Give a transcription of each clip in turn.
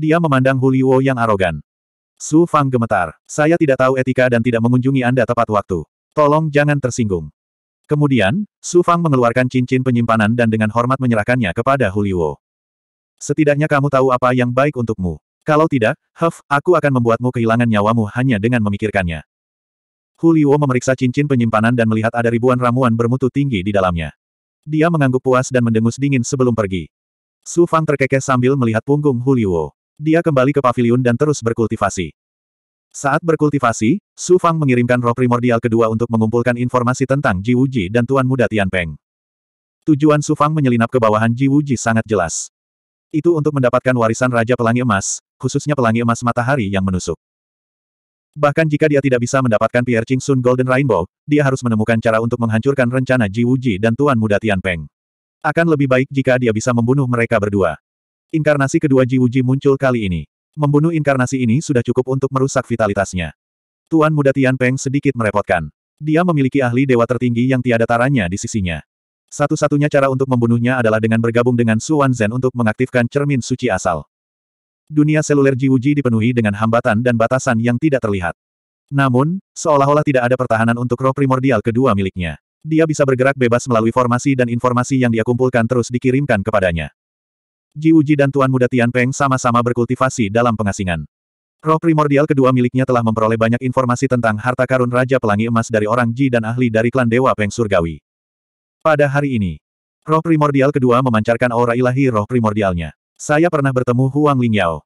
Dia memandang Huliwo yang arogan. Su Fang gemetar. Saya tidak tahu etika dan tidak mengunjungi Anda tepat waktu. Tolong jangan tersinggung. Kemudian, Su Fang mengeluarkan cincin penyimpanan dan dengan hormat menyerahkannya kepada Huliwo. Setidaknya kamu tahu apa yang baik untukmu. Kalau tidak, Huff, aku akan membuatmu kehilangan nyawamu hanya dengan memikirkannya. Huliwo memeriksa cincin penyimpanan dan melihat ada ribuan ramuan bermutu tinggi di dalamnya. Dia mengangguk puas dan mendengus dingin sebelum pergi. Su Fang terkekeh sambil melihat punggung Huliwo. Dia kembali ke paviliun dan terus berkultivasi. Saat berkultivasi, Su Fang mengirimkan roh primordial kedua untuk mengumpulkan informasi tentang Ji Wuji dan Tuan Muda Tian Peng. Tujuan Su Fang menyelinap ke bawahan Ji Wuji sangat jelas. Itu untuk mendapatkan warisan Raja Pelangi Emas, khususnya Pelangi Emas Matahari yang menusuk. Bahkan jika dia tidak bisa mendapatkan Pierre Ching Sun Golden Rainbow, dia harus menemukan cara untuk menghancurkan rencana Ji Wuji dan Tuan Muda Tian Peng. Akan lebih baik jika dia bisa membunuh mereka berdua. Inkarnasi kedua Jiwuji muncul kali ini. Membunuh inkarnasi ini sudah cukup untuk merusak vitalitasnya. Tuan muda Tianpeng sedikit merepotkan. Dia memiliki ahli dewa tertinggi yang tiada taranya di sisinya. Satu-satunya cara untuk membunuhnya adalah dengan bergabung dengan Suan Zen untuk mengaktifkan cermin suci asal. Dunia seluler Jiwuji dipenuhi dengan hambatan dan batasan yang tidak terlihat. Namun, seolah-olah tidak ada pertahanan untuk roh primordial kedua miliknya. Dia bisa bergerak bebas melalui formasi dan informasi yang dia kumpulkan terus dikirimkan kepadanya. Ji Wuji dan Tuan Muda Tian Peng sama-sama berkultivasi dalam pengasingan. Roh primordial kedua miliknya telah memperoleh banyak informasi tentang harta karun Raja Pelangi Emas dari orang Ji dan ahli dari klan Dewa Peng Surgawi. Pada hari ini, roh primordial kedua memancarkan aura ilahi roh primordialnya. Saya pernah bertemu Huang Lingyao.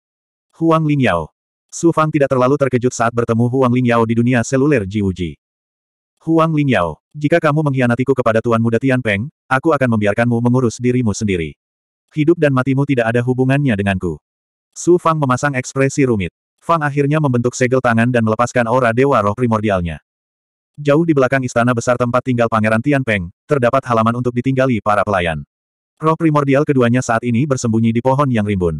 Huang Lingyao. Su Fang tidak terlalu terkejut saat bertemu Huang Lingyao di dunia seluler Ji Wuji. Huang Lingyao, jika kamu mengkhianatiku kepada Tuan Muda Tian Peng, aku akan membiarkanmu mengurus dirimu sendiri. Hidup dan matimu tidak ada hubungannya denganku. Su Fang memasang ekspresi rumit. Fang akhirnya membentuk segel tangan dan melepaskan aura dewa roh primordialnya. Jauh di belakang istana besar tempat tinggal Pangeran Tian Peng, terdapat halaman untuk ditinggali para pelayan. Roh primordial keduanya saat ini bersembunyi di pohon yang rimbun.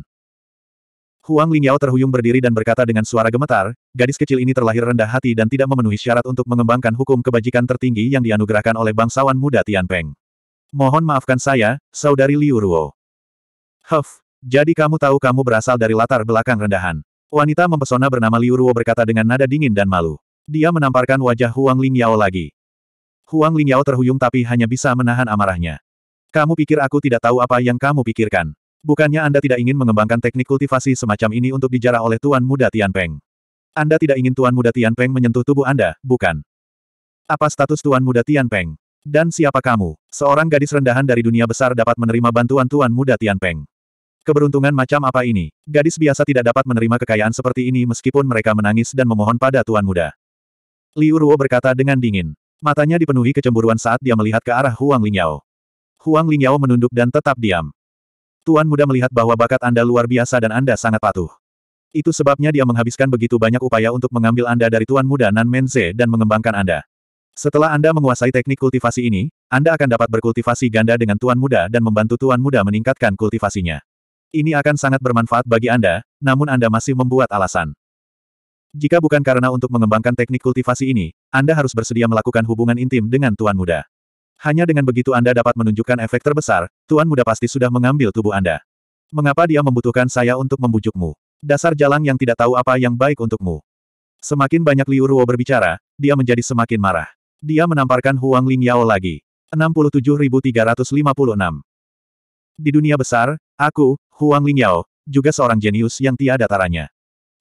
Huang Lingyao terhuyung berdiri dan berkata dengan suara gemetar, gadis kecil ini terlahir rendah hati dan tidak memenuhi syarat untuk mengembangkan hukum kebajikan tertinggi yang dianugerahkan oleh bangsawan muda Tian Peng. Mohon maafkan saya, Saudari Liu Ruo. Huff, jadi kamu tahu kamu berasal dari latar belakang rendahan. Wanita mempesona bernama Liu Ruo berkata dengan nada dingin dan malu. Dia menamparkan wajah Huang Lingyao lagi. Huang Lingyao terhuyung tapi hanya bisa menahan amarahnya. Kamu pikir aku tidak tahu apa yang kamu pikirkan? Bukannya Anda tidak ingin mengembangkan teknik kultivasi semacam ini untuk dijarah oleh Tuan Muda Tian Peng. Anda tidak ingin Tuan Muda Tian Peng menyentuh tubuh Anda, bukan? Apa status Tuan Muda Tian Peng? Dan siapa kamu? Seorang gadis rendahan dari dunia besar dapat menerima bantuan Tuan Muda Tian Peng? Keberuntungan macam apa ini? Gadis biasa tidak dapat menerima kekayaan seperti ini meskipun mereka menangis dan memohon pada Tuan Muda. Liu Ruo berkata dengan dingin. Matanya dipenuhi kecemburuan saat dia melihat ke arah Huang Lingyao. Huang Lingyao menunduk dan tetap diam. Tuan Muda melihat bahwa bakat Anda luar biasa dan Anda sangat patuh. Itu sebabnya dia menghabiskan begitu banyak upaya untuk mengambil Anda dari Tuan Muda Nan Menze dan mengembangkan Anda. Setelah Anda menguasai teknik kultivasi ini, Anda akan dapat berkultivasi ganda dengan Tuan Muda dan membantu Tuan Muda meningkatkan kultivasinya. Ini akan sangat bermanfaat bagi Anda, namun Anda masih membuat alasan. Jika bukan karena untuk mengembangkan teknik kultivasi ini, Anda harus bersedia melakukan hubungan intim dengan Tuan Muda. Hanya dengan begitu Anda dapat menunjukkan efek terbesar, Tuan Muda pasti sudah mengambil tubuh Anda. Mengapa dia membutuhkan saya untuk membujukmu? Dasar jalang yang tidak tahu apa yang baik untukmu. Semakin banyak Liu Ruo berbicara, dia menjadi semakin marah. Dia menamparkan Huang Lingyao lagi. 67356 di dunia besar, aku, Huang Lingyao, juga seorang jenius yang tiada taranya.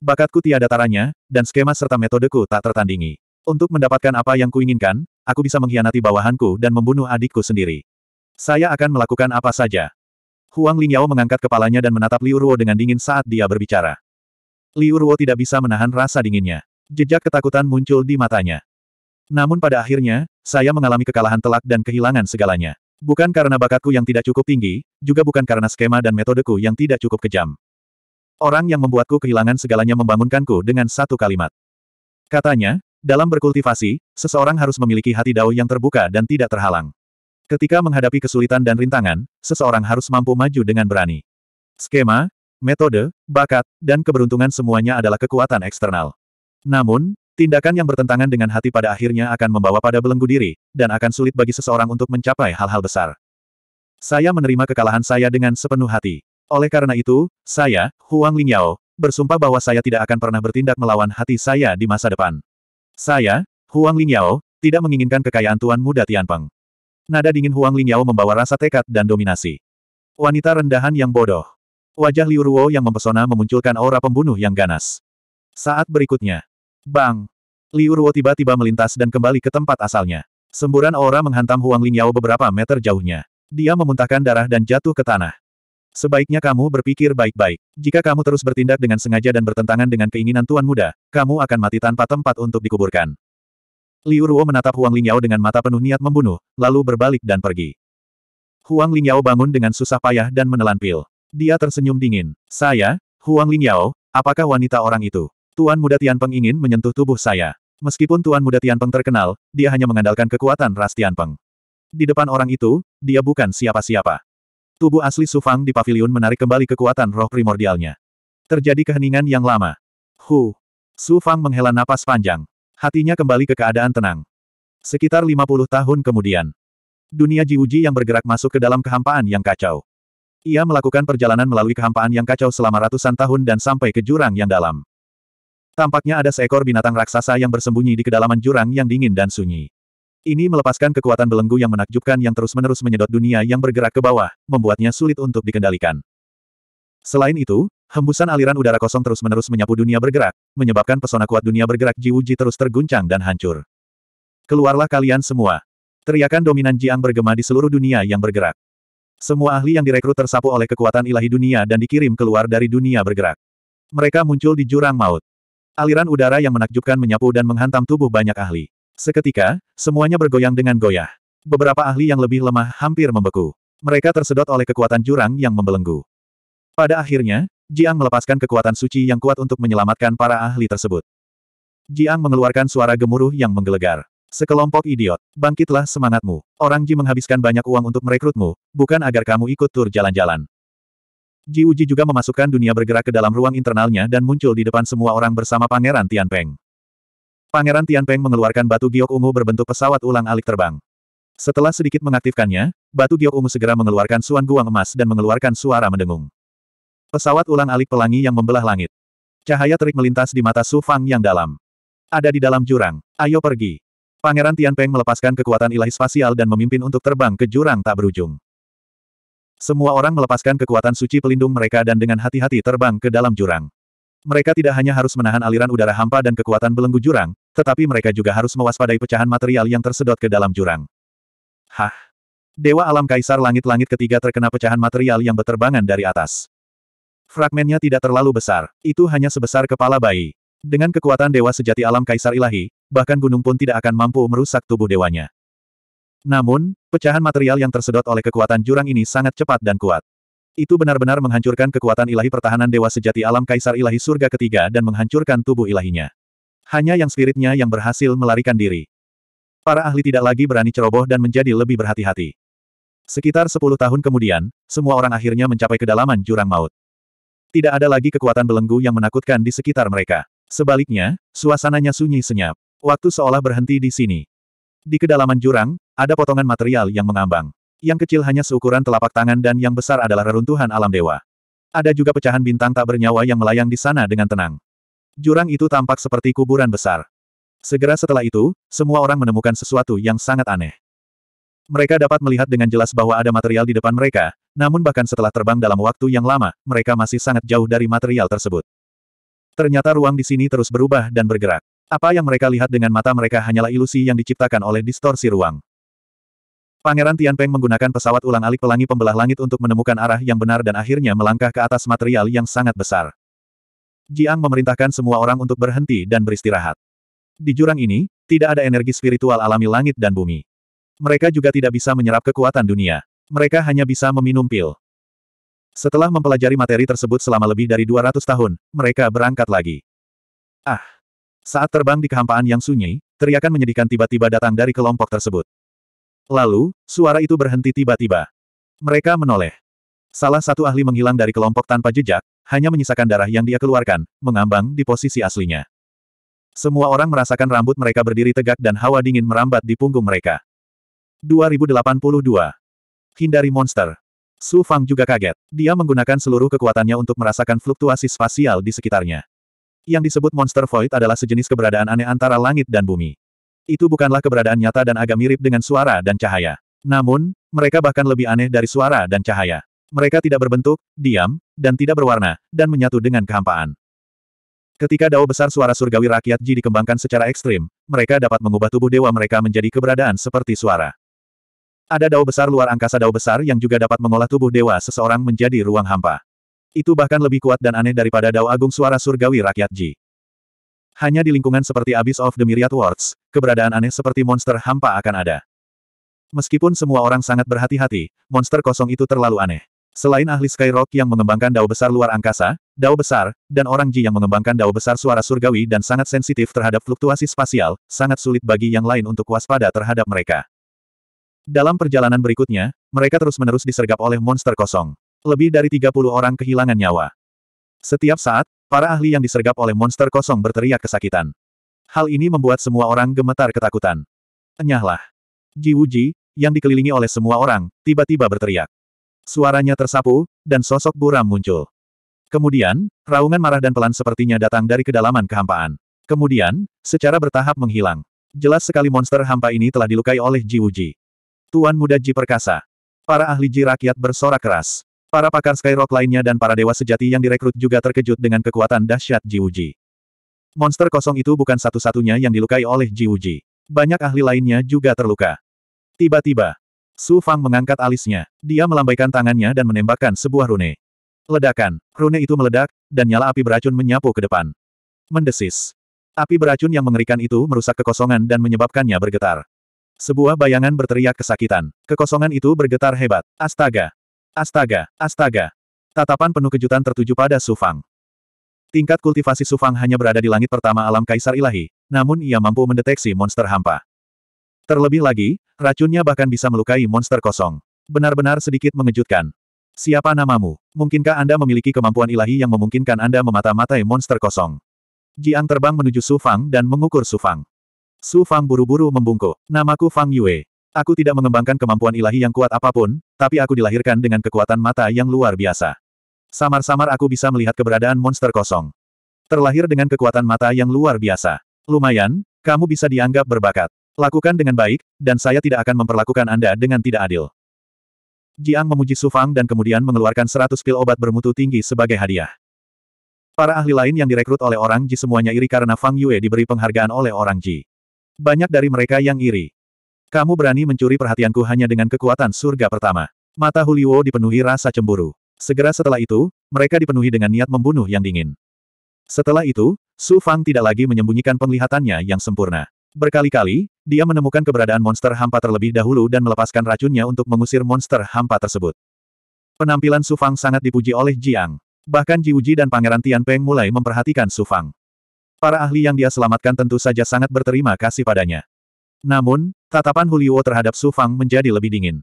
Bakatku tiada taranya, dan skema serta metodeku tak tertandingi. Untuk mendapatkan apa yang kuinginkan, aku bisa mengkhianati bawahanku dan membunuh adikku sendiri. Saya akan melakukan apa saja. Huang Lingyao mengangkat kepalanya dan menatap Liu Ruo dengan dingin saat dia berbicara. Liu Ruo tidak bisa menahan rasa dinginnya. Jejak ketakutan muncul di matanya. Namun pada akhirnya, saya mengalami kekalahan telak dan kehilangan segalanya. Bukan karena bakatku yang tidak cukup tinggi, juga bukan karena skema dan metodeku yang tidak cukup kejam. Orang yang membuatku kehilangan segalanya membangunkanku dengan satu kalimat. Katanya, dalam berkultivasi, seseorang harus memiliki hati dao yang terbuka dan tidak terhalang. Ketika menghadapi kesulitan dan rintangan, seseorang harus mampu maju dengan berani. Skema, metode, bakat, dan keberuntungan semuanya adalah kekuatan eksternal. Namun, Tindakan yang bertentangan dengan hati pada akhirnya akan membawa pada belenggu diri, dan akan sulit bagi seseorang untuk mencapai hal-hal besar. Saya menerima kekalahan saya dengan sepenuh hati. Oleh karena itu, saya, Huang Lingyao, bersumpah bahwa saya tidak akan pernah bertindak melawan hati saya di masa depan. Saya, Huang Lingyao, tidak menginginkan kekayaan Tuan Muda Tianpeng. Nada dingin Huang Lingyao membawa rasa tekad dan dominasi. Wanita rendahan yang bodoh. Wajah Liu Ruo yang mempesona memunculkan aura pembunuh yang ganas. Saat berikutnya, Bang! Liurwo tiba-tiba melintas dan kembali ke tempat asalnya. Semburan aura menghantam Huang Lingyao beberapa meter jauhnya. Dia memuntahkan darah dan jatuh ke tanah. Sebaiknya kamu berpikir baik-baik. Jika kamu terus bertindak dengan sengaja dan bertentangan dengan keinginan Tuan Muda, kamu akan mati tanpa tempat untuk dikuburkan. Liu Ruo menatap Huang Lingyao dengan mata penuh niat membunuh, lalu berbalik dan pergi. Huang Lingyao bangun dengan susah payah dan menelan pil. Dia tersenyum dingin. Saya, Huang Lingyao, apakah wanita orang itu? Tuan Muda Tianpeng ingin menyentuh tubuh saya. Meskipun Tuan Muda Tianpeng terkenal, dia hanya mengandalkan kekuatan ras Tianpeng. Di depan orang itu, dia bukan siapa-siapa. Tubuh asli Sufang di pavilion menarik kembali kekuatan roh primordialnya. Terjadi keheningan yang lama. Hu. Sufang menghela napas panjang. Hatinya kembali ke keadaan tenang. Sekitar 50 tahun kemudian. Dunia Jiuji yang bergerak masuk ke dalam kehampaan yang kacau. Ia melakukan perjalanan melalui kehampaan yang kacau selama ratusan tahun dan sampai ke jurang yang dalam. Tampaknya ada seekor binatang raksasa yang bersembunyi di kedalaman jurang yang dingin dan sunyi. Ini melepaskan kekuatan belenggu yang menakjubkan yang terus-menerus menyedot dunia yang bergerak ke bawah, membuatnya sulit untuk dikendalikan. Selain itu, hembusan aliran udara kosong terus-menerus menyapu dunia bergerak, menyebabkan pesona kuat dunia bergerak Jiwuji terus terguncang dan hancur. Keluarlah kalian semua. Teriakan dominan Jiang bergema di seluruh dunia yang bergerak. Semua ahli yang direkrut tersapu oleh kekuatan ilahi dunia dan dikirim keluar dari dunia bergerak. Mereka muncul di jurang maut. Aliran udara yang menakjubkan menyapu dan menghantam tubuh banyak ahli. Seketika, semuanya bergoyang dengan goyah. Beberapa ahli yang lebih lemah hampir membeku. Mereka tersedot oleh kekuatan jurang yang membelenggu. Pada akhirnya, Jiang melepaskan kekuatan suci yang kuat untuk menyelamatkan para ahli tersebut. Jiang mengeluarkan suara gemuruh yang menggelegar. Sekelompok idiot, bangkitlah semangatmu. Orang Ji menghabiskan banyak uang untuk merekrutmu, bukan agar kamu ikut tur jalan-jalan. Ji Uji juga memasukkan dunia bergerak ke dalam ruang internalnya dan muncul di depan semua orang bersama Pangeran Tianpeng. Pangeran Tianpeng mengeluarkan batu giok ungu berbentuk pesawat ulang alik terbang. Setelah sedikit mengaktifkannya, batu giok ungu segera mengeluarkan suan guang emas dan mengeluarkan suara mendengung. Pesawat ulang alik pelangi yang membelah langit. Cahaya terik melintas di mata Su Fang yang dalam. Ada di dalam jurang. Ayo pergi. Pangeran Tianpeng melepaskan kekuatan ilahi spasial dan memimpin untuk terbang ke jurang tak berujung. Semua orang melepaskan kekuatan suci pelindung mereka dan dengan hati-hati terbang ke dalam jurang. Mereka tidak hanya harus menahan aliran udara hampa dan kekuatan belenggu jurang, tetapi mereka juga harus mewaspadai pecahan material yang tersedot ke dalam jurang. Hah! Dewa alam kaisar langit-langit ketiga terkena pecahan material yang berterbangan dari atas. Fragmennya tidak terlalu besar, itu hanya sebesar kepala bayi. Dengan kekuatan dewa sejati alam kaisar ilahi, bahkan gunung pun tidak akan mampu merusak tubuh dewanya. Namun, pecahan material yang tersedot oleh kekuatan jurang ini sangat cepat dan kuat. Itu benar-benar menghancurkan kekuatan ilahi pertahanan Dewa Sejati Alam Kaisar Ilahi Surga Ketiga dan menghancurkan tubuh ilahinya. Hanya yang spiritnya yang berhasil melarikan diri. Para ahli tidak lagi berani ceroboh dan menjadi lebih berhati-hati. Sekitar sepuluh tahun kemudian, semua orang akhirnya mencapai kedalaman jurang maut. Tidak ada lagi kekuatan belenggu yang menakutkan di sekitar mereka. Sebaliknya, suasananya sunyi senyap. Waktu seolah berhenti di sini. Di kedalaman jurang, ada potongan material yang mengambang. Yang kecil hanya seukuran telapak tangan dan yang besar adalah reruntuhan alam dewa. Ada juga pecahan bintang tak bernyawa yang melayang di sana dengan tenang. Jurang itu tampak seperti kuburan besar. Segera setelah itu, semua orang menemukan sesuatu yang sangat aneh. Mereka dapat melihat dengan jelas bahwa ada material di depan mereka, namun bahkan setelah terbang dalam waktu yang lama, mereka masih sangat jauh dari material tersebut. Ternyata ruang di sini terus berubah dan bergerak. Apa yang mereka lihat dengan mata mereka hanyalah ilusi yang diciptakan oleh distorsi ruang. Pangeran Tianpeng menggunakan pesawat ulang-alik pelangi pembelah langit untuk menemukan arah yang benar dan akhirnya melangkah ke atas material yang sangat besar. Jiang memerintahkan semua orang untuk berhenti dan beristirahat. Di jurang ini, tidak ada energi spiritual alami langit dan bumi. Mereka juga tidak bisa menyerap kekuatan dunia. Mereka hanya bisa meminum pil. Setelah mempelajari materi tersebut selama lebih dari 200 tahun, mereka berangkat lagi. Ah, saat terbang di kehampaan yang sunyi, teriakan menyedihkan tiba-tiba datang dari kelompok tersebut. Lalu, suara itu berhenti tiba-tiba. Mereka menoleh. Salah satu ahli menghilang dari kelompok tanpa jejak, hanya menyisakan darah yang dia keluarkan, mengambang di posisi aslinya. Semua orang merasakan rambut mereka berdiri tegak dan hawa dingin merambat di punggung mereka. 2082. Hindari monster. Su Fang juga kaget. Dia menggunakan seluruh kekuatannya untuk merasakan fluktuasi spasial di sekitarnya. Yang disebut monster void adalah sejenis keberadaan aneh antara langit dan bumi. Itu bukanlah keberadaan nyata dan agak mirip dengan suara dan cahaya. Namun, mereka bahkan lebih aneh dari suara dan cahaya. Mereka tidak berbentuk, diam, dan tidak berwarna, dan menyatu dengan kehampaan. Ketika dao besar suara surgawi rakyat Ji dikembangkan secara ekstrim, mereka dapat mengubah tubuh dewa mereka menjadi keberadaan seperti suara. Ada dao besar luar angkasa dao besar yang juga dapat mengolah tubuh dewa seseorang menjadi ruang hampa. Itu bahkan lebih kuat dan aneh daripada dao agung suara surgawi rakyat Ji. Hanya di lingkungan seperti Abyss of the Myriad Worlds, keberadaan aneh seperti monster hampa akan ada. Meskipun semua orang sangat berhati-hati, monster kosong itu terlalu aneh. Selain ahli Skyrock yang mengembangkan dao besar luar angkasa, dao besar, dan orang Ji yang mengembangkan dao besar suara surgawi dan sangat sensitif terhadap fluktuasi spasial, sangat sulit bagi yang lain untuk waspada terhadap mereka. Dalam perjalanan berikutnya, mereka terus-menerus disergap oleh monster kosong. Lebih dari 30 orang kehilangan nyawa. Setiap saat, para ahli yang disergap oleh monster kosong berteriak kesakitan. Hal ini membuat semua orang gemetar ketakutan. Enyahlah. Ji Wuji, yang dikelilingi oleh semua orang, tiba-tiba berteriak. Suaranya tersapu, dan sosok buram muncul. Kemudian, raungan marah dan pelan sepertinya datang dari kedalaman kehampaan. Kemudian, secara bertahap menghilang. Jelas sekali monster hampa ini telah dilukai oleh Ji Wuji. Tuan muda Ji Perkasa. Para ahli Ji rakyat bersorak keras. Para pakar Skyrock lainnya dan para dewa sejati yang direkrut juga terkejut dengan kekuatan dahsyat Jiuji. Monster kosong itu bukan satu-satunya yang dilukai oleh Jiuji. Banyak ahli lainnya juga terluka. Tiba-tiba, Su Fang mengangkat alisnya. Dia melambaikan tangannya dan menembakkan sebuah rune. Ledakan. Rune itu meledak, dan nyala api beracun menyapu ke depan. Mendesis. Api beracun yang mengerikan itu merusak kekosongan dan menyebabkannya bergetar. Sebuah bayangan berteriak kesakitan. Kekosongan itu bergetar hebat. Astaga! Astaga, astaga. Tatapan penuh kejutan tertuju pada Sufang. Tingkat kultivasi Sufang hanya berada di langit pertama alam Kaisar Ilahi, namun ia mampu mendeteksi monster hampa. Terlebih lagi, racunnya bahkan bisa melukai monster kosong. Benar-benar sedikit mengejutkan. Siapa namamu? Mungkinkah Anda memiliki kemampuan ilahi yang memungkinkan Anda memata-matai monster kosong? Jiang terbang menuju Su Fang dan mengukur Su Fang. Su Fang buru-buru membungkuk. Namaku Fang Yue. Aku tidak mengembangkan kemampuan ilahi yang kuat apapun, tapi aku dilahirkan dengan kekuatan mata yang luar biasa. Samar-samar aku bisa melihat keberadaan monster kosong. Terlahir dengan kekuatan mata yang luar biasa. Lumayan, kamu bisa dianggap berbakat. Lakukan dengan baik, dan saya tidak akan memperlakukan Anda dengan tidak adil. Jiang memuji Sufang dan kemudian mengeluarkan 100 pil obat bermutu tinggi sebagai hadiah. Para ahli lain yang direkrut oleh orang Ji semuanya iri karena Fang Yue diberi penghargaan oleh orang Ji. Banyak dari mereka yang iri. Kamu berani mencuri perhatianku hanya dengan kekuatan surga pertama. Mata Huliwo dipenuhi rasa cemburu. Segera setelah itu, mereka dipenuhi dengan niat membunuh yang dingin. Setelah itu, Su Fang tidak lagi menyembunyikan penglihatannya yang sempurna. Berkali-kali, dia menemukan keberadaan monster hampa terlebih dahulu dan melepaskan racunnya untuk mengusir monster hampa tersebut. Penampilan Su Fang sangat dipuji oleh Jiang. Bahkan Ji Uji dan Pangeran Tian Peng mulai memperhatikan Su Fang. Para ahli yang dia selamatkan tentu saja sangat berterima kasih padanya. Namun, tatapan Huliwo terhadap Su Fang menjadi lebih dingin.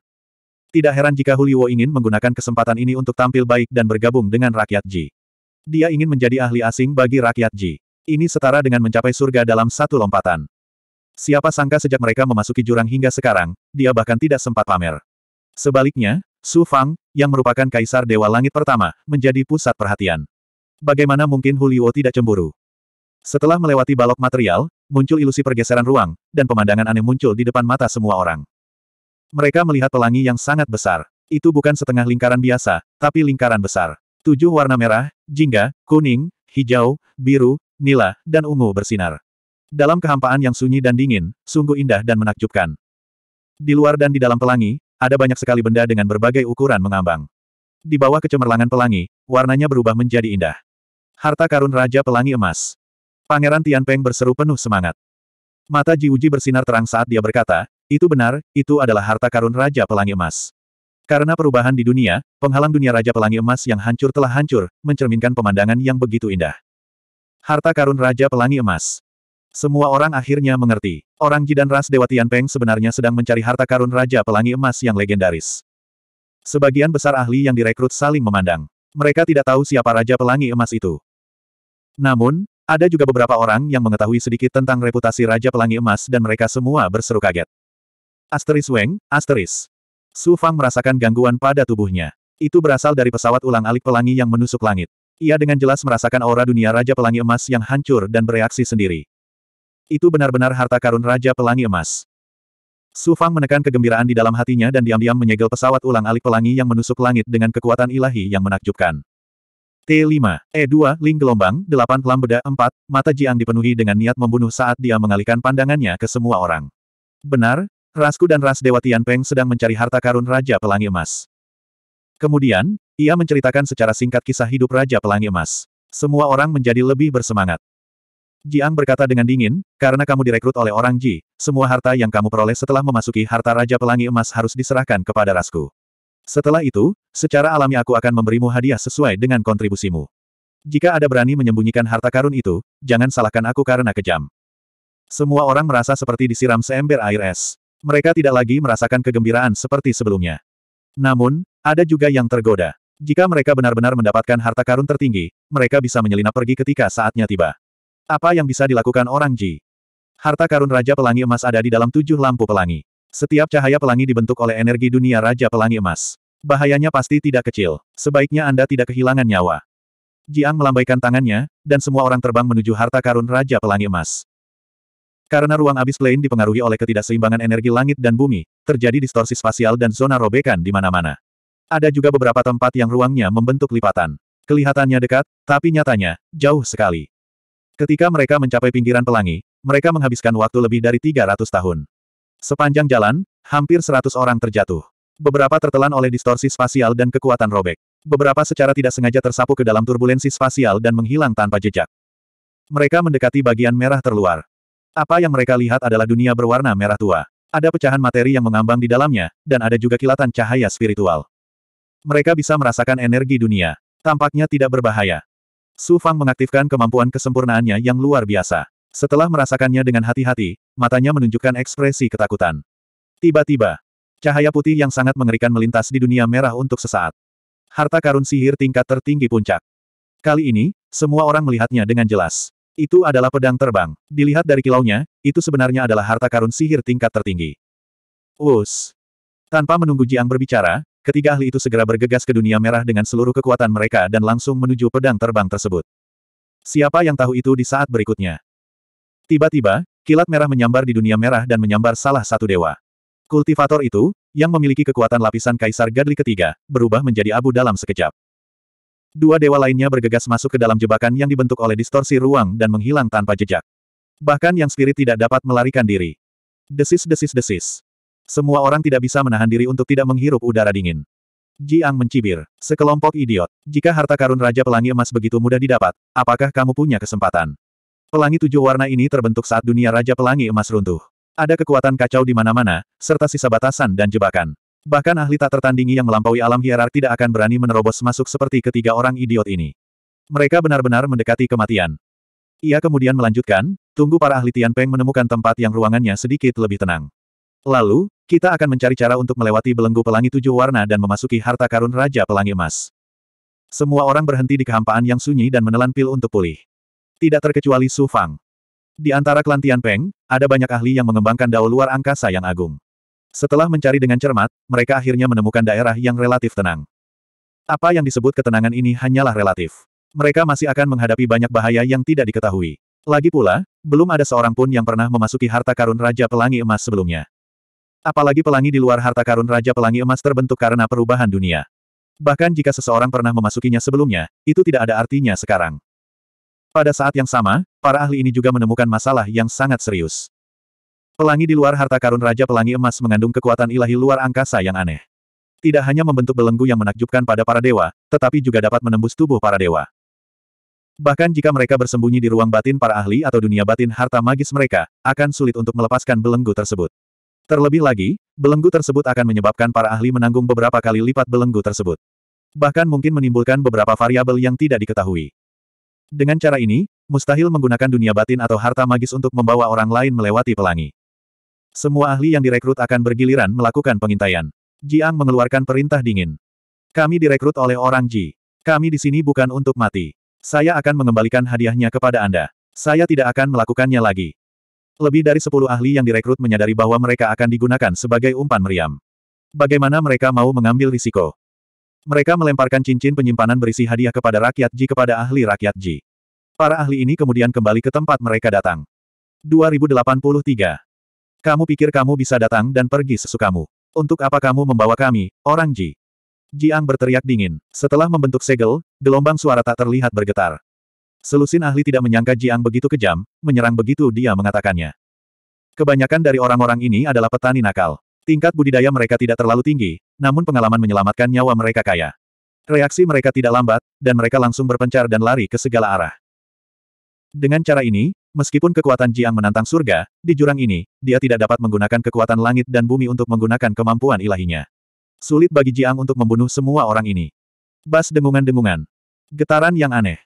Tidak heran jika Huliwo ingin menggunakan kesempatan ini untuk tampil baik dan bergabung dengan rakyat Ji. Dia ingin menjadi ahli asing bagi rakyat Ji. Ini setara dengan mencapai surga dalam satu lompatan. Siapa sangka sejak mereka memasuki jurang hingga sekarang, dia bahkan tidak sempat pamer. Sebaliknya, Su Fang, yang merupakan kaisar Dewa Langit pertama, menjadi pusat perhatian. Bagaimana mungkin Huliwo tidak cemburu? Setelah melewati balok material, muncul ilusi pergeseran ruang, dan pemandangan aneh muncul di depan mata semua orang. Mereka melihat pelangi yang sangat besar. Itu bukan setengah lingkaran biasa, tapi lingkaran besar. Tujuh warna merah, jingga, kuning, hijau, biru, nila, dan ungu bersinar. Dalam kehampaan yang sunyi dan dingin, sungguh indah dan menakjubkan. Di luar dan di dalam pelangi, ada banyak sekali benda dengan berbagai ukuran mengambang. Di bawah kecemerlangan pelangi, warnanya berubah menjadi indah. Harta karun Raja Pelangi Emas. Pangeran Tianpeng berseru penuh semangat. Mata Ji Uji bersinar terang saat dia berkata, itu benar, itu adalah harta karun Raja Pelangi Emas. Karena perubahan di dunia, penghalang dunia Raja Pelangi Emas yang hancur telah hancur, mencerminkan pemandangan yang begitu indah. Harta karun Raja Pelangi Emas. Semua orang akhirnya mengerti. Orang Ji dan ras Dewa Tianpeng sebenarnya sedang mencari harta karun Raja Pelangi Emas yang legendaris. Sebagian besar ahli yang direkrut saling memandang. Mereka tidak tahu siapa Raja Pelangi Emas itu. Namun, ada juga beberapa orang yang mengetahui sedikit tentang reputasi Raja Pelangi Emas dan mereka semua berseru kaget. Asteris Weng, asteris. Su Fang merasakan gangguan pada tubuhnya. Itu berasal dari pesawat ulang alik pelangi yang menusuk langit. Ia dengan jelas merasakan aura dunia Raja Pelangi Emas yang hancur dan bereaksi sendiri. Itu benar-benar harta karun Raja Pelangi Emas. Su Fang menekan kegembiraan di dalam hatinya dan diam-diam menyegel pesawat ulang alik pelangi yang menusuk langit dengan kekuatan ilahi yang menakjubkan. T5, E2, eh, Ling gelombang, 8 Beda 4, mata Jiang dipenuhi dengan niat membunuh saat dia mengalihkan pandangannya ke semua orang. Benar, Rasku dan Ras Dewa Tianpeng sedang mencari harta karun Raja Pelangi Emas. Kemudian, ia menceritakan secara singkat kisah hidup Raja Pelangi Emas. Semua orang menjadi lebih bersemangat. Jiang berkata dengan dingin, karena kamu direkrut oleh orang Ji, semua harta yang kamu peroleh setelah memasuki harta Raja Pelangi Emas harus diserahkan kepada Rasku. Setelah itu, secara alami aku akan memberimu hadiah sesuai dengan kontribusimu. Jika ada berani menyembunyikan harta karun itu, jangan salahkan aku karena kejam. Semua orang merasa seperti disiram seember air es. Mereka tidak lagi merasakan kegembiraan seperti sebelumnya. Namun, ada juga yang tergoda. Jika mereka benar-benar mendapatkan harta karun tertinggi, mereka bisa menyelinap pergi ketika saatnya tiba. Apa yang bisa dilakukan orang Ji? Harta karun Raja Pelangi Emas ada di dalam tujuh lampu pelangi. Setiap cahaya pelangi dibentuk oleh energi dunia Raja Pelangi Emas. Bahayanya pasti tidak kecil. Sebaiknya Anda tidak kehilangan nyawa. Jiang melambaikan tangannya, dan semua orang terbang menuju harta karun Raja Pelangi Emas. Karena ruang abis plane dipengaruhi oleh ketidakseimbangan energi langit dan bumi, terjadi distorsi spasial dan zona robekan di mana-mana. Ada juga beberapa tempat yang ruangnya membentuk lipatan. Kelihatannya dekat, tapi nyatanya, jauh sekali. Ketika mereka mencapai pinggiran pelangi, mereka menghabiskan waktu lebih dari 300 tahun. Sepanjang jalan, hampir 100 orang terjatuh. Beberapa tertelan oleh distorsi spasial dan kekuatan robek. Beberapa secara tidak sengaja tersapu ke dalam turbulensi spasial dan menghilang tanpa jejak. Mereka mendekati bagian merah terluar. Apa yang mereka lihat adalah dunia berwarna merah tua. Ada pecahan materi yang mengambang di dalamnya, dan ada juga kilatan cahaya spiritual. Mereka bisa merasakan energi dunia. Tampaknya tidak berbahaya. Su Fang mengaktifkan kemampuan kesempurnaannya yang luar biasa. Setelah merasakannya dengan hati-hati, matanya menunjukkan ekspresi ketakutan. Tiba-tiba, Cahaya putih yang sangat mengerikan melintas di dunia merah untuk sesaat. Harta karun sihir tingkat tertinggi puncak. Kali ini, semua orang melihatnya dengan jelas. Itu adalah pedang terbang. Dilihat dari kilaunya, itu sebenarnya adalah harta karun sihir tingkat tertinggi. Us. Tanpa menunggu Jiang berbicara, ketiga ahli itu segera bergegas ke dunia merah dengan seluruh kekuatan mereka dan langsung menuju pedang terbang tersebut. Siapa yang tahu itu di saat berikutnya? Tiba-tiba, kilat merah menyambar di dunia merah dan menyambar salah satu dewa. Kultivator itu, yang memiliki kekuatan lapisan Kaisar Gadli ketiga, berubah menjadi abu dalam sekejap. Dua dewa lainnya bergegas masuk ke dalam jebakan yang dibentuk oleh distorsi ruang dan menghilang tanpa jejak. Bahkan yang spirit tidak dapat melarikan diri. Desis desis desis. Semua orang tidak bisa menahan diri untuk tidak menghirup udara dingin. Jiang mencibir. Sekelompok idiot. Jika harta karun Raja Pelangi Emas begitu mudah didapat, apakah kamu punya kesempatan? Pelangi tujuh warna ini terbentuk saat dunia Raja Pelangi Emas runtuh. Ada kekuatan kacau di mana-mana, serta sisa batasan dan jebakan. Bahkan ahli tak tertandingi yang melampaui alam hierar tidak akan berani menerobos masuk seperti ketiga orang idiot ini. Mereka benar-benar mendekati kematian. Ia kemudian melanjutkan, tunggu para ahli Tianpeng menemukan tempat yang ruangannya sedikit lebih tenang. Lalu, kita akan mencari cara untuk melewati belenggu pelangi tujuh warna dan memasuki harta karun Raja Pelangi Emas. Semua orang berhenti di kehampaan yang sunyi dan menelan pil untuk pulih. Tidak terkecuali Su Fang. Di antara klan Peng ada banyak ahli yang mengembangkan dao luar angkasa yang agung. Setelah mencari dengan cermat, mereka akhirnya menemukan daerah yang relatif tenang. Apa yang disebut ketenangan ini hanyalah relatif. Mereka masih akan menghadapi banyak bahaya yang tidak diketahui. Lagi pula, belum ada seorang pun yang pernah memasuki harta karun Raja Pelangi Emas sebelumnya. Apalagi pelangi di luar harta karun Raja Pelangi Emas terbentuk karena perubahan dunia. Bahkan jika seseorang pernah memasukinya sebelumnya, itu tidak ada artinya sekarang. Pada saat yang sama, Para ahli ini juga menemukan masalah yang sangat serius. Pelangi di luar harta karun Raja Pelangi Emas mengandung kekuatan ilahi luar angkasa yang aneh. Tidak hanya membentuk belenggu yang menakjubkan pada para dewa, tetapi juga dapat menembus tubuh para dewa. Bahkan jika mereka bersembunyi di ruang batin para ahli atau dunia batin harta magis mereka, akan sulit untuk melepaskan belenggu tersebut. Terlebih lagi, belenggu tersebut akan menyebabkan para ahli menanggung beberapa kali lipat belenggu tersebut. Bahkan mungkin menimbulkan beberapa variabel yang tidak diketahui. Dengan cara ini, mustahil menggunakan dunia batin atau harta magis untuk membawa orang lain melewati pelangi. Semua ahli yang direkrut akan bergiliran melakukan pengintaian. Jiang mengeluarkan perintah dingin. Kami direkrut oleh orang Ji. Kami di sini bukan untuk mati. Saya akan mengembalikan hadiahnya kepada Anda. Saya tidak akan melakukannya lagi. Lebih dari sepuluh ahli yang direkrut menyadari bahwa mereka akan digunakan sebagai umpan meriam. Bagaimana mereka mau mengambil risiko? Mereka melemparkan cincin penyimpanan berisi hadiah kepada rakyat Ji kepada ahli rakyat Ji. Para ahli ini kemudian kembali ke tempat mereka datang. 2083. Kamu pikir kamu bisa datang dan pergi sesukamu. Untuk apa kamu membawa kami, orang Ji? Jiang berteriak dingin. Setelah membentuk segel, gelombang suara tak terlihat bergetar. Selusin ahli tidak menyangka Jiang begitu kejam, menyerang begitu dia mengatakannya. Kebanyakan dari orang-orang ini adalah petani nakal. Tingkat budidaya mereka tidak terlalu tinggi, namun pengalaman menyelamatkan nyawa mereka kaya. Reaksi mereka tidak lambat, dan mereka langsung berpencar dan lari ke segala arah. Dengan cara ini, meskipun kekuatan Jiang menantang surga, di jurang ini, dia tidak dapat menggunakan kekuatan langit dan bumi untuk menggunakan kemampuan ilahinya. Sulit bagi Jiang untuk membunuh semua orang ini. Bas dengungan-dengungan. Getaran yang aneh.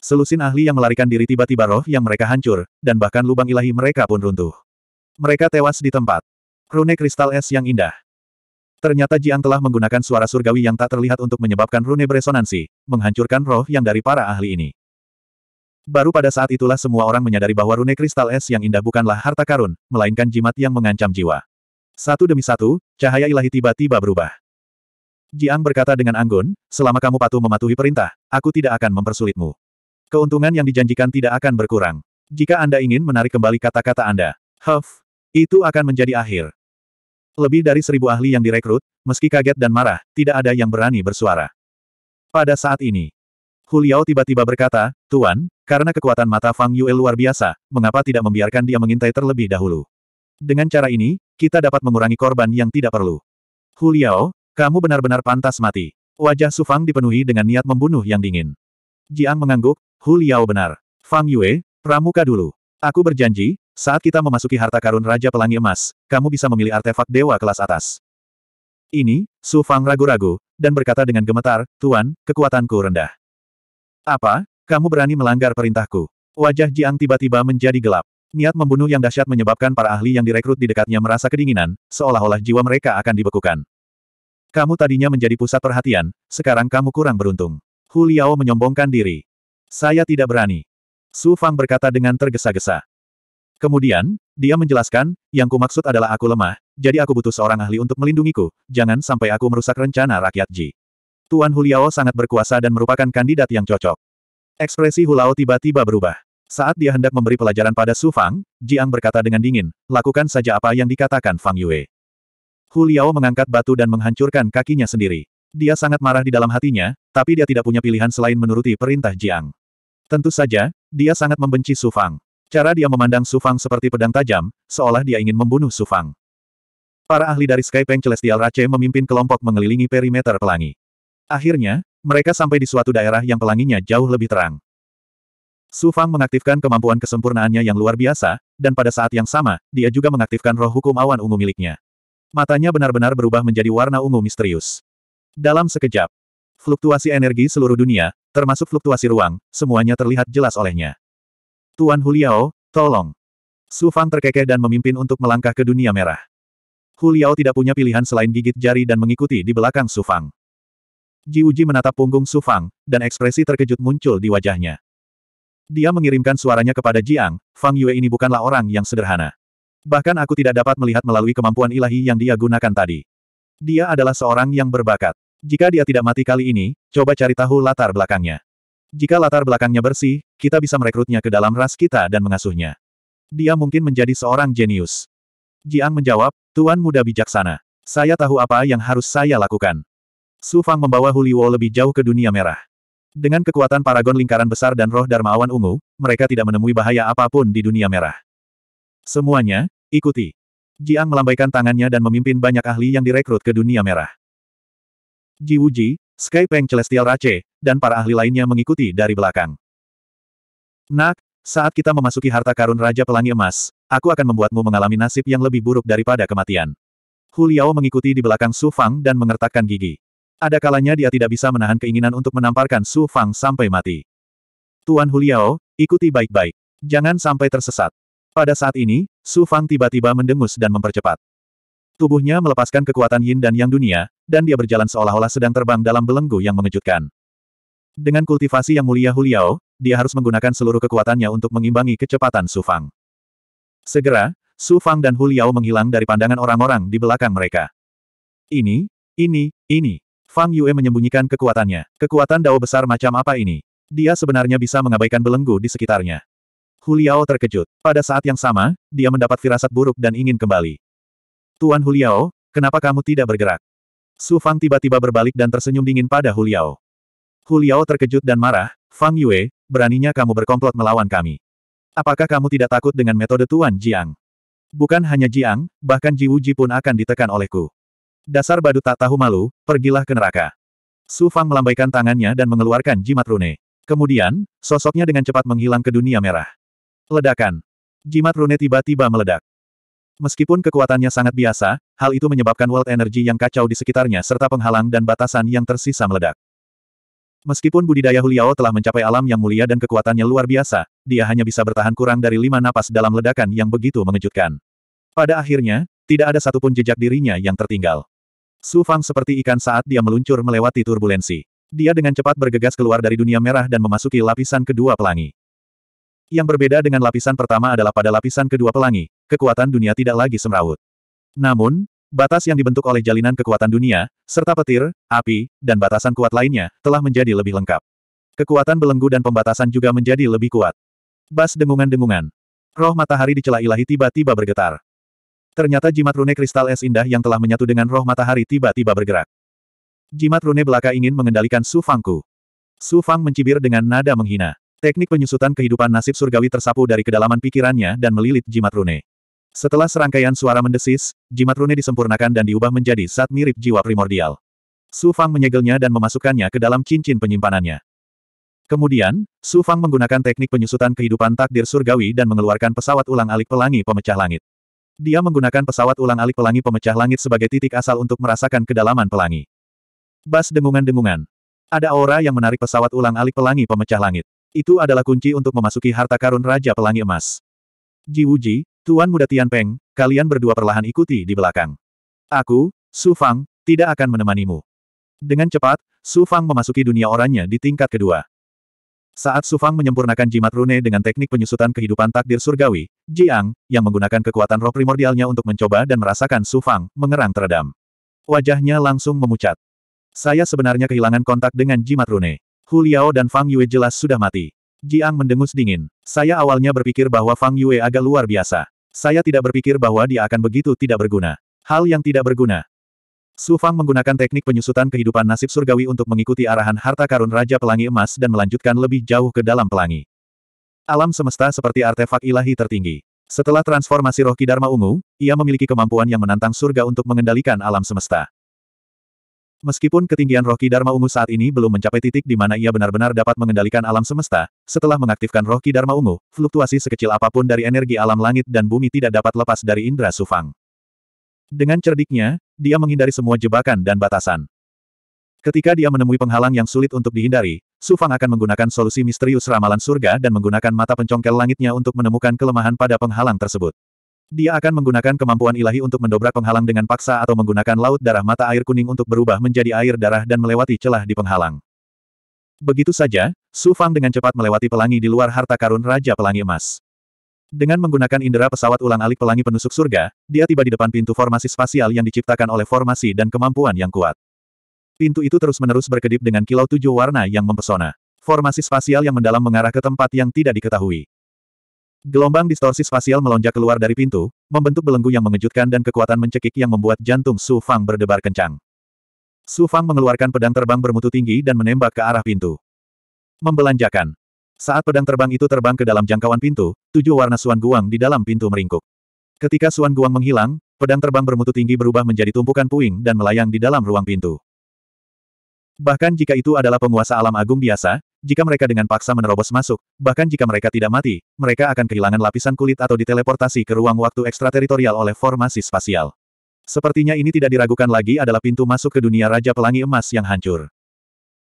Selusin ahli yang melarikan diri tiba-tiba roh yang mereka hancur, dan bahkan lubang ilahi mereka pun runtuh. Mereka tewas di tempat. Rune kristal es yang indah. Ternyata Jiang telah menggunakan suara surgawi yang tak terlihat untuk menyebabkan rune beresonansi, menghancurkan roh yang dari para ahli ini. Baru pada saat itulah semua orang menyadari bahwa rune kristal es yang indah bukanlah harta karun, melainkan jimat yang mengancam jiwa. Satu demi satu, cahaya ilahi tiba-tiba berubah. Jiang berkata dengan anggun, selama kamu patuh mematuhi perintah, aku tidak akan mempersulitmu. Keuntungan yang dijanjikan tidak akan berkurang. Jika Anda ingin menarik kembali kata-kata Anda, huff, itu akan menjadi akhir. Lebih dari seribu ahli yang direkrut, meski kaget dan marah, tidak ada yang berani bersuara. Pada saat ini, Huliao tiba-tiba berkata, Tuan, karena kekuatan mata Fang Yue luar biasa, mengapa tidak membiarkan dia mengintai terlebih dahulu? Dengan cara ini, kita dapat mengurangi korban yang tidak perlu. Huliao, kamu benar-benar pantas mati. Wajah Su Fang dipenuhi dengan niat membunuh yang dingin. Jiang mengangguk, Huliao benar. Fang Yue, pramuka dulu. Aku berjanji, saat kita memasuki harta karun Raja Pelangi Emas, kamu bisa memilih artefak dewa kelas atas. Ini, Su Fang ragu-ragu, dan berkata dengan gemetar, Tuan, kekuatanku rendah. Apa? Kamu berani melanggar perintahku? Wajah Jiang tiba-tiba menjadi gelap. Niat membunuh yang dahsyat menyebabkan para ahli yang direkrut di dekatnya merasa kedinginan, seolah-olah jiwa mereka akan dibekukan. Kamu tadinya menjadi pusat perhatian, sekarang kamu kurang beruntung. Hu Liao menyombongkan diri. Saya tidak berani. Su Fang berkata dengan tergesa-gesa. Kemudian, dia menjelaskan, yang ku maksud adalah aku lemah, jadi aku butuh seorang ahli untuk melindungiku, jangan sampai aku merusak rencana rakyat Ji. Tuan Huliao sangat berkuasa dan merupakan kandidat yang cocok. Ekspresi Hulao tiba-tiba berubah. Saat dia hendak memberi pelajaran pada Su Fang, Jiang berkata dengan dingin, lakukan saja apa yang dikatakan Fang Yue. Huliao mengangkat batu dan menghancurkan kakinya sendiri. Dia sangat marah di dalam hatinya, tapi dia tidak punya pilihan selain menuruti perintah Jiang. Tentu saja, dia sangat membenci Su Fang. Cara dia memandang Su Fang seperti pedang tajam, seolah dia ingin membunuh Su Fang. Para ahli dari Sky Peng Celestial Rache memimpin kelompok mengelilingi perimeter pelangi. Akhirnya, mereka sampai di suatu daerah yang pelanginya jauh lebih terang. Su Fang mengaktifkan kemampuan kesempurnaannya yang luar biasa, dan pada saat yang sama, dia juga mengaktifkan roh hukum awan ungu miliknya. Matanya benar-benar berubah menjadi warna ungu misterius. Dalam sekejap, fluktuasi energi seluruh dunia, termasuk fluktuasi ruang, semuanya terlihat jelas olehnya. Tuan Huliao, tolong. Su Fang terkekeh dan memimpin untuk melangkah ke dunia merah. Huliao tidak punya pilihan selain gigit jari dan mengikuti di belakang Su Fang. Ji Uji menatap punggung Su Fang, dan ekspresi terkejut muncul di wajahnya. Dia mengirimkan suaranya kepada Jiang, Fang Yue ini bukanlah orang yang sederhana. Bahkan aku tidak dapat melihat melalui kemampuan ilahi yang dia gunakan tadi. Dia adalah seorang yang berbakat. Jika dia tidak mati kali ini, coba cari tahu latar belakangnya. Jika latar belakangnya bersih, kita bisa merekrutnya ke dalam ras kita dan mengasuhnya. Dia mungkin menjadi seorang jenius. Jiang menjawab, Tuan muda bijaksana. Saya tahu apa yang harus saya lakukan. Su Fang membawa Huliwo lebih jauh ke dunia merah. Dengan kekuatan paragon lingkaran besar dan roh Darmawan Ungu, mereka tidak menemui bahaya apapun di dunia merah. Semuanya, ikuti. Jiang melambaikan tangannya dan memimpin banyak ahli yang direkrut ke dunia merah. Ji Wuji, Sky Peng Celestial Rache, dan para ahli lainnya mengikuti dari belakang. Nak, saat kita memasuki harta karun Raja Pelangi Emas, aku akan membuatmu mengalami nasib yang lebih buruk daripada kematian. Hu Liao mengikuti di belakang Su Fang dan mengertakkan gigi. Ada kalanya dia tidak bisa menahan keinginan untuk menamparkan Su Fang sampai mati. Tuan Huliao, ikuti baik-baik. Jangan sampai tersesat. Pada saat ini, Su Fang tiba-tiba mendengus dan mempercepat. Tubuhnya melepaskan kekuatan yin dan yang dunia, dan dia berjalan seolah-olah sedang terbang dalam belenggu yang mengejutkan. Dengan kultivasi yang mulia Huliao, dia harus menggunakan seluruh kekuatannya untuk mengimbangi kecepatan Su Fang. Segera, Su Fang dan Huliao menghilang dari pandangan orang-orang di belakang mereka. Ini, ini, ini. Fang Yue menyembunyikan kekuatannya. Kekuatan dao besar macam apa ini? Dia sebenarnya bisa mengabaikan belenggu di sekitarnya. Huliao terkejut. Pada saat yang sama, dia mendapat firasat buruk dan ingin kembali. Tuan Huliao, kenapa kamu tidak bergerak? Su Fang tiba-tiba berbalik dan tersenyum dingin pada Huliao. Huliao terkejut dan marah, Fang Yue, beraninya kamu berkomplot melawan kami. Apakah kamu tidak takut dengan metode Tuan Jiang? Bukan hanya Jiang, bahkan Ji Wuji pun akan ditekan olehku. Dasar badut tak tahu malu, pergilah ke neraka. Su Fang melambaikan tangannya dan mengeluarkan jimat rune. Kemudian, sosoknya dengan cepat menghilang ke dunia merah. Ledakan. Jimat rune tiba-tiba meledak. Meskipun kekuatannya sangat biasa, hal itu menyebabkan world energy yang kacau di sekitarnya serta penghalang dan batasan yang tersisa meledak. Meskipun budidaya Huliao telah mencapai alam yang mulia dan kekuatannya luar biasa, dia hanya bisa bertahan kurang dari lima napas dalam ledakan yang begitu mengejutkan. Pada akhirnya, tidak ada satupun jejak dirinya yang tertinggal. Su Fang seperti ikan saat dia meluncur melewati turbulensi. Dia dengan cepat bergegas keluar dari dunia merah dan memasuki lapisan kedua pelangi. Yang berbeda dengan lapisan pertama adalah pada lapisan kedua pelangi, kekuatan dunia tidak lagi semrawut. Namun, batas yang dibentuk oleh jalinan kekuatan dunia, serta petir, api, dan batasan kuat lainnya, telah menjadi lebih lengkap. Kekuatan belenggu dan pembatasan juga menjadi lebih kuat. Bas dengungan-dengungan. Roh matahari di celah ilahi tiba-tiba bergetar. Ternyata jimat rune kristal es indah yang telah menyatu dengan roh matahari tiba-tiba bergerak. Jimat rune belaka ingin mengendalikan Su Fangku. Su Fang mencibir dengan nada menghina. Teknik penyusutan kehidupan nasib surgawi tersapu dari kedalaman pikirannya dan melilit jimat rune. Setelah serangkaian suara mendesis, jimat rune disempurnakan dan diubah menjadi saat mirip jiwa primordial. Su Fang menyegelnya dan memasukkannya ke dalam cincin penyimpanannya. Kemudian, Su Fang menggunakan teknik penyusutan kehidupan takdir surgawi dan mengeluarkan pesawat ulang alik pelangi pemecah langit. Dia menggunakan pesawat ulang-alik pelangi pemecah langit sebagai titik asal untuk merasakan kedalaman pelangi. Bas dengungan-dengungan. Ada aura yang menarik pesawat ulang-alik pelangi pemecah langit. Itu adalah kunci untuk memasuki harta karun Raja Pelangi Emas. Ji Wuji, Tuan Muda Tianpeng, kalian berdua perlahan ikuti di belakang. Aku, Su Fang, tidak akan menemanimu. Dengan cepat, Su Fang memasuki dunia orangnya di tingkat kedua. Saat Sufang menyempurnakan jimat rune dengan teknik penyusutan kehidupan takdir surgawi, Jiang, yang menggunakan kekuatan roh primordialnya untuk mencoba dan merasakan Sufang, mengerang teredam. Wajahnya langsung memucat. Saya sebenarnya kehilangan kontak dengan jimat rune. Hu Liao dan Fang Yue jelas sudah mati. Jiang mendengus dingin. Saya awalnya berpikir bahwa Fang Yue agak luar biasa. Saya tidak berpikir bahwa dia akan begitu tidak berguna. Hal yang tidak berguna. Su Fang menggunakan teknik penyusutan kehidupan nasib surgawi untuk mengikuti arahan harta karun Raja Pelangi Emas dan melanjutkan lebih jauh ke dalam pelangi. Alam semesta seperti artefak ilahi tertinggi. Setelah transformasi roh Kidarma Ungu, ia memiliki kemampuan yang menantang surga untuk mengendalikan alam semesta. Meskipun ketinggian roh Kidarma Ungu saat ini belum mencapai titik di mana ia benar-benar dapat mengendalikan alam semesta, setelah mengaktifkan roh Kidarma Ungu, fluktuasi sekecil apapun dari energi alam langit dan bumi tidak dapat lepas dari Indra Sufang. Dengan cerdiknya, dia menghindari semua jebakan dan batasan. Ketika dia menemui penghalang yang sulit untuk dihindari, Su Fang akan menggunakan solusi misterius ramalan surga dan menggunakan mata pencongkel langitnya untuk menemukan kelemahan pada penghalang tersebut. Dia akan menggunakan kemampuan ilahi untuk mendobrak penghalang dengan paksa atau menggunakan laut darah mata air kuning untuk berubah menjadi air darah dan melewati celah di penghalang. Begitu saja, Su Fang dengan cepat melewati pelangi di luar harta karun Raja Pelangi Emas. Dengan menggunakan indera pesawat ulang-alik pelangi penusuk surga, dia tiba di depan pintu formasi spasial yang diciptakan oleh formasi dan kemampuan yang kuat. Pintu itu terus-menerus berkedip dengan kilau tujuh warna yang mempesona. Formasi spasial yang mendalam mengarah ke tempat yang tidak diketahui. Gelombang distorsi spasial melonjak keluar dari pintu, membentuk belenggu yang mengejutkan dan kekuatan mencekik yang membuat jantung Su Fang berdebar kencang. Su Fang mengeluarkan pedang terbang bermutu tinggi dan menembak ke arah pintu. Membelanjakan. Saat pedang terbang itu terbang ke dalam jangkauan pintu, tujuh warna Suan Guang di dalam pintu meringkuk. Ketika Suan Guang menghilang, pedang terbang bermutu tinggi berubah menjadi tumpukan puing dan melayang di dalam ruang pintu. Bahkan jika itu adalah penguasa alam agung biasa, jika mereka dengan paksa menerobos masuk, bahkan jika mereka tidak mati, mereka akan kehilangan lapisan kulit atau diteleportasi ke ruang waktu ekstrateritorial oleh formasi spasial. Sepertinya ini tidak diragukan lagi adalah pintu masuk ke dunia Raja Pelangi Emas yang hancur.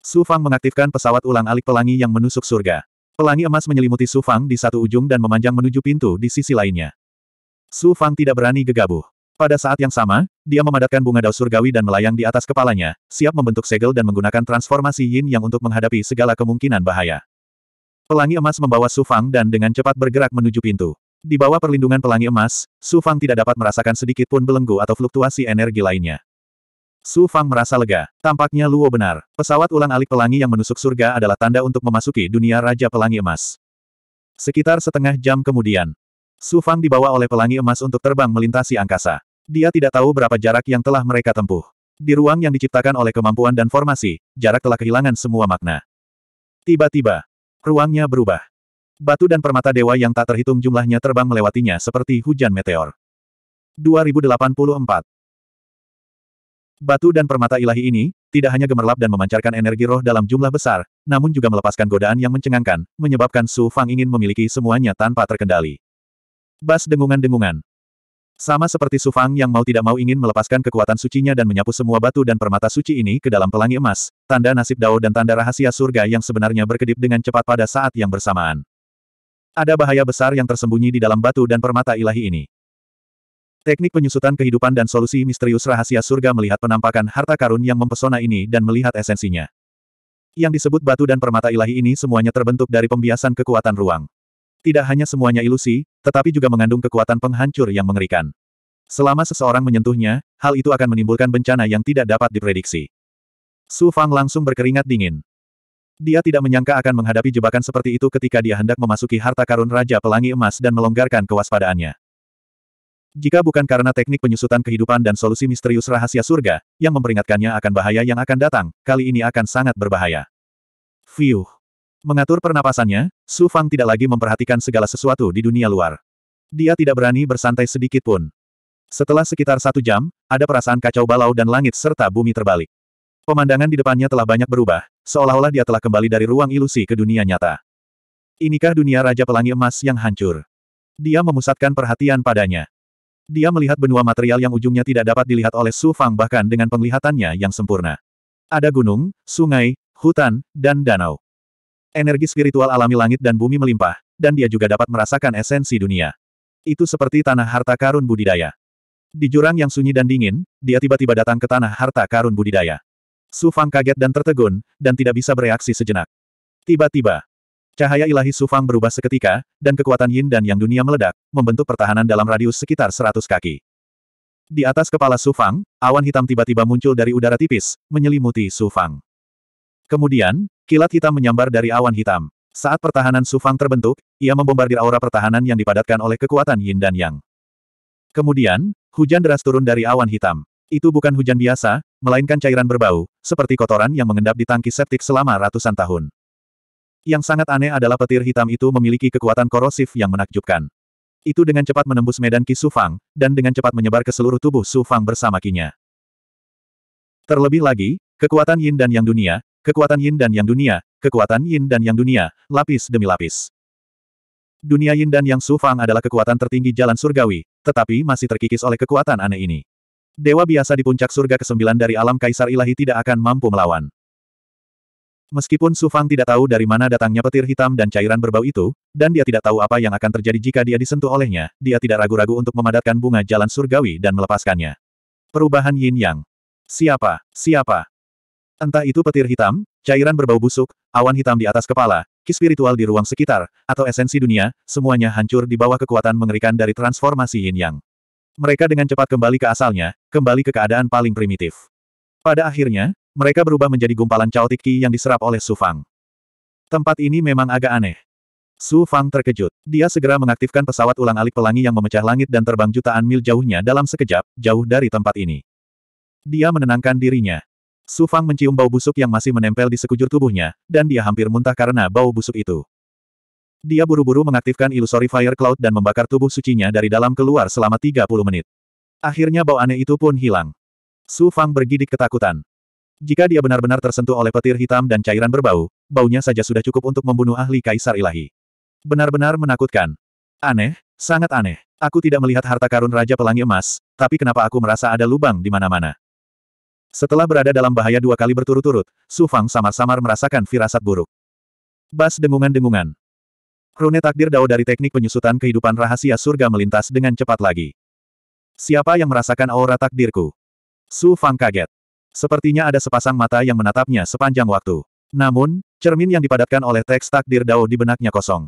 Su Fang mengaktifkan pesawat ulang alik pelangi yang menusuk surga. Pelangi emas menyelimuti Su Fang di satu ujung dan memanjang menuju pintu di sisi lainnya. Su Fang tidak berani gegabah. Pada saat yang sama, dia memadatkan bunga dao surgawi dan melayang di atas kepalanya, siap membentuk segel dan menggunakan transformasi yin yang untuk menghadapi segala kemungkinan bahaya. Pelangi emas membawa Su Fang dan dengan cepat bergerak menuju pintu. Di bawah perlindungan pelangi emas, Su Fang tidak dapat merasakan sedikit pun belenggu atau fluktuasi energi lainnya. Su Fang merasa lega. Tampaknya Luo benar. Pesawat ulang-alik pelangi yang menusuk surga adalah tanda untuk memasuki dunia Raja Pelangi Emas. Sekitar setengah jam kemudian, Su Fang dibawa oleh pelangi emas untuk terbang melintasi angkasa. Dia tidak tahu berapa jarak yang telah mereka tempuh. Di ruang yang diciptakan oleh kemampuan dan formasi, jarak telah kehilangan semua makna. Tiba-tiba, ruangnya berubah. Batu dan permata dewa yang tak terhitung jumlahnya terbang melewatinya seperti hujan meteor. 2084 Batu dan permata ilahi ini, tidak hanya gemerlap dan memancarkan energi roh dalam jumlah besar, namun juga melepaskan godaan yang mencengangkan, menyebabkan Su Fang ingin memiliki semuanya tanpa terkendali. Bas dengungan-dengungan. Sama seperti Su Fang yang mau tidak mau ingin melepaskan kekuatan sucinya dan menyapu semua batu dan permata suci ini ke dalam pelangi emas, tanda nasib Dao dan tanda rahasia surga yang sebenarnya berkedip dengan cepat pada saat yang bersamaan. Ada bahaya besar yang tersembunyi di dalam batu dan permata ilahi ini. Teknik penyusutan kehidupan dan solusi misterius rahasia surga melihat penampakan harta karun yang mempesona ini dan melihat esensinya. Yang disebut batu dan permata ilahi ini semuanya terbentuk dari pembiasan kekuatan ruang. Tidak hanya semuanya ilusi, tetapi juga mengandung kekuatan penghancur yang mengerikan. Selama seseorang menyentuhnya, hal itu akan menimbulkan bencana yang tidak dapat diprediksi. Su Fang langsung berkeringat dingin. Dia tidak menyangka akan menghadapi jebakan seperti itu ketika dia hendak memasuki harta karun Raja Pelangi Emas dan melonggarkan kewaspadaannya. Jika bukan karena teknik penyusutan kehidupan dan solusi misterius rahasia surga, yang memperingatkannya akan bahaya yang akan datang, kali ini akan sangat berbahaya. Fiuh. Mengatur pernapasannya, Su Fang tidak lagi memperhatikan segala sesuatu di dunia luar. Dia tidak berani bersantai sedikit pun. Setelah sekitar satu jam, ada perasaan kacau balau dan langit serta bumi terbalik. Pemandangan di depannya telah banyak berubah, seolah-olah dia telah kembali dari ruang ilusi ke dunia nyata. Inikah dunia Raja Pelangi Emas yang hancur? Dia memusatkan perhatian padanya. Dia melihat benua material yang ujungnya tidak dapat dilihat oleh Su Fang bahkan dengan penglihatannya yang sempurna. Ada gunung, sungai, hutan, dan danau. Energi spiritual alami langit dan bumi melimpah, dan dia juga dapat merasakan esensi dunia. Itu seperti tanah harta karun budidaya. Di jurang yang sunyi dan dingin, dia tiba-tiba datang ke tanah harta karun budidaya. Su Fang kaget dan tertegun, dan tidak bisa bereaksi sejenak. Tiba-tiba, Cahaya ilahi Sufang berubah seketika, dan kekuatan yin dan yang dunia meledak, membentuk pertahanan dalam radius sekitar 100 kaki. Di atas kepala Sufang, awan hitam tiba-tiba muncul dari udara tipis, menyelimuti Sufang. Kemudian, kilat hitam menyambar dari awan hitam. Saat pertahanan Sufang terbentuk, ia membombardir aura pertahanan yang dipadatkan oleh kekuatan yin dan yang. Kemudian, hujan deras turun dari awan hitam. Itu bukan hujan biasa, melainkan cairan berbau, seperti kotoran yang mengendap di tangki septik selama ratusan tahun. Yang sangat aneh adalah petir hitam itu memiliki kekuatan korosif yang menakjubkan. Itu dengan cepat menembus medan kisufang Su dan dengan cepat menyebar ke seluruh tubuh Su bersama kinya. Terlebih lagi, kekuatan yin dan yang dunia, kekuatan yin dan yang dunia, kekuatan yin dan yang dunia, lapis demi lapis. Dunia yin dan yang Su adalah kekuatan tertinggi jalan surgawi, tetapi masih terkikis oleh kekuatan aneh ini. Dewa biasa di puncak surga ke-9 dari alam kaisar ilahi tidak akan mampu melawan. Meskipun Su Fang tidak tahu dari mana datangnya petir hitam dan cairan berbau itu, dan dia tidak tahu apa yang akan terjadi jika dia disentuh olehnya, dia tidak ragu-ragu untuk memadatkan bunga jalan surgawi dan melepaskannya. Perubahan yin yang. Siapa? Siapa? Entah itu petir hitam, cairan berbau busuk, awan hitam di atas kepala, ki spiritual di ruang sekitar, atau esensi dunia, semuanya hancur di bawah kekuatan mengerikan dari transformasi yin yang. Mereka dengan cepat kembali ke asalnya, kembali ke keadaan paling primitif. Pada akhirnya, mereka berubah menjadi gumpalan caotik Qi yang diserap oleh Su Fang. Tempat ini memang agak aneh. Su Fang terkejut. Dia segera mengaktifkan pesawat ulang-alik pelangi yang memecah langit dan terbang jutaan mil jauhnya dalam sekejap, jauh dari tempat ini. Dia menenangkan dirinya. Su Fang mencium bau busuk yang masih menempel di sekujur tubuhnya, dan dia hampir muntah karena bau busuk itu. Dia buru-buru mengaktifkan Illusory Fire Cloud dan membakar tubuh sucinya dari dalam keluar selama 30 menit. Akhirnya bau aneh itu pun hilang. Su Fang bergidik ketakutan. Jika dia benar-benar tersentuh oleh petir hitam dan cairan berbau, baunya saja sudah cukup untuk membunuh ahli kaisar ilahi. Benar-benar menakutkan. Aneh, sangat aneh. Aku tidak melihat harta karun Raja Pelangi Emas, tapi kenapa aku merasa ada lubang di mana-mana? Setelah berada dalam bahaya dua kali berturut-turut, Su Fang samar-samar merasakan firasat buruk. Bas dengungan-dengungan. Rune takdir dao dari teknik penyusutan kehidupan rahasia surga melintas dengan cepat lagi. Siapa yang merasakan aura takdirku? Su Fang kaget. Sepertinya ada sepasang mata yang menatapnya sepanjang waktu. Namun, cermin yang dipadatkan oleh teks takdir Dao di benaknya kosong.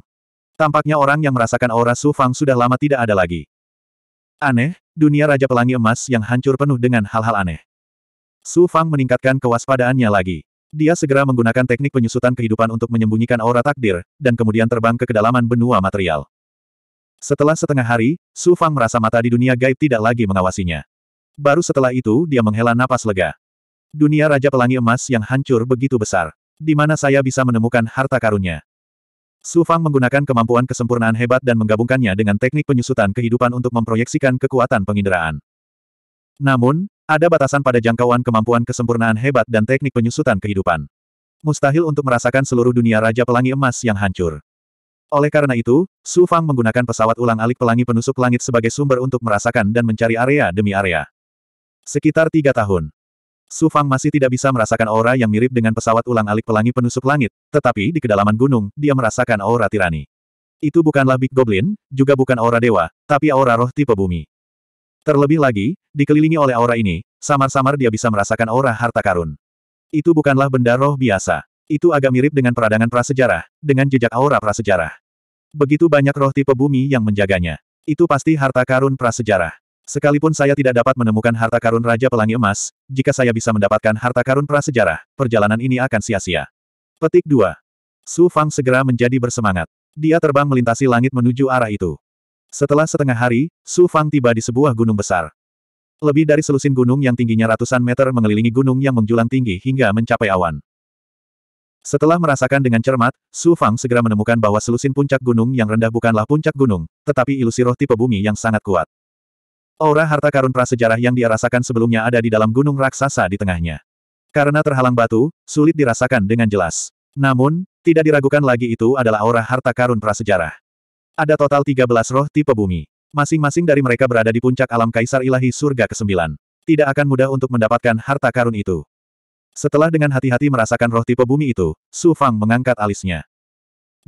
Tampaknya orang yang merasakan aura Su Fang sudah lama tidak ada lagi. Aneh, dunia Raja Pelangi Emas yang hancur penuh dengan hal-hal aneh. Su Fang meningkatkan kewaspadaannya lagi. Dia segera menggunakan teknik penyusutan kehidupan untuk menyembunyikan aura takdir, dan kemudian terbang ke kedalaman benua material. Setelah setengah hari, Su Fang merasa mata di dunia gaib tidak lagi mengawasinya. Baru setelah itu dia menghela napas lega. Dunia Raja Pelangi Emas yang hancur begitu besar. Di mana saya bisa menemukan harta karunnya? Su Fang menggunakan kemampuan kesempurnaan hebat dan menggabungkannya dengan teknik penyusutan kehidupan untuk memproyeksikan kekuatan penginderaan. Namun, ada batasan pada jangkauan kemampuan kesempurnaan hebat dan teknik penyusutan kehidupan. Mustahil untuk merasakan seluruh dunia Raja Pelangi Emas yang hancur. Oleh karena itu, Su Fang menggunakan pesawat ulang-alik pelangi penusuk langit sebagai sumber untuk merasakan dan mencari area demi area. Sekitar tiga tahun, Su Fang masih tidak bisa merasakan aura yang mirip dengan pesawat ulang-alik pelangi penusuk langit, tetapi di kedalaman gunung, dia merasakan aura tirani. Itu bukanlah Big Goblin, juga bukan aura dewa, tapi aura roh tipe bumi. Terlebih lagi, dikelilingi oleh aura ini, samar-samar dia bisa merasakan aura harta karun. Itu bukanlah benda roh biasa. Itu agak mirip dengan peradangan prasejarah, dengan jejak aura prasejarah. Begitu banyak roh tipe bumi yang menjaganya. Itu pasti harta karun prasejarah. Sekalipun saya tidak dapat menemukan harta karun Raja Pelangi Emas, jika saya bisa mendapatkan harta karun prasejarah, perjalanan ini akan sia-sia. Petik 2. Su Fang segera menjadi bersemangat. Dia terbang melintasi langit menuju arah itu. Setelah setengah hari, Su Fang tiba di sebuah gunung besar. Lebih dari selusin gunung yang tingginya ratusan meter mengelilingi gunung yang menjulang tinggi hingga mencapai awan. Setelah merasakan dengan cermat, Su Fang segera menemukan bahwa selusin puncak gunung yang rendah bukanlah puncak gunung, tetapi ilusi roh tipe bumi yang sangat kuat. Aura harta karun prasejarah yang dia rasakan sebelumnya ada di dalam gunung raksasa di tengahnya. Karena terhalang batu, sulit dirasakan dengan jelas. Namun, tidak diragukan lagi itu adalah aura harta karun prasejarah. Ada total 13 roh tipe bumi. Masing-masing dari mereka berada di puncak alam kaisar ilahi surga ke-9. Tidak akan mudah untuk mendapatkan harta karun itu. Setelah dengan hati-hati merasakan roh tipe bumi itu, Su Fang mengangkat alisnya.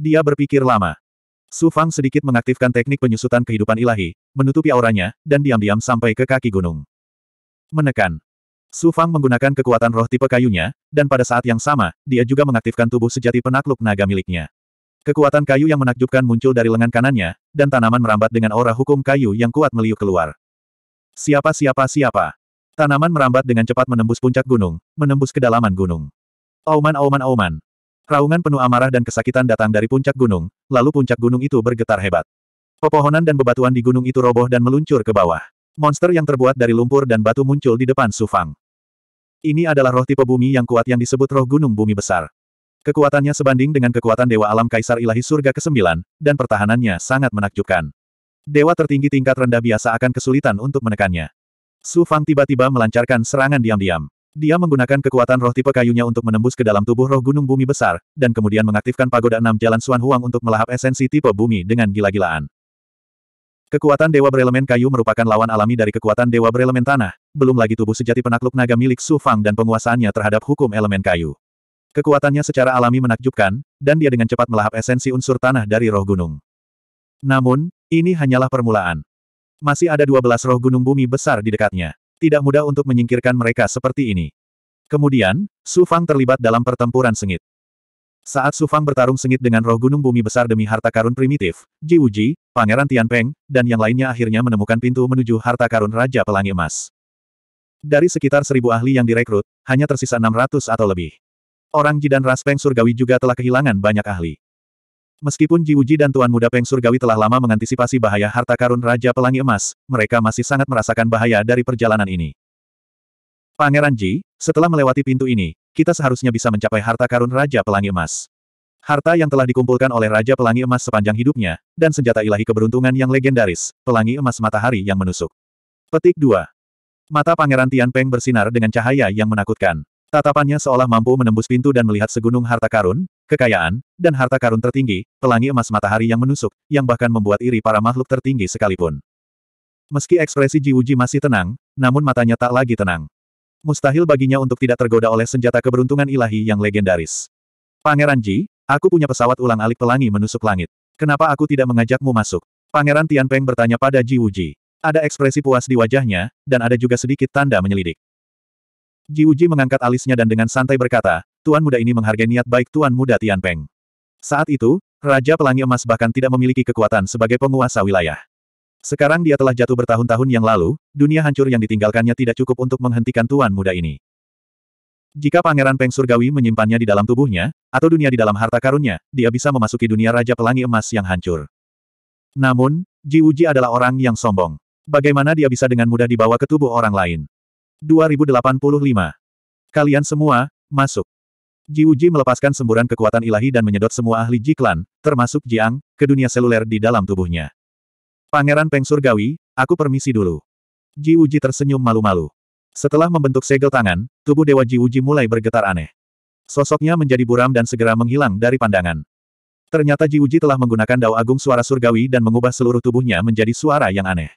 Dia berpikir lama. Su Fang sedikit mengaktifkan teknik penyusutan kehidupan ilahi, menutupi auranya, dan diam-diam sampai ke kaki gunung. Menekan. Su Fang menggunakan kekuatan roh tipe kayunya, dan pada saat yang sama, dia juga mengaktifkan tubuh sejati penakluk naga miliknya. Kekuatan kayu yang menakjubkan muncul dari lengan kanannya, dan tanaman merambat dengan aura hukum kayu yang kuat meliuk keluar. Siapa siapa siapa. Tanaman merambat dengan cepat menembus puncak gunung, menembus kedalaman gunung. Auman auman auman. Raungan penuh amarah dan kesakitan datang dari puncak gunung, lalu puncak gunung itu bergetar hebat. Pepohonan dan bebatuan di gunung itu roboh dan meluncur ke bawah. Monster yang terbuat dari lumpur dan batu muncul di depan Sufang. Ini adalah roh tipe bumi yang kuat yang disebut roh gunung bumi besar. Kekuatannya sebanding dengan kekuatan Dewa Alam Kaisar Ilahi Surga ke-9, dan pertahanannya sangat menakjubkan. Dewa tertinggi tingkat rendah biasa akan kesulitan untuk menekannya. Su Fang tiba-tiba melancarkan serangan diam-diam. Dia menggunakan kekuatan roh tipe kayunya untuk menembus ke dalam tubuh roh gunung bumi besar, dan kemudian mengaktifkan pagoda enam jalan Suan Huang untuk melahap esensi tipe bumi dengan gila-gilaan. Kekuatan dewa berelemen kayu merupakan lawan alami dari kekuatan dewa berelemen tanah, belum lagi tubuh sejati penakluk naga milik Su Fang dan penguasaannya terhadap hukum elemen kayu. Kekuatannya secara alami menakjubkan, dan dia dengan cepat melahap esensi unsur tanah dari roh gunung. Namun, ini hanyalah permulaan. Masih ada dua belas roh gunung bumi besar di dekatnya. Tidak mudah untuk menyingkirkan mereka seperti ini. Kemudian, Su Fang terlibat dalam pertempuran sengit. Saat Su Fang bertarung sengit dengan roh gunung bumi besar demi harta karun primitif, Ji Wuji, Pangeran Tianpeng, dan yang lainnya akhirnya menemukan pintu menuju harta karun Raja Pelangi Emas. Dari sekitar seribu ahli yang direkrut, hanya tersisa 600 atau lebih. Orang Jidan Ras Peng Surgawi juga telah kehilangan banyak ahli. Meskipun Jiuji dan Tuan Muda Peng Surgawi telah lama mengantisipasi bahaya harta karun Raja Pelangi Emas, mereka masih sangat merasakan bahaya dari perjalanan ini. Pangeran Ji, setelah melewati pintu ini, kita seharusnya bisa mencapai harta karun Raja Pelangi Emas. Harta yang telah dikumpulkan oleh Raja Pelangi Emas sepanjang hidupnya, dan senjata ilahi keberuntungan yang legendaris, Pelangi Emas Matahari yang menusuk. Petik 2. Mata Pangeran Tian Peng bersinar dengan cahaya yang menakutkan. Tatapannya seolah mampu menembus pintu dan melihat segunung harta karun, kekayaan, dan harta karun tertinggi, pelangi emas matahari yang menusuk, yang bahkan membuat iri para makhluk tertinggi sekalipun. Meski ekspresi Ji Jiwuji masih tenang, namun matanya tak lagi tenang. Mustahil baginya untuk tidak tergoda oleh senjata keberuntungan ilahi yang legendaris. Pangeran Ji, aku punya pesawat ulang alik pelangi menusuk langit. Kenapa aku tidak mengajakmu masuk? Pangeran Tianpeng bertanya pada Ji Wuji. Ada ekspresi puas di wajahnya, dan ada juga sedikit tanda menyelidik. Ji Uji mengangkat alisnya dan dengan santai berkata, Tuan muda ini menghargai niat baik Tuan muda Tianpeng. Saat itu, Raja Pelangi Emas bahkan tidak memiliki kekuatan sebagai penguasa wilayah. Sekarang dia telah jatuh bertahun-tahun yang lalu, dunia hancur yang ditinggalkannya tidak cukup untuk menghentikan tuan muda ini. Jika Pangeran Peng Surgawi menyimpannya di dalam tubuhnya, atau dunia di dalam harta karunnya, dia bisa memasuki dunia Raja Pelangi Emas yang hancur. Namun, Ji Wuji adalah orang yang sombong. Bagaimana dia bisa dengan mudah dibawa ke tubuh orang lain? 2085. Kalian semua, masuk. Ji Uji melepaskan semburan kekuatan ilahi dan menyedot semua ahli Ji Klan, termasuk Jiang, ke dunia seluler di dalam tubuhnya. Pangeran Peng Surgawi, aku permisi dulu. Ji Uji tersenyum malu-malu. Setelah membentuk segel tangan, tubuh Dewa Ji Uji mulai bergetar aneh. Sosoknya menjadi buram dan segera menghilang dari pandangan. Ternyata Ji Uji telah menggunakan dao agung suara surgawi dan mengubah seluruh tubuhnya menjadi suara yang aneh.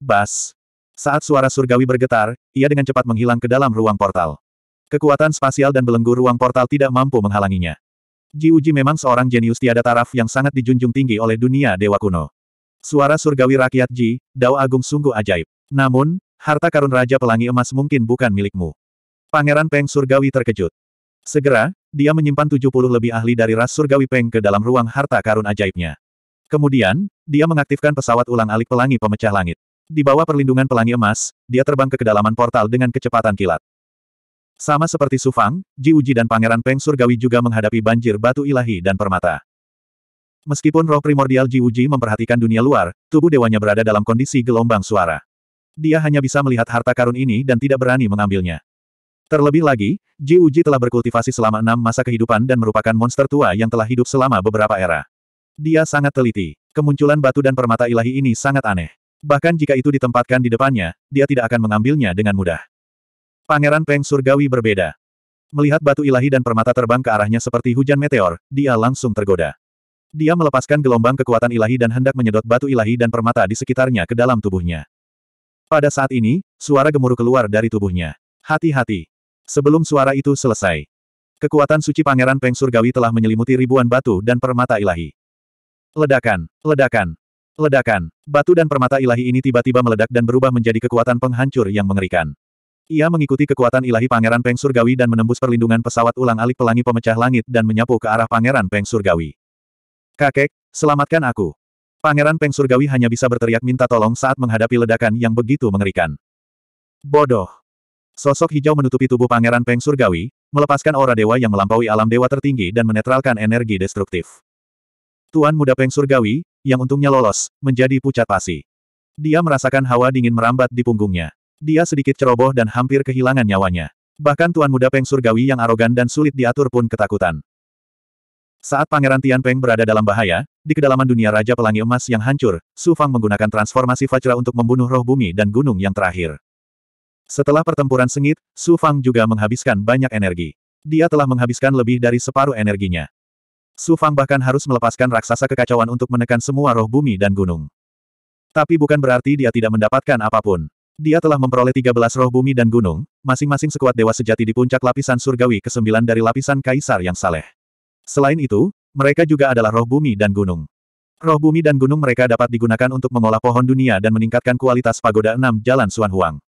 Bas! Saat suara surgawi bergetar, ia dengan cepat menghilang ke dalam ruang portal. Kekuatan spasial dan belenggu ruang portal tidak mampu menghalanginya. Ji Uji memang seorang jenius tiada taraf yang sangat dijunjung tinggi oleh dunia dewa kuno. Suara surgawi rakyat Ji, Dao Agung sungguh ajaib. Namun, harta karun Raja Pelangi Emas mungkin bukan milikmu. Pangeran Peng Surgawi terkejut. Segera, dia menyimpan 70 lebih ahli dari ras surgawi Peng ke dalam ruang harta karun ajaibnya. Kemudian, dia mengaktifkan pesawat ulang alik pelangi pemecah langit. Di bawah perlindungan pelangi emas, dia terbang ke kedalaman portal dengan kecepatan kilat. Sama seperti Sufang, Ji Uji dan Pangeran Peng Surgawi juga menghadapi banjir batu ilahi dan permata. Meskipun roh primordial Ji Uji memperhatikan dunia luar, tubuh dewanya berada dalam kondisi gelombang suara. Dia hanya bisa melihat harta karun ini dan tidak berani mengambilnya. Terlebih lagi, Ji Uji telah berkultivasi selama enam masa kehidupan dan merupakan monster tua yang telah hidup selama beberapa era. Dia sangat teliti. Kemunculan batu dan permata ilahi ini sangat aneh. Bahkan jika itu ditempatkan di depannya, dia tidak akan mengambilnya dengan mudah. Pangeran Peng Surgawi berbeda. Melihat batu ilahi dan permata terbang ke arahnya seperti hujan meteor, dia langsung tergoda. Dia melepaskan gelombang kekuatan ilahi dan hendak menyedot batu ilahi dan permata di sekitarnya ke dalam tubuhnya. Pada saat ini, suara gemuruh keluar dari tubuhnya. Hati-hati. Sebelum suara itu selesai, kekuatan suci Pangeran Peng Surgawi telah menyelimuti ribuan batu dan permata ilahi. Ledakan, ledakan. Ledakan. Batu dan permata ilahi ini tiba-tiba meledak dan berubah menjadi kekuatan penghancur yang mengerikan. Ia mengikuti kekuatan ilahi Pangeran Peng Surgawi dan menembus perlindungan pesawat ulang-alik pelangi pemecah langit dan menyapu ke arah Pangeran Peng Surgawi. Kakek, selamatkan aku. Pangeran Peng Surgawi hanya bisa berteriak minta tolong saat menghadapi ledakan yang begitu mengerikan. Bodoh. Sosok hijau menutupi tubuh Pangeran Peng Surgawi, melepaskan aura dewa yang melampaui alam dewa tertinggi dan menetralkan energi destruktif. Tuan muda Peng Surgawi, yang untungnya lolos, menjadi pucat pasi. Dia merasakan hawa dingin merambat di punggungnya. Dia sedikit ceroboh dan hampir kehilangan nyawanya. Bahkan Tuan Muda Peng Surgawi yang arogan dan sulit diatur pun ketakutan. Saat Pangeran Tianpeng berada dalam bahaya, di kedalaman dunia Raja Pelangi Emas yang hancur, Su Fang menggunakan transformasi Fajra untuk membunuh roh bumi dan gunung yang terakhir. Setelah pertempuran sengit, Su Fang juga menghabiskan banyak energi. Dia telah menghabiskan lebih dari separuh energinya. Su Fang bahkan harus melepaskan raksasa kekacauan untuk menekan semua roh bumi dan gunung. Tapi bukan berarti dia tidak mendapatkan apapun. Dia telah memperoleh 13 roh bumi dan gunung, masing-masing sekuat dewa sejati di puncak lapisan surgawi ke-9 dari lapisan kaisar yang saleh. Selain itu, mereka juga adalah roh bumi dan gunung. Roh bumi dan gunung mereka dapat digunakan untuk mengolah pohon dunia dan meningkatkan kualitas pagoda Enam Jalan Suan Huang.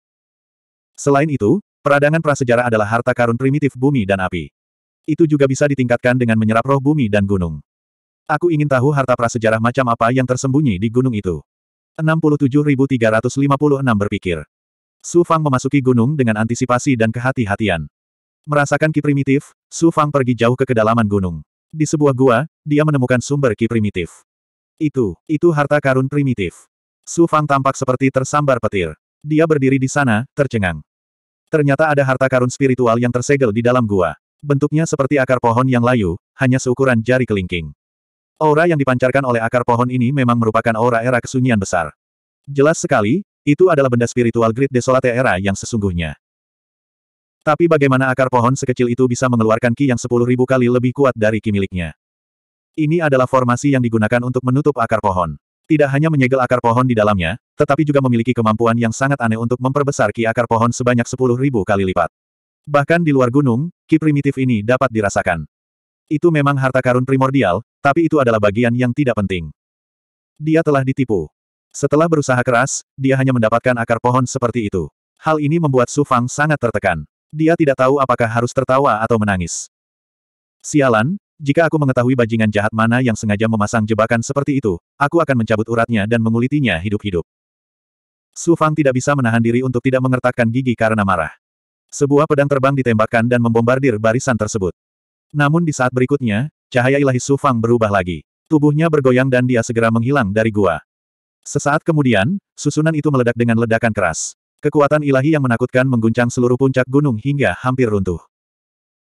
Selain itu, peradangan prasejarah adalah harta karun primitif bumi dan api. Itu juga bisa ditingkatkan dengan menyerap roh bumi dan gunung. Aku ingin tahu harta prasejarah macam apa yang tersembunyi di gunung itu. 67356 berpikir. Su Fang memasuki gunung dengan antisipasi dan kehati-hatian. Merasakan ki primitif, Su Fang pergi jauh ke kedalaman gunung. Di sebuah gua, dia menemukan sumber ki primitif. Itu, itu harta karun primitif. Su Fang tampak seperti tersambar petir. Dia berdiri di sana, tercengang. Ternyata ada harta karun spiritual yang tersegel di dalam gua. Bentuknya seperti akar pohon yang layu, hanya seukuran jari kelingking. Aura yang dipancarkan oleh akar pohon ini memang merupakan aura era kesunyian besar. Jelas sekali, itu adalah benda spiritual Great Desolate Era yang sesungguhnya. Tapi bagaimana akar pohon sekecil itu bisa mengeluarkan ki yang sepuluh ribu kali lebih kuat dari ki miliknya? Ini adalah formasi yang digunakan untuk menutup akar pohon. Tidak hanya menyegel akar pohon di dalamnya, tetapi juga memiliki kemampuan yang sangat aneh untuk memperbesar ki akar pohon sebanyak sepuluh ribu kali lipat. Bahkan di luar gunung, ki primitif ini dapat dirasakan. Itu memang harta karun primordial, tapi itu adalah bagian yang tidak penting. Dia telah ditipu. Setelah berusaha keras, dia hanya mendapatkan akar pohon seperti itu. Hal ini membuat Su Fang sangat tertekan. Dia tidak tahu apakah harus tertawa atau menangis. Sialan, jika aku mengetahui bajingan jahat mana yang sengaja memasang jebakan seperti itu, aku akan mencabut uratnya dan mengulitinya hidup-hidup. Su Fang tidak bisa menahan diri untuk tidak mengertakkan gigi karena marah. Sebuah pedang terbang ditembakkan dan membombardir barisan tersebut. Namun di saat berikutnya, cahaya ilahi Sufang berubah lagi. Tubuhnya bergoyang dan dia segera menghilang dari gua. Sesaat kemudian, susunan itu meledak dengan ledakan keras. Kekuatan ilahi yang menakutkan mengguncang seluruh puncak gunung hingga hampir runtuh.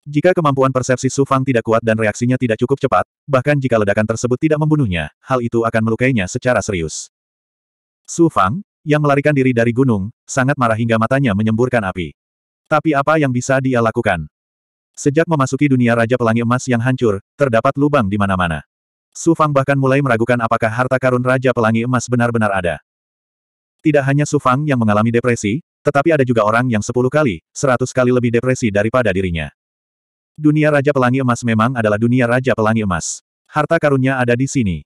Jika kemampuan persepsi Sufang tidak kuat dan reaksinya tidak cukup cepat, bahkan jika ledakan tersebut tidak membunuhnya, hal itu akan melukainya secara serius. Sufang, yang melarikan diri dari gunung, sangat marah hingga matanya menyemburkan api. Tapi apa yang bisa dia lakukan? Sejak memasuki dunia Raja Pelangi Emas yang hancur, terdapat lubang di mana-mana. Su Fang bahkan mulai meragukan apakah harta karun Raja Pelangi Emas benar-benar ada. Tidak hanya Su Fang yang mengalami depresi, tetapi ada juga orang yang sepuluh kali, seratus kali lebih depresi daripada dirinya. Dunia Raja Pelangi Emas memang adalah dunia Raja Pelangi Emas. Harta karunnya ada di sini.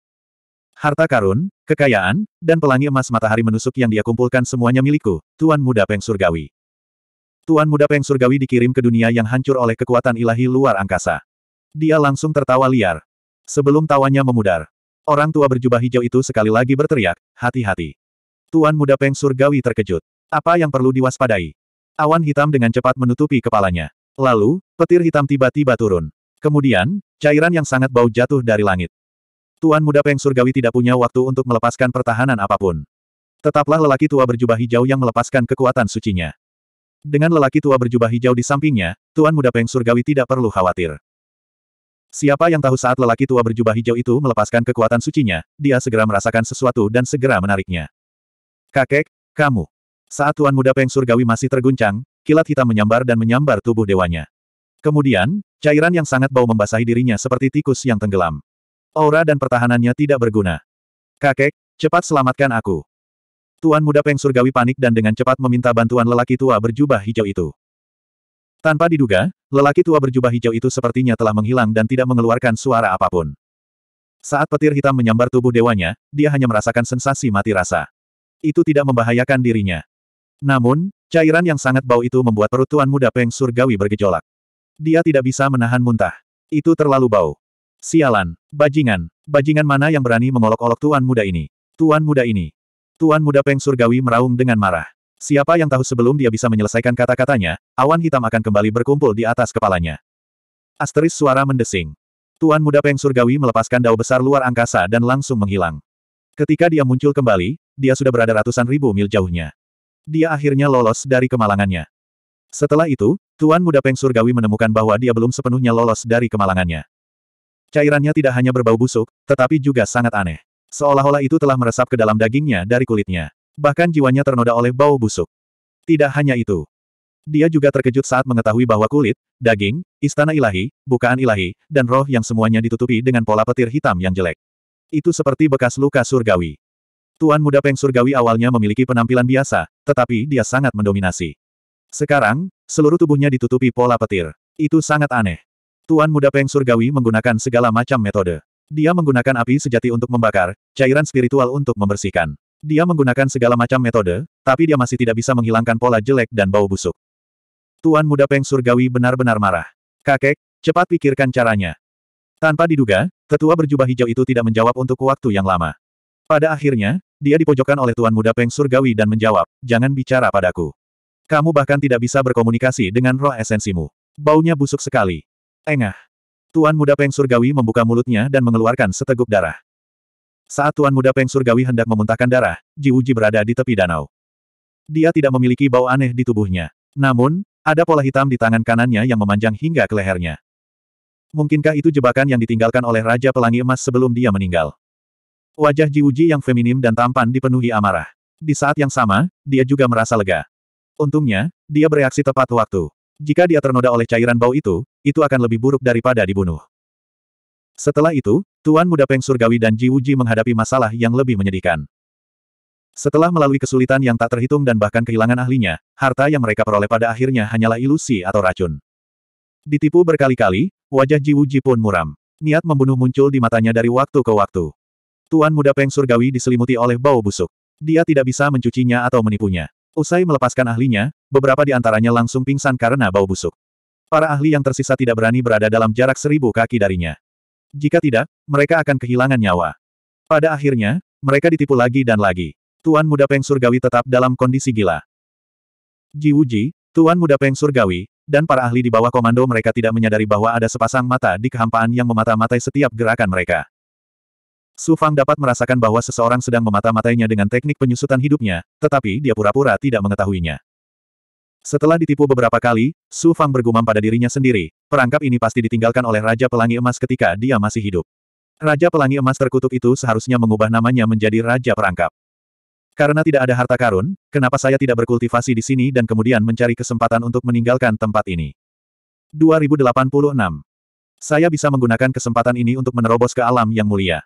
Harta karun, kekayaan, dan pelangi emas matahari menusuk yang dia kumpulkan semuanya milikku, Tuan Muda Peng Surgawi. Tuan muda Peng Surgawi dikirim ke dunia yang hancur oleh kekuatan ilahi luar angkasa. Dia langsung tertawa liar. Sebelum tawanya memudar, orang tua berjubah hijau itu sekali lagi berteriak, hati-hati. Tuan muda Peng Surgawi terkejut. Apa yang perlu diwaspadai? Awan hitam dengan cepat menutupi kepalanya. Lalu, petir hitam tiba-tiba turun. Kemudian, cairan yang sangat bau jatuh dari langit. Tuan muda Peng Surgawi tidak punya waktu untuk melepaskan pertahanan apapun. Tetaplah lelaki tua berjubah hijau yang melepaskan kekuatan sucinya. Dengan lelaki tua berjubah hijau di sampingnya, Tuan Muda Peng Surgawi tidak perlu khawatir. Siapa yang tahu saat lelaki tua berjubah hijau itu melepaskan kekuatan sucinya, dia segera merasakan sesuatu dan segera menariknya. Kakek, kamu. Saat Tuan Muda Peng Surgawi masih terguncang, kilat hitam menyambar dan menyambar tubuh dewanya. Kemudian, cairan yang sangat bau membasahi dirinya seperti tikus yang tenggelam. Aura dan pertahanannya tidak berguna. Kakek, cepat selamatkan aku. Tuan muda Peng Surgawi panik dan dengan cepat meminta bantuan lelaki tua berjubah hijau itu. Tanpa diduga, lelaki tua berjubah hijau itu sepertinya telah menghilang dan tidak mengeluarkan suara apapun. Saat petir hitam menyambar tubuh dewanya, dia hanya merasakan sensasi mati rasa. Itu tidak membahayakan dirinya. Namun, cairan yang sangat bau itu membuat perut Tuan muda Peng Surgawi bergejolak. Dia tidak bisa menahan muntah. Itu terlalu bau. Sialan, bajingan, bajingan mana yang berani mengolok-olok Tuan muda ini? Tuan muda ini, Tuan muda Peng Surgawi meraung dengan marah. Siapa yang tahu sebelum dia bisa menyelesaikan kata-katanya, awan hitam akan kembali berkumpul di atas kepalanya. Asteris suara mendesing. Tuan muda Peng Surgawi melepaskan dao besar luar angkasa dan langsung menghilang. Ketika dia muncul kembali, dia sudah berada ratusan ribu mil jauhnya. Dia akhirnya lolos dari kemalangannya. Setelah itu, Tuan muda Peng Surgawi menemukan bahwa dia belum sepenuhnya lolos dari kemalangannya. Cairannya tidak hanya berbau busuk, tetapi juga sangat aneh. Seolah-olah itu telah meresap ke dalam dagingnya dari kulitnya. Bahkan jiwanya ternoda oleh bau busuk. Tidak hanya itu. Dia juga terkejut saat mengetahui bahwa kulit, daging, istana ilahi, bukaan ilahi, dan roh yang semuanya ditutupi dengan pola petir hitam yang jelek. Itu seperti bekas luka surgawi. Tuan muda Peng Surgawi awalnya memiliki penampilan biasa, tetapi dia sangat mendominasi. Sekarang, seluruh tubuhnya ditutupi pola petir. Itu sangat aneh. Tuan muda Peng Surgawi menggunakan segala macam metode. Dia menggunakan api sejati untuk membakar, cairan spiritual untuk membersihkan. Dia menggunakan segala macam metode, tapi dia masih tidak bisa menghilangkan pola jelek dan bau busuk. Tuan muda Peng Surgawi benar-benar marah. Kakek, cepat pikirkan caranya. Tanpa diduga, tetua berjubah hijau itu tidak menjawab untuk waktu yang lama. Pada akhirnya, dia dipojokkan oleh Tuan Muda Peng Surgawi dan menjawab, jangan bicara padaku. Kamu bahkan tidak bisa berkomunikasi dengan roh esensimu. Baunya busuk sekali. Engah. Tuan Muda Peng Surgawi membuka mulutnya dan mengeluarkan seteguk darah. Saat Tuan Muda Peng Surgawi hendak memuntahkan darah, Ji Uji berada di tepi danau. Dia tidak memiliki bau aneh di tubuhnya. Namun, ada pola hitam di tangan kanannya yang memanjang hingga ke lehernya. Mungkinkah itu jebakan yang ditinggalkan oleh Raja Pelangi Emas sebelum dia meninggal? Wajah Ji Uji yang feminim dan tampan dipenuhi amarah. Di saat yang sama, dia juga merasa lega. Untungnya, dia bereaksi tepat waktu. Jika dia ternoda oleh cairan bau itu, itu akan lebih buruk daripada dibunuh. Setelah itu, Tuan Muda Peng Surgawi dan Ji Wuji menghadapi masalah yang lebih menyedihkan. Setelah melalui kesulitan yang tak terhitung dan bahkan kehilangan ahlinya, harta yang mereka peroleh pada akhirnya hanyalah ilusi atau racun. Ditipu berkali-kali, wajah Ji Wuji pun muram. Niat membunuh muncul di matanya dari waktu ke waktu. Tuan Muda Peng Surgawi diselimuti oleh bau busuk. Dia tidak bisa mencucinya atau menipunya. Usai melepaskan ahlinya, beberapa di antaranya langsung pingsan karena bau busuk. Para ahli yang tersisa tidak berani berada dalam jarak seribu kaki darinya. Jika tidak, mereka akan kehilangan nyawa. Pada akhirnya, mereka ditipu lagi dan lagi. Tuan Muda Peng Surgawi tetap dalam kondisi gila. Ji Wuji, Tuan Muda Peng Surgawi, dan para ahli di bawah komando mereka tidak menyadari bahwa ada sepasang mata di kehampaan yang memata-matai setiap gerakan mereka. Su Fang dapat merasakan bahwa seseorang sedang memata-matainya dengan teknik penyusutan hidupnya, tetapi dia pura-pura tidak mengetahuinya. Setelah ditipu beberapa kali, Su Fang bergumam pada dirinya sendiri, perangkap ini pasti ditinggalkan oleh Raja Pelangi Emas ketika dia masih hidup. Raja Pelangi Emas terkutuk itu seharusnya mengubah namanya menjadi Raja Perangkap. Karena tidak ada harta karun, kenapa saya tidak berkultivasi di sini dan kemudian mencari kesempatan untuk meninggalkan tempat ini? 2086. Saya bisa menggunakan kesempatan ini untuk menerobos ke alam yang mulia.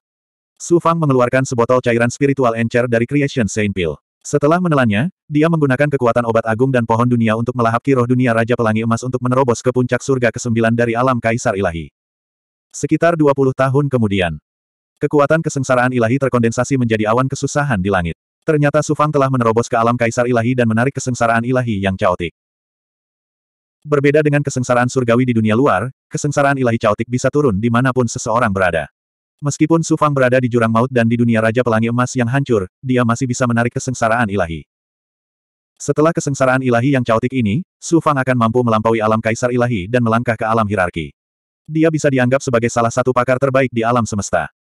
Su Fang mengeluarkan sebotol cairan spiritual encer dari Creation Saint Pill. Setelah menelannya, dia menggunakan kekuatan obat agung dan pohon dunia untuk melahap kiroh dunia Raja Pelangi Emas untuk menerobos ke puncak surga ke-9 dari alam Kaisar Ilahi. Sekitar 20 tahun kemudian, kekuatan kesengsaraan ilahi terkondensasi menjadi awan kesusahan di langit. Ternyata Su Fang telah menerobos ke alam Kaisar Ilahi dan menarik kesengsaraan ilahi yang caotik. Berbeda dengan kesengsaraan surgawi di dunia luar, kesengsaraan ilahi caotik bisa turun di dimanapun seseorang berada. Meskipun Su Fang berada di jurang maut dan di dunia Raja Pelangi Emas yang hancur, dia masih bisa menarik kesengsaraan ilahi. Setelah kesengsaraan ilahi yang caotik ini, Su Fang akan mampu melampaui alam kaisar ilahi dan melangkah ke alam hierarki. Dia bisa dianggap sebagai salah satu pakar terbaik di alam semesta.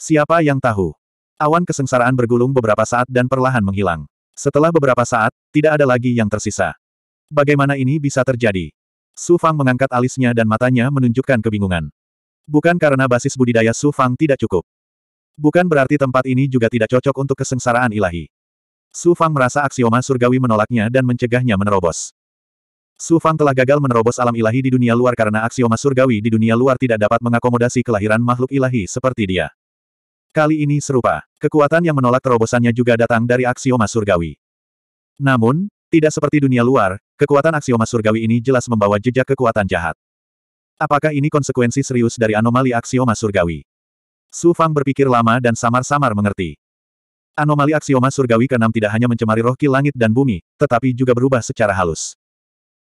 Siapa yang tahu? Awan kesengsaraan bergulung beberapa saat dan perlahan menghilang. Setelah beberapa saat, tidak ada lagi yang tersisa. Bagaimana ini bisa terjadi? Su Fang mengangkat alisnya dan matanya menunjukkan kebingungan. Bukan karena basis budidaya Su Fang tidak cukup. Bukan berarti tempat ini juga tidak cocok untuk kesengsaraan ilahi. Su Fang merasa aksioma surgawi menolaknya dan mencegahnya menerobos. Su Fang telah gagal menerobos alam ilahi di dunia luar karena aksioma surgawi di dunia luar tidak dapat mengakomodasi kelahiran makhluk ilahi seperti dia. Kali ini serupa, kekuatan yang menolak terobosannya juga datang dari aksioma surgawi. Namun, tidak seperti dunia luar, kekuatan aksioma surgawi ini jelas membawa jejak kekuatan jahat. Apakah ini konsekuensi serius dari anomali aksioma surgawi? Su Fang berpikir lama dan samar-samar mengerti. Anomali aksioma surgawi keenam tidak hanya mencemari roh Ki langit dan bumi, tetapi juga berubah secara halus.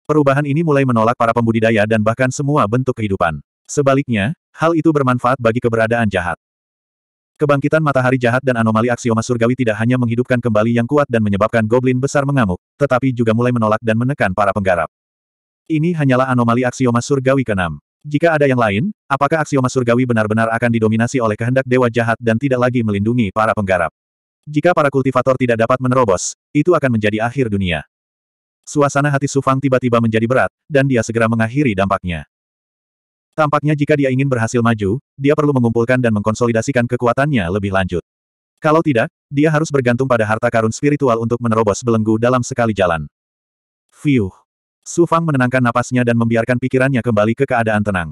Perubahan ini mulai menolak para pembudidaya dan bahkan semua bentuk kehidupan. Sebaliknya, hal itu bermanfaat bagi keberadaan jahat. Kebangkitan matahari jahat dan anomali aksioma surgawi tidak hanya menghidupkan kembali yang kuat dan menyebabkan goblin besar mengamuk, tetapi juga mulai menolak dan menekan para penggarap. Ini hanyalah anomali aksioma surgawi keenam. Jika ada yang lain, apakah aksioma surgawi benar-benar akan didominasi oleh kehendak dewa jahat dan tidak lagi melindungi para penggarap? Jika para kultivator tidak dapat menerobos, itu akan menjadi akhir dunia. Suasana hati Sufang tiba-tiba menjadi berat, dan dia segera mengakhiri dampaknya. Tampaknya jika dia ingin berhasil maju, dia perlu mengumpulkan dan mengkonsolidasikan kekuatannya lebih lanjut. Kalau tidak, dia harus bergantung pada harta karun spiritual untuk menerobos belenggu dalam sekali jalan. Fiuh! Su Fang menenangkan napasnya dan membiarkan pikirannya kembali ke keadaan tenang.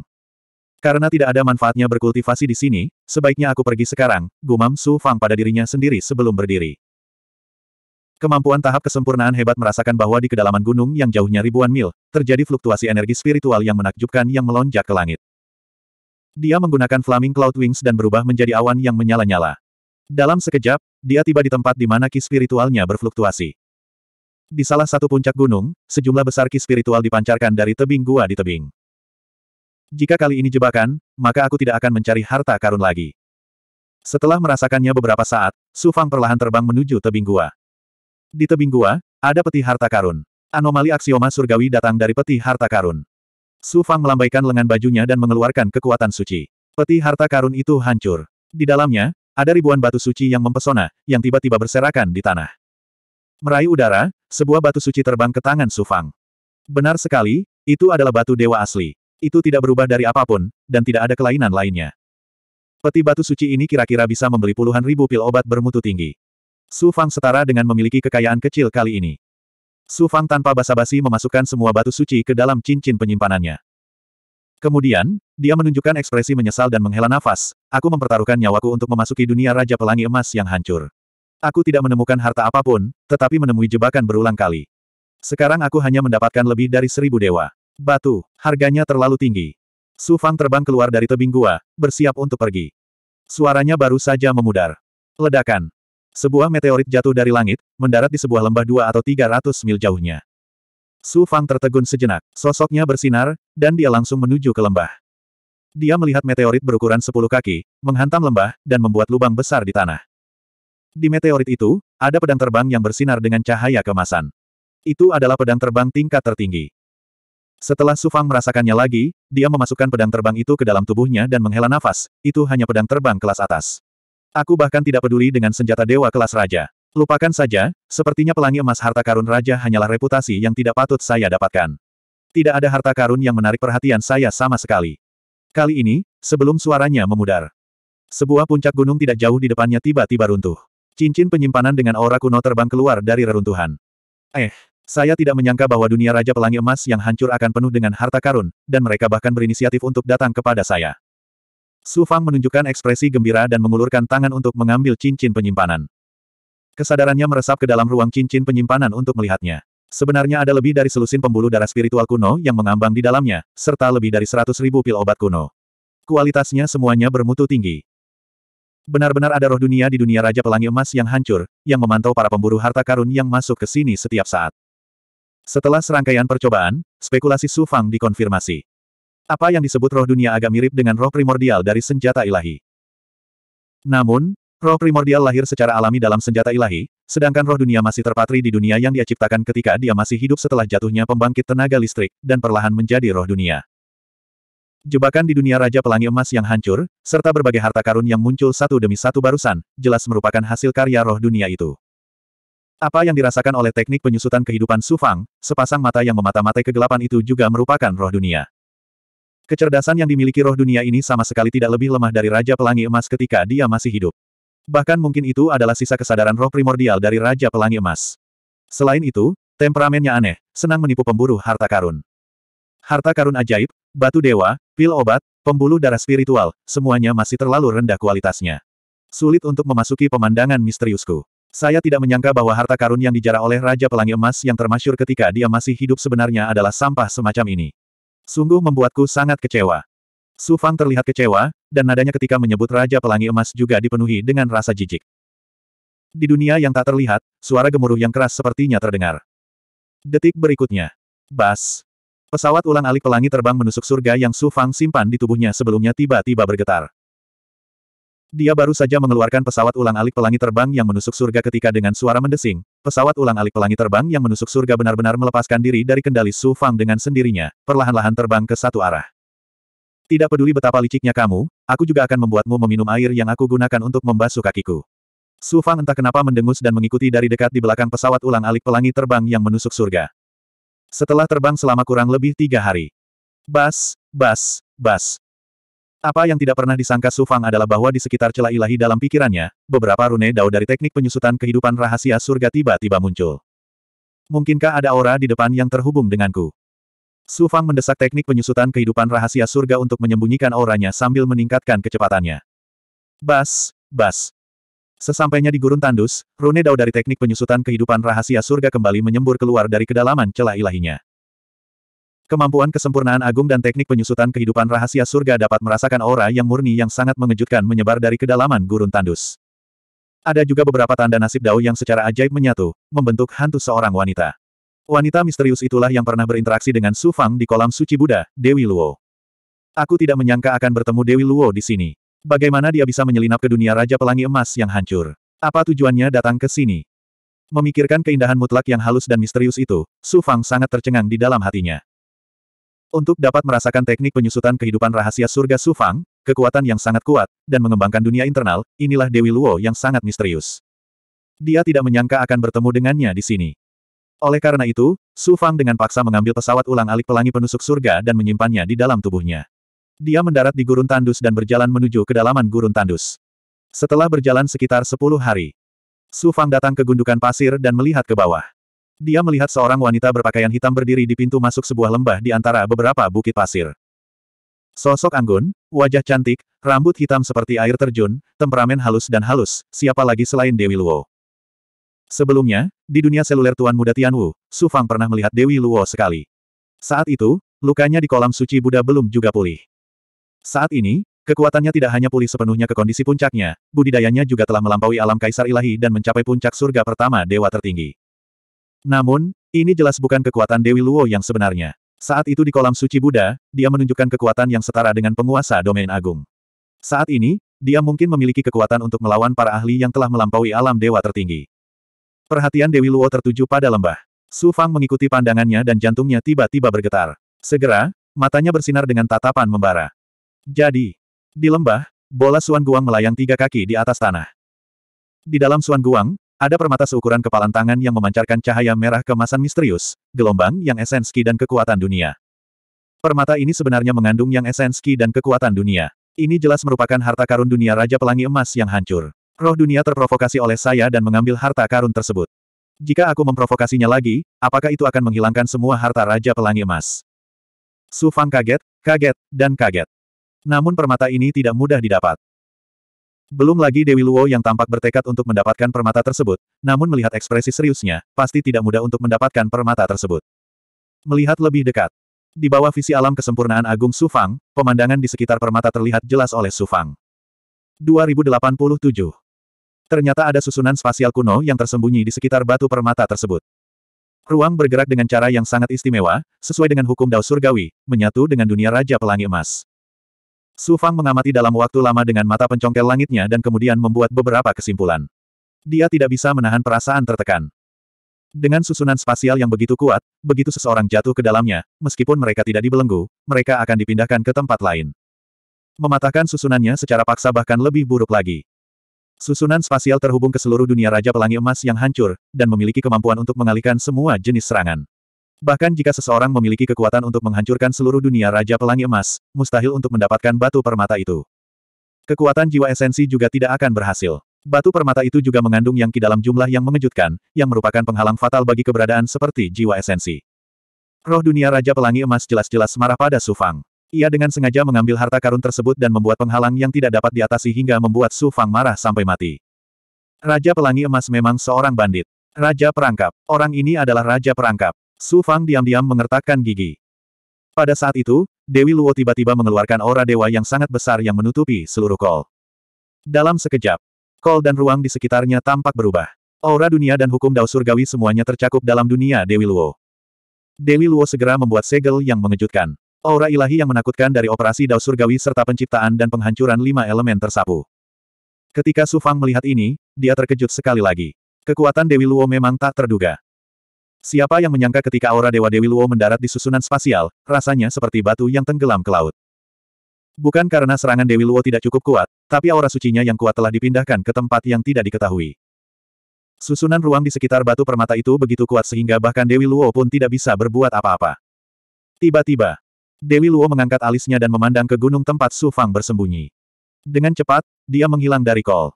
Karena tidak ada manfaatnya berkultivasi di sini, sebaiknya aku pergi sekarang, gumam Su Fang pada dirinya sendiri sebelum berdiri. Kemampuan tahap kesempurnaan hebat merasakan bahwa di kedalaman gunung yang jauhnya ribuan mil, terjadi fluktuasi energi spiritual yang menakjubkan yang melonjak ke langit. Dia menggunakan Flaming Cloud Wings dan berubah menjadi awan yang menyala-nyala. Dalam sekejap, dia tiba di tempat di mana ki spiritualnya berfluktuasi. Di salah satu puncak gunung, sejumlah besar ki spiritual dipancarkan dari tebing gua di tebing. Jika kali ini jebakan, maka aku tidak akan mencari harta karun lagi. Setelah merasakannya beberapa saat, Su Fang perlahan terbang menuju tebing gua. Di tebing gua, ada peti harta karun. Anomali aksioma surgawi datang dari peti harta karun. Su Fang melambaikan lengan bajunya dan mengeluarkan kekuatan suci. Peti harta karun itu hancur. Di dalamnya, ada ribuan batu suci yang mempesona, yang tiba-tiba berserakan di tanah. Meraih udara, sebuah batu suci terbang ke tangan Sufang. Benar sekali, itu adalah batu dewa asli. Itu tidak berubah dari apapun, dan tidak ada kelainan lainnya. Peti batu suci ini kira-kira bisa membeli puluhan ribu pil obat bermutu tinggi. Sufang setara dengan memiliki kekayaan kecil kali ini. Sufang tanpa basa-basi memasukkan semua batu suci ke dalam cincin penyimpanannya. Kemudian, dia menunjukkan ekspresi menyesal dan menghela nafas, aku mempertaruhkan nyawaku untuk memasuki dunia Raja Pelangi Emas yang hancur. Aku tidak menemukan harta apapun, tetapi menemui jebakan berulang kali. Sekarang aku hanya mendapatkan lebih dari seribu dewa. Batu, harganya terlalu tinggi. Su Fang terbang keluar dari tebing gua, bersiap untuk pergi. Suaranya baru saja memudar. Ledakan. Sebuah meteorit jatuh dari langit, mendarat di sebuah lembah dua atau tiga ratus mil jauhnya. Su Fang tertegun sejenak, sosoknya bersinar, dan dia langsung menuju ke lembah. Dia melihat meteorit berukuran sepuluh kaki, menghantam lembah, dan membuat lubang besar di tanah. Di meteorit itu, ada pedang terbang yang bersinar dengan cahaya kemasan. Itu adalah pedang terbang tingkat tertinggi. Setelah Sufang merasakannya lagi, dia memasukkan pedang terbang itu ke dalam tubuhnya dan menghela nafas, itu hanya pedang terbang kelas atas. Aku bahkan tidak peduli dengan senjata dewa kelas raja. Lupakan saja, sepertinya pelangi emas harta karun raja hanyalah reputasi yang tidak patut saya dapatkan. Tidak ada harta karun yang menarik perhatian saya sama sekali. Kali ini, sebelum suaranya memudar. Sebuah puncak gunung tidak jauh di depannya tiba-tiba runtuh. Cincin penyimpanan dengan aura kuno terbang keluar dari reruntuhan. Eh, saya tidak menyangka bahwa dunia Raja Pelangi Emas yang hancur akan penuh dengan harta karun, dan mereka bahkan berinisiatif untuk datang kepada saya. Su Fang menunjukkan ekspresi gembira dan mengulurkan tangan untuk mengambil cincin penyimpanan. Kesadarannya meresap ke dalam ruang cincin penyimpanan untuk melihatnya. Sebenarnya ada lebih dari selusin pembuluh darah spiritual kuno yang mengambang di dalamnya, serta lebih dari seratus ribu pil obat kuno. Kualitasnya semuanya bermutu tinggi. Benar-benar ada roh dunia di dunia Raja Pelangi Emas yang hancur, yang memantau para pemburu harta karun yang masuk ke sini setiap saat. Setelah serangkaian percobaan, spekulasi Su Fang dikonfirmasi. Apa yang disebut roh dunia agak mirip dengan roh primordial dari senjata ilahi. Namun, roh primordial lahir secara alami dalam senjata ilahi, sedangkan roh dunia masih terpatri di dunia yang dia ciptakan ketika dia masih hidup setelah jatuhnya pembangkit tenaga listrik, dan perlahan menjadi roh dunia jebakan di dunia Raja Pelangi Emas yang hancur, serta berbagai harta karun yang muncul satu demi satu barusan, jelas merupakan hasil karya roh dunia itu. Apa yang dirasakan oleh teknik penyusutan kehidupan Sufang, sepasang mata yang memata-matai kegelapan itu juga merupakan roh dunia. Kecerdasan yang dimiliki roh dunia ini sama sekali tidak lebih lemah dari Raja Pelangi Emas ketika dia masih hidup. Bahkan mungkin itu adalah sisa kesadaran roh primordial dari Raja Pelangi Emas. Selain itu, temperamennya aneh, senang menipu pemburu harta karun. Harta karun ajaib, batu dewa, Pil obat, pembuluh darah spiritual, semuanya masih terlalu rendah kualitasnya. Sulit untuk memasuki pemandangan misteriusku. Saya tidak menyangka bahwa harta karun yang dijarah oleh Raja Pelangi Emas yang termasyur ketika dia masih hidup sebenarnya adalah sampah semacam ini. Sungguh membuatku sangat kecewa. Su Fang terlihat kecewa, dan nadanya ketika menyebut Raja Pelangi Emas juga dipenuhi dengan rasa jijik. Di dunia yang tak terlihat, suara gemuruh yang keras sepertinya terdengar. Detik berikutnya. Bas. Pesawat ulang-alik pelangi terbang menusuk surga yang Su Fang simpan di tubuhnya sebelumnya tiba-tiba bergetar. Dia baru saja mengeluarkan pesawat ulang-alik pelangi terbang yang menusuk surga ketika dengan suara mendesing, pesawat ulang-alik pelangi terbang yang menusuk surga benar-benar melepaskan diri dari kendali Su Fang dengan sendirinya, perlahan-lahan terbang ke satu arah. Tidak peduli betapa liciknya kamu, aku juga akan membuatmu meminum air yang aku gunakan untuk membasuh kakiku. Su Fang entah kenapa mendengus dan mengikuti dari dekat di belakang pesawat ulang-alik pelangi terbang yang menusuk surga. Setelah terbang selama kurang lebih tiga hari. Bas, bas, bas. Apa yang tidak pernah disangka Su Fang adalah bahwa di sekitar celah ilahi dalam pikirannya, beberapa rune dao dari teknik penyusutan kehidupan rahasia surga tiba-tiba muncul. Mungkinkah ada aura di depan yang terhubung denganku? Su Fang mendesak teknik penyusutan kehidupan rahasia surga untuk menyembunyikan auranya sambil meningkatkan kecepatannya. Bas, bas. Sesampainya di gurun tandus, rune dao dari teknik penyusutan kehidupan rahasia surga kembali menyembur keluar dari kedalaman celah ilahinya. Kemampuan kesempurnaan agung dan teknik penyusutan kehidupan rahasia surga dapat merasakan aura yang murni yang sangat mengejutkan menyebar dari kedalaman gurun tandus. Ada juga beberapa tanda nasib dao yang secara ajaib menyatu, membentuk hantu seorang wanita. Wanita misterius itulah yang pernah berinteraksi dengan Su Fang di kolam suci Buddha, Dewi Luo. Aku tidak menyangka akan bertemu Dewi Luo di sini. Bagaimana dia bisa menyelinap ke dunia Raja Pelangi Emas yang hancur? Apa tujuannya datang ke sini? Memikirkan keindahan mutlak yang halus dan misterius itu, Su Fang sangat tercengang di dalam hatinya. Untuk dapat merasakan teknik penyusutan kehidupan rahasia surga Su Fang, kekuatan yang sangat kuat, dan mengembangkan dunia internal, inilah Dewi Luo yang sangat misterius. Dia tidak menyangka akan bertemu dengannya di sini. Oleh karena itu, Su Fang dengan paksa mengambil pesawat ulang alik pelangi penusuk surga dan menyimpannya di dalam tubuhnya. Dia mendarat di gurun tandus dan berjalan menuju kedalaman gurun tandus. Setelah berjalan sekitar sepuluh hari, Su Fang datang ke gundukan pasir dan melihat ke bawah. Dia melihat seorang wanita berpakaian hitam berdiri di pintu masuk sebuah lembah di antara beberapa bukit pasir. Sosok anggun, wajah cantik, rambut hitam seperti air terjun, temperamen halus dan halus, siapa lagi selain Dewi Luo? Sebelumnya, di dunia seluler Tuan Muda Tianwu, Su Fang pernah melihat Dewi Luo sekali. Saat itu, lukanya di kolam suci Buddha belum juga pulih. Saat ini, kekuatannya tidak hanya pulih sepenuhnya ke kondisi puncaknya, budidayanya juga telah melampaui alam kaisar ilahi dan mencapai puncak surga pertama dewa tertinggi. Namun, ini jelas bukan kekuatan Dewi Luo yang sebenarnya. Saat itu di kolam suci Buddha, dia menunjukkan kekuatan yang setara dengan penguasa domain agung. Saat ini, dia mungkin memiliki kekuatan untuk melawan para ahli yang telah melampaui alam dewa tertinggi. Perhatian Dewi Luo tertuju pada lembah. Su Fang mengikuti pandangannya dan jantungnya tiba-tiba bergetar. Segera, matanya bersinar dengan tatapan membara. Jadi, di lembah, bola Suan Guang melayang tiga kaki di atas tanah. Di dalam Suan Guang, ada permata seukuran kepalan tangan yang memancarkan cahaya merah kemasan misterius, gelombang yang esenski dan kekuatan dunia. Permata ini sebenarnya mengandung yang esenski dan kekuatan dunia. Ini jelas merupakan harta karun dunia Raja Pelangi Emas yang hancur. Roh dunia terprovokasi oleh saya dan mengambil harta karun tersebut. Jika aku memprovokasinya lagi, apakah itu akan menghilangkan semua harta Raja Pelangi Emas? Su Fang kaget, kaget, dan kaget. Namun permata ini tidak mudah didapat. Belum lagi Dewi Luo yang tampak bertekad untuk mendapatkan permata tersebut, namun melihat ekspresi seriusnya, pasti tidak mudah untuk mendapatkan permata tersebut. Melihat lebih dekat. Di bawah visi alam kesempurnaan Agung Sufang, pemandangan di sekitar permata terlihat jelas oleh Sufang. 2087. Ternyata ada susunan spasial kuno yang tersembunyi di sekitar batu permata tersebut. Ruang bergerak dengan cara yang sangat istimewa, sesuai dengan hukum Dao Surgawi, menyatu dengan dunia Raja Pelangi Emas. Su Fang mengamati dalam waktu lama dengan mata pencongkel langitnya dan kemudian membuat beberapa kesimpulan. Dia tidak bisa menahan perasaan tertekan. Dengan susunan spasial yang begitu kuat, begitu seseorang jatuh ke dalamnya, meskipun mereka tidak dibelenggu, mereka akan dipindahkan ke tempat lain. Mematahkan susunannya secara paksa bahkan lebih buruk lagi. Susunan spasial terhubung ke seluruh dunia Raja Pelangi Emas yang hancur, dan memiliki kemampuan untuk mengalihkan semua jenis serangan. Bahkan jika seseorang memiliki kekuatan untuk menghancurkan seluruh dunia Raja Pelangi Emas, mustahil untuk mendapatkan batu permata itu. Kekuatan jiwa esensi juga tidak akan berhasil. Batu permata itu juga mengandung yang ki dalam jumlah yang mengejutkan, yang merupakan penghalang fatal bagi keberadaan seperti jiwa esensi. Roh dunia Raja Pelangi Emas jelas-jelas marah pada Su Fang. Ia dengan sengaja mengambil harta karun tersebut dan membuat penghalang yang tidak dapat diatasi hingga membuat Su Fang marah sampai mati. Raja Pelangi Emas memang seorang bandit. Raja Perangkap. Orang ini adalah Raja Perangkap. Su Fang diam-diam mengertakkan gigi. Pada saat itu, Dewi Luo tiba-tiba mengeluarkan aura dewa yang sangat besar yang menutupi seluruh kol. Dalam sekejap, kol dan ruang di sekitarnya tampak berubah. Aura dunia dan hukum dao surgawi semuanya tercakup dalam dunia Dewi Luo. Dewi Luo segera membuat segel yang mengejutkan. Aura ilahi yang menakutkan dari operasi dao surgawi serta penciptaan dan penghancuran lima elemen tersapu. Ketika Su Fang melihat ini, dia terkejut sekali lagi. Kekuatan Dewi Luo memang tak terduga. Siapa yang menyangka ketika aura Dewa Dewi Luo mendarat di susunan spasial, rasanya seperti batu yang tenggelam ke laut. Bukan karena serangan Dewi Luo tidak cukup kuat, tapi aura sucinya yang kuat telah dipindahkan ke tempat yang tidak diketahui. Susunan ruang di sekitar batu permata itu begitu kuat sehingga bahkan Dewi Luo pun tidak bisa berbuat apa-apa. Tiba-tiba, Dewi Luo mengangkat alisnya dan memandang ke gunung tempat Su Fang bersembunyi. Dengan cepat, dia menghilang dari kol.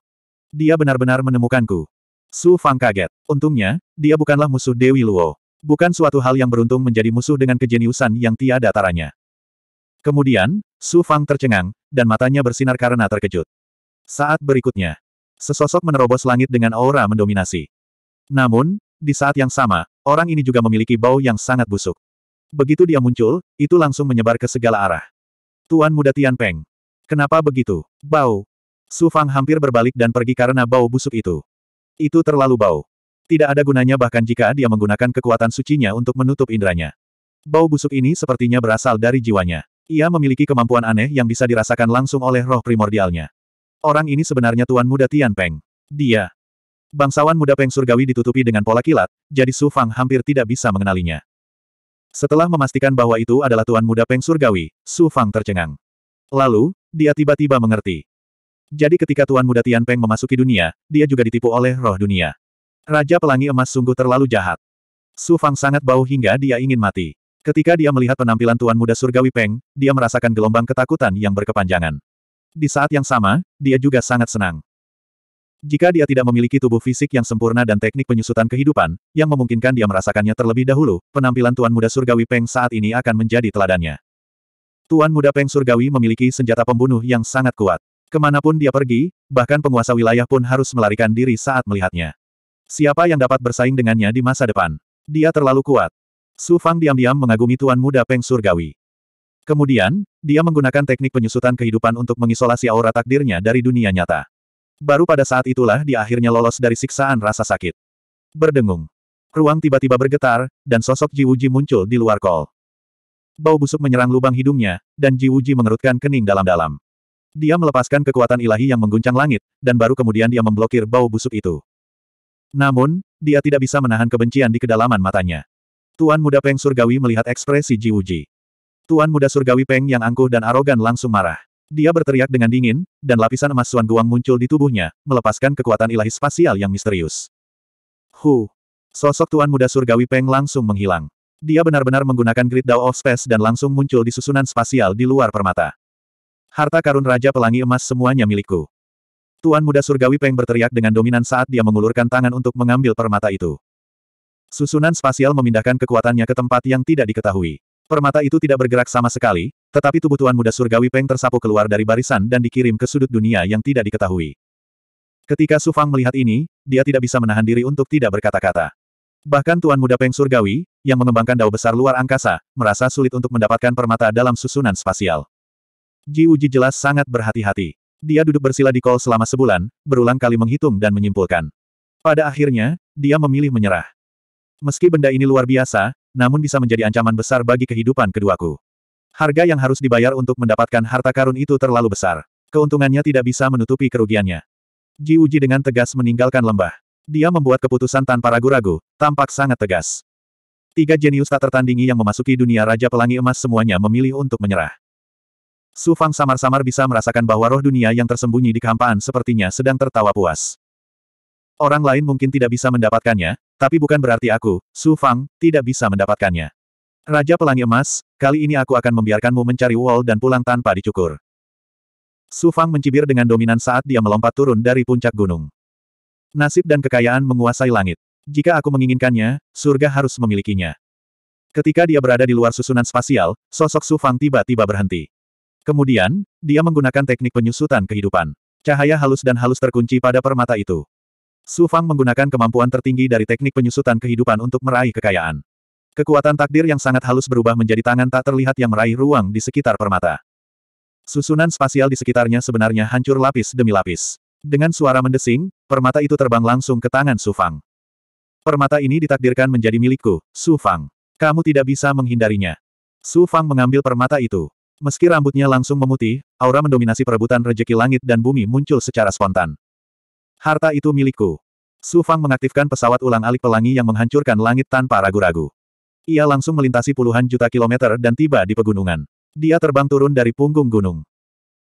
Dia benar-benar menemukanku. Su Fang kaget. Untungnya, dia bukanlah musuh Dewi Luo. Bukan suatu hal yang beruntung menjadi musuh dengan kejeniusan yang tiada taranya. Kemudian, Su Fang tercengang, dan matanya bersinar karena terkejut. Saat berikutnya, sesosok menerobos langit dengan aura mendominasi. Namun, di saat yang sama, orang ini juga memiliki bau yang sangat busuk. Begitu dia muncul, itu langsung menyebar ke segala arah. Tuan muda Tian Peng, Kenapa begitu? Bau. Su Fang hampir berbalik dan pergi karena bau busuk itu. Itu terlalu bau. Tidak ada gunanya bahkan jika dia menggunakan kekuatan sucinya untuk menutup indranya. Bau busuk ini sepertinya berasal dari jiwanya. Ia memiliki kemampuan aneh yang bisa dirasakan langsung oleh roh primordialnya. Orang ini sebenarnya tuan muda Tian Peng. Dia. Bangsawan muda Peng Surgawi ditutupi dengan pola kilat, jadi Su Fang hampir tidak bisa mengenalinya. Setelah memastikan bahwa itu adalah tuan muda Peng Surgawi, Su Fang tercengang. Lalu, dia tiba-tiba mengerti. Jadi ketika Tuan Muda Tianpeng memasuki dunia, dia juga ditipu oleh roh dunia. Raja Pelangi Emas sungguh terlalu jahat. Su Fang sangat bau hingga dia ingin mati. Ketika dia melihat penampilan Tuan Muda Surgawi Peng, dia merasakan gelombang ketakutan yang berkepanjangan. Di saat yang sama, dia juga sangat senang. Jika dia tidak memiliki tubuh fisik yang sempurna dan teknik penyusutan kehidupan, yang memungkinkan dia merasakannya terlebih dahulu, penampilan Tuan Muda Surgawi Peng saat ini akan menjadi teladannya. Tuan Muda Peng Surgawi memiliki senjata pembunuh yang sangat kuat. Kemanapun dia pergi, bahkan penguasa wilayah pun harus melarikan diri saat melihatnya. Siapa yang dapat bersaing dengannya di masa depan? Dia terlalu kuat. Su Fang diam-diam mengagumi Tuan Muda Peng Surgawi. Kemudian, dia menggunakan teknik penyusutan kehidupan untuk mengisolasi aura takdirnya dari dunia nyata. Baru pada saat itulah dia akhirnya lolos dari siksaan rasa sakit. Berdengung. Ruang tiba-tiba bergetar, dan sosok Ji Wuji muncul di luar kol. Bau busuk menyerang lubang hidungnya, dan Ji Wuji mengerutkan kening dalam-dalam. Dia melepaskan kekuatan ilahi yang mengguncang langit, dan baru kemudian dia memblokir bau busuk itu. Namun, dia tidak bisa menahan kebencian di kedalaman matanya. Tuan Muda Peng Surgawi melihat ekspresi Ji Wuji. Tuan Muda Surgawi Peng yang angkuh dan arogan langsung marah. Dia berteriak dengan dingin, dan lapisan emas Suan Guang muncul di tubuhnya, melepaskan kekuatan ilahi spasial yang misterius. Hu! Sosok Tuan Muda Surgawi Peng langsung menghilang. Dia benar-benar menggunakan Grid Dao of Space dan langsung muncul di susunan spasial di luar permata. Harta karun Raja Pelangi Emas semuanya milikku. Tuan Muda Surgawi Peng berteriak dengan dominan saat dia mengulurkan tangan untuk mengambil permata itu. Susunan spasial memindahkan kekuatannya ke tempat yang tidak diketahui. Permata itu tidak bergerak sama sekali, tetapi tubuh Tuan Muda Surgawi Peng tersapu keluar dari barisan dan dikirim ke sudut dunia yang tidak diketahui. Ketika Su Fang melihat ini, dia tidak bisa menahan diri untuk tidak berkata-kata. Bahkan Tuan Muda Peng Surgawi, yang mengembangkan dao besar luar angkasa, merasa sulit untuk mendapatkan permata dalam susunan spasial. Ji Uji jelas sangat berhati-hati. Dia duduk bersila di kol selama sebulan, berulang kali menghitung dan menyimpulkan. Pada akhirnya, dia memilih menyerah. Meski benda ini luar biasa, namun bisa menjadi ancaman besar bagi kehidupan keduaku. Harga yang harus dibayar untuk mendapatkan harta karun itu terlalu besar. Keuntungannya tidak bisa menutupi kerugiannya. Ji Uji dengan tegas meninggalkan lembah. Dia membuat keputusan tanpa ragu-ragu, tampak sangat tegas. Tiga jenius tak tertandingi yang memasuki dunia Raja Pelangi Emas semuanya memilih untuk menyerah. Su Fang samar-samar bisa merasakan bahwa roh dunia yang tersembunyi di kehampaan sepertinya sedang tertawa puas. Orang lain mungkin tidak bisa mendapatkannya, tapi bukan berarti aku, Su Fang, tidak bisa mendapatkannya. Raja Pelangi Emas, kali ini aku akan membiarkanmu mencari wall dan pulang tanpa dicukur. Su Fang mencibir dengan dominan saat dia melompat turun dari puncak gunung. Nasib dan kekayaan menguasai langit. Jika aku menginginkannya, surga harus memilikinya. Ketika dia berada di luar susunan spasial, sosok Su Fang tiba-tiba berhenti. Kemudian, dia menggunakan teknik penyusutan kehidupan. Cahaya halus dan halus terkunci pada permata itu. Su Fang menggunakan kemampuan tertinggi dari teknik penyusutan kehidupan untuk meraih kekayaan. Kekuatan takdir yang sangat halus berubah menjadi tangan tak terlihat yang meraih ruang di sekitar permata. Susunan spasial di sekitarnya sebenarnya hancur lapis demi lapis. Dengan suara mendesing, permata itu terbang langsung ke tangan Su Fang. Permata ini ditakdirkan menjadi milikku, Su Fang. Kamu tidak bisa menghindarinya. Su Fang mengambil permata itu. Meski rambutnya langsung memutih, aura mendominasi perebutan rejeki langit dan bumi muncul secara spontan. Harta itu milikku. Su Fang mengaktifkan pesawat ulang alik pelangi yang menghancurkan langit tanpa ragu-ragu. Ia langsung melintasi puluhan juta kilometer dan tiba di pegunungan. Dia terbang turun dari punggung gunung.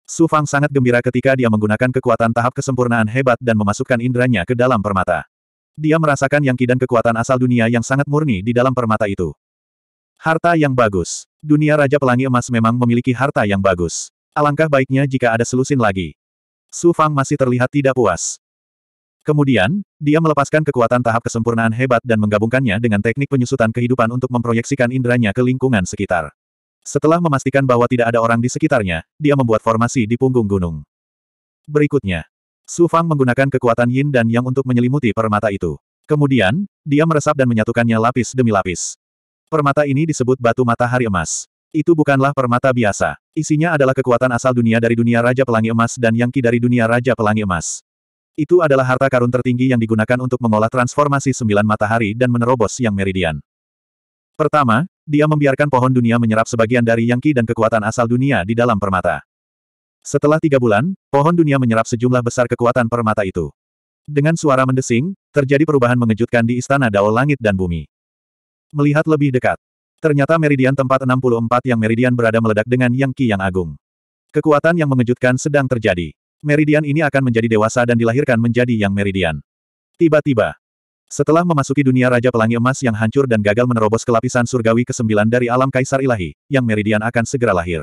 Su Fang sangat gembira ketika dia menggunakan kekuatan tahap kesempurnaan hebat dan memasukkan indranya ke dalam permata. Dia merasakan yang dan kekuatan asal dunia yang sangat murni di dalam permata itu. Harta yang bagus. Dunia Raja Pelangi Emas memang memiliki harta yang bagus. Alangkah baiknya jika ada selusin lagi. Su Fang masih terlihat tidak puas. Kemudian, dia melepaskan kekuatan tahap kesempurnaan hebat dan menggabungkannya dengan teknik penyusutan kehidupan untuk memproyeksikan inderanya ke lingkungan sekitar. Setelah memastikan bahwa tidak ada orang di sekitarnya, dia membuat formasi di punggung gunung. Berikutnya, Su Fang menggunakan kekuatan yin dan yang untuk menyelimuti permata itu. Kemudian, dia meresap dan menyatukannya lapis demi lapis. Permata ini disebut batu matahari emas. Itu bukanlah permata biasa. Isinya adalah kekuatan asal dunia dari dunia Raja Pelangi Emas dan yang ki dari dunia Raja Pelangi Emas. Itu adalah harta karun tertinggi yang digunakan untuk mengolah transformasi sembilan matahari dan menerobos yang meridian. Pertama, dia membiarkan pohon dunia menyerap sebagian dari yang ki dan kekuatan asal dunia di dalam permata. Setelah tiga bulan, pohon dunia menyerap sejumlah besar kekuatan permata itu. Dengan suara mendesing, terjadi perubahan mengejutkan di istana Dao Langit dan Bumi. Melihat lebih dekat. Ternyata meridian tempat 64 yang meridian berada meledak dengan yang Qi yang agung. Kekuatan yang mengejutkan sedang terjadi. Meridian ini akan menjadi dewasa dan dilahirkan menjadi yang meridian. Tiba-tiba, setelah memasuki dunia Raja Pelangi Emas yang hancur dan gagal menerobos kelapisan surgawi ke-9 dari alam Kaisar Ilahi, yang meridian akan segera lahir.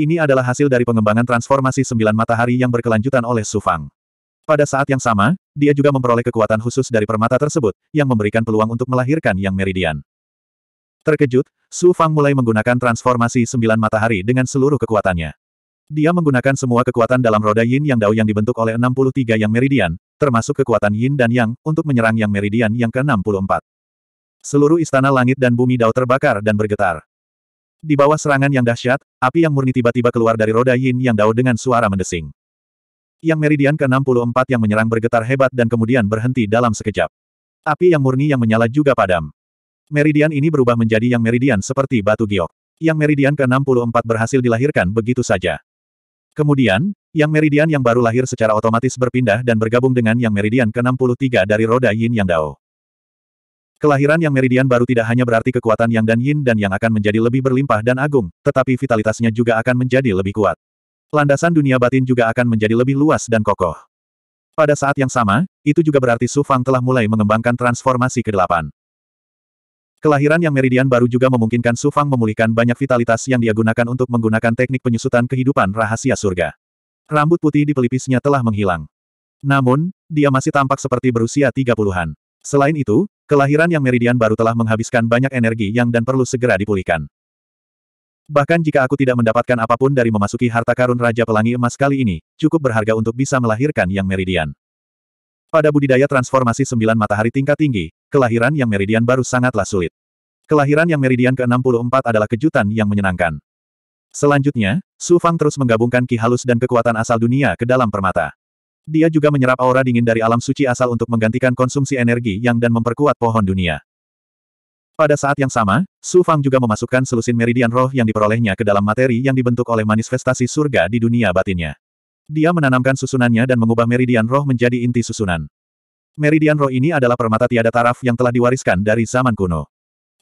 Ini adalah hasil dari pengembangan transformasi sembilan matahari yang berkelanjutan oleh Sufang. Pada saat yang sama, dia juga memperoleh kekuatan khusus dari permata tersebut, yang memberikan peluang untuk melahirkan yang meridian. Terkejut, Su Fang mulai menggunakan transformasi sembilan matahari dengan seluruh kekuatannya. Dia menggunakan semua kekuatan dalam roda yin yang dao yang dibentuk oleh 63 yang meridian, termasuk kekuatan yin dan yang, untuk menyerang yang meridian yang ke-64. Seluruh istana langit dan bumi dao terbakar dan bergetar. Di bawah serangan yang dahsyat, api yang murni tiba-tiba keluar dari roda yin yang dao dengan suara mendesing yang meridian ke-64 yang menyerang bergetar hebat dan kemudian berhenti dalam sekejap. Api yang murni yang menyala juga padam. Meridian ini berubah menjadi yang meridian seperti batu giok. Yang meridian ke-64 berhasil dilahirkan begitu saja. Kemudian, yang meridian yang baru lahir secara otomatis berpindah dan bergabung dengan yang meridian ke-63 dari roda Yin Yang Dao. Kelahiran yang meridian baru tidak hanya berarti kekuatan yang dan yin dan yang akan menjadi lebih berlimpah dan agung, tetapi vitalitasnya juga akan menjadi lebih kuat landasan dunia batin juga akan menjadi lebih luas dan kokoh. Pada saat yang sama, itu juga berarti Su Fang telah mulai mengembangkan transformasi ke-8. Kelahiran yang meridian baru juga memungkinkan Su Fang memulihkan banyak vitalitas yang dia gunakan untuk menggunakan teknik penyusutan kehidupan rahasia surga. Rambut putih di pelipisnya telah menghilang. Namun, dia masih tampak seperti berusia 30-an. Selain itu, kelahiran yang meridian baru telah menghabiskan banyak energi yang dan perlu segera dipulihkan. Bahkan jika aku tidak mendapatkan apapun dari memasuki harta karun Raja Pelangi Emas kali ini, cukup berharga untuk bisa melahirkan yang meridian. Pada budidaya transformasi sembilan matahari tingkat tinggi, kelahiran yang meridian baru sangatlah sulit. Kelahiran yang meridian ke-64 adalah kejutan yang menyenangkan. Selanjutnya, Su Fang terus menggabungkan ki halus dan kekuatan asal dunia ke dalam permata. Dia juga menyerap aura dingin dari alam suci asal untuk menggantikan konsumsi energi yang dan memperkuat pohon dunia. Pada saat yang sama, Su Fang juga memasukkan selusin meridian roh yang diperolehnya ke dalam materi yang dibentuk oleh manifestasi surga di dunia batinnya. Dia menanamkan susunannya dan mengubah meridian roh menjadi inti susunan. Meridian roh ini adalah permata tiada taraf yang telah diwariskan dari zaman kuno.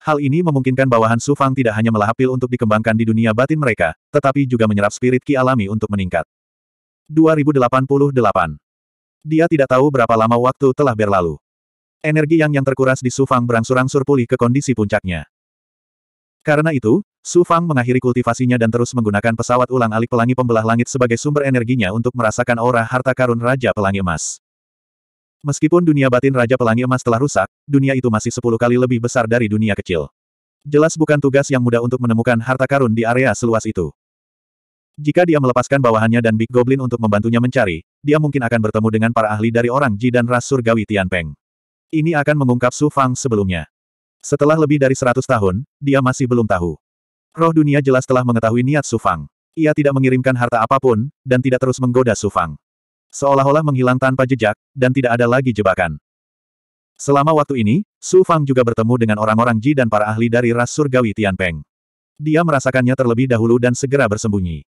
Hal ini memungkinkan bawahan Su Fang tidak hanya melahap pil untuk dikembangkan di dunia batin mereka, tetapi juga menyerap spirit ki alami untuk meningkat. 2088. Dia tidak tahu berapa lama waktu telah berlalu. Energi yang yang terkuras di Su Fang berangsur-angsur pulih ke kondisi puncaknya. Karena itu, Su Fang mengakhiri kultivasinya dan terus menggunakan pesawat ulang-alik pelangi pembelah langit sebagai sumber energinya untuk merasakan aura harta karun Raja Pelangi Emas. Meskipun dunia batin Raja Pelangi Emas telah rusak, dunia itu masih sepuluh kali lebih besar dari dunia kecil. Jelas bukan tugas yang mudah untuk menemukan harta karun di area seluas itu. Jika dia melepaskan bawahannya dan Big Goblin untuk membantunya mencari, dia mungkin akan bertemu dengan para ahli dari orang Ji dan ras surgawi Tianpeng. Ini akan mengungkap Su Fang sebelumnya. Setelah lebih dari seratus tahun, dia masih belum tahu. Roh dunia jelas telah mengetahui niat Su Fang. Ia tidak mengirimkan harta apapun, dan tidak terus menggoda Su Fang. Seolah-olah menghilang tanpa jejak, dan tidak ada lagi jebakan. Selama waktu ini, Su Fang juga bertemu dengan orang-orang Ji dan para ahli dari ras surgawi Tianpeng. Dia merasakannya terlebih dahulu dan segera bersembunyi.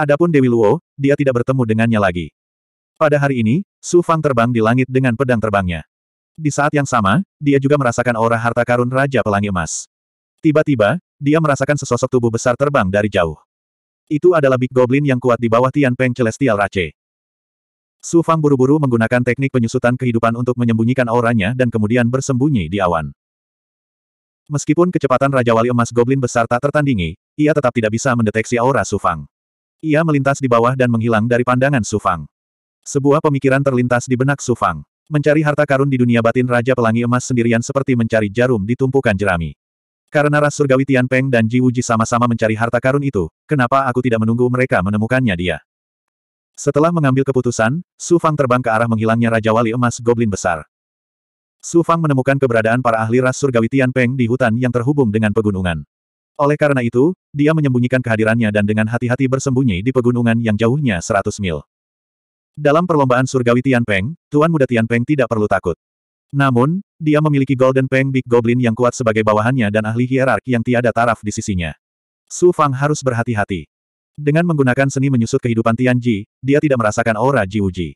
Adapun Dewi Luo, dia tidak bertemu dengannya lagi. Pada hari ini, Su Fang terbang di langit dengan pedang terbangnya. Di saat yang sama, dia juga merasakan aura harta karun Raja Pelangi Emas. Tiba-tiba, dia merasakan sesosok tubuh besar terbang dari jauh. Itu adalah Big Goblin yang kuat di bawah Tian Peng Celestial Rache. Su Fang buru-buru menggunakan teknik penyusutan kehidupan untuk menyembunyikan auranya dan kemudian bersembunyi di awan. Meskipun kecepatan Raja Wali Emas Goblin besar tak tertandingi, ia tetap tidak bisa mendeteksi aura Su Fang. Ia melintas di bawah dan menghilang dari pandangan Su Fang. Sebuah pemikiran terlintas di benak Su Fang. Mencari harta karun di dunia batin Raja Pelangi Emas sendirian seperti mencari jarum di tumpukan jerami. Karena ras surgawi Peng dan Ji Wuji sama-sama mencari harta karun itu, kenapa aku tidak menunggu mereka menemukannya dia? Setelah mengambil keputusan, Su Fang terbang ke arah menghilangnya Raja Wali Emas Goblin Besar. Su Fang menemukan keberadaan para ahli ras surgawi Peng di hutan yang terhubung dengan pegunungan. Oleh karena itu, dia menyembunyikan kehadirannya dan dengan hati-hati bersembunyi di pegunungan yang jauhnya 100 mil. Dalam perlombaan surgawi Tianpeng, Tuan Muda Tianpeng tidak perlu takut. Namun, dia memiliki Golden Peng Big Goblin yang kuat sebagai bawahannya dan ahli hierarki yang tiada taraf di sisinya. Su Fang harus berhati-hati. Dengan menggunakan seni menyusut kehidupan Tianji, dia tidak merasakan aura Ji Uji.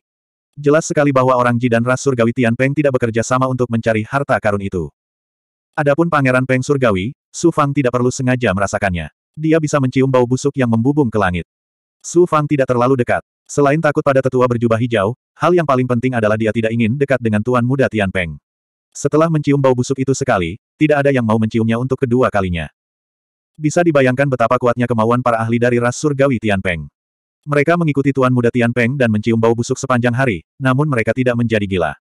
Jelas sekali bahwa orang Ji dan ras surgawi Tianpeng tidak bekerja sama untuk mencari harta karun itu. Adapun Pangeran Peng surgawi, Su Fang tidak perlu sengaja merasakannya. Dia bisa mencium bau busuk yang membubung ke langit. Su Fang tidak terlalu dekat. Selain takut pada tetua berjubah hijau, hal yang paling penting adalah dia tidak ingin dekat dengan tuan muda Tian Peng. Setelah mencium bau busuk itu sekali, tidak ada yang mau menciumnya untuk kedua kalinya. Bisa dibayangkan betapa kuatnya kemauan para ahli dari ras surgawi Tian Peng. Mereka mengikuti tuan muda Tian Peng dan mencium bau busuk sepanjang hari, namun mereka tidak menjadi gila.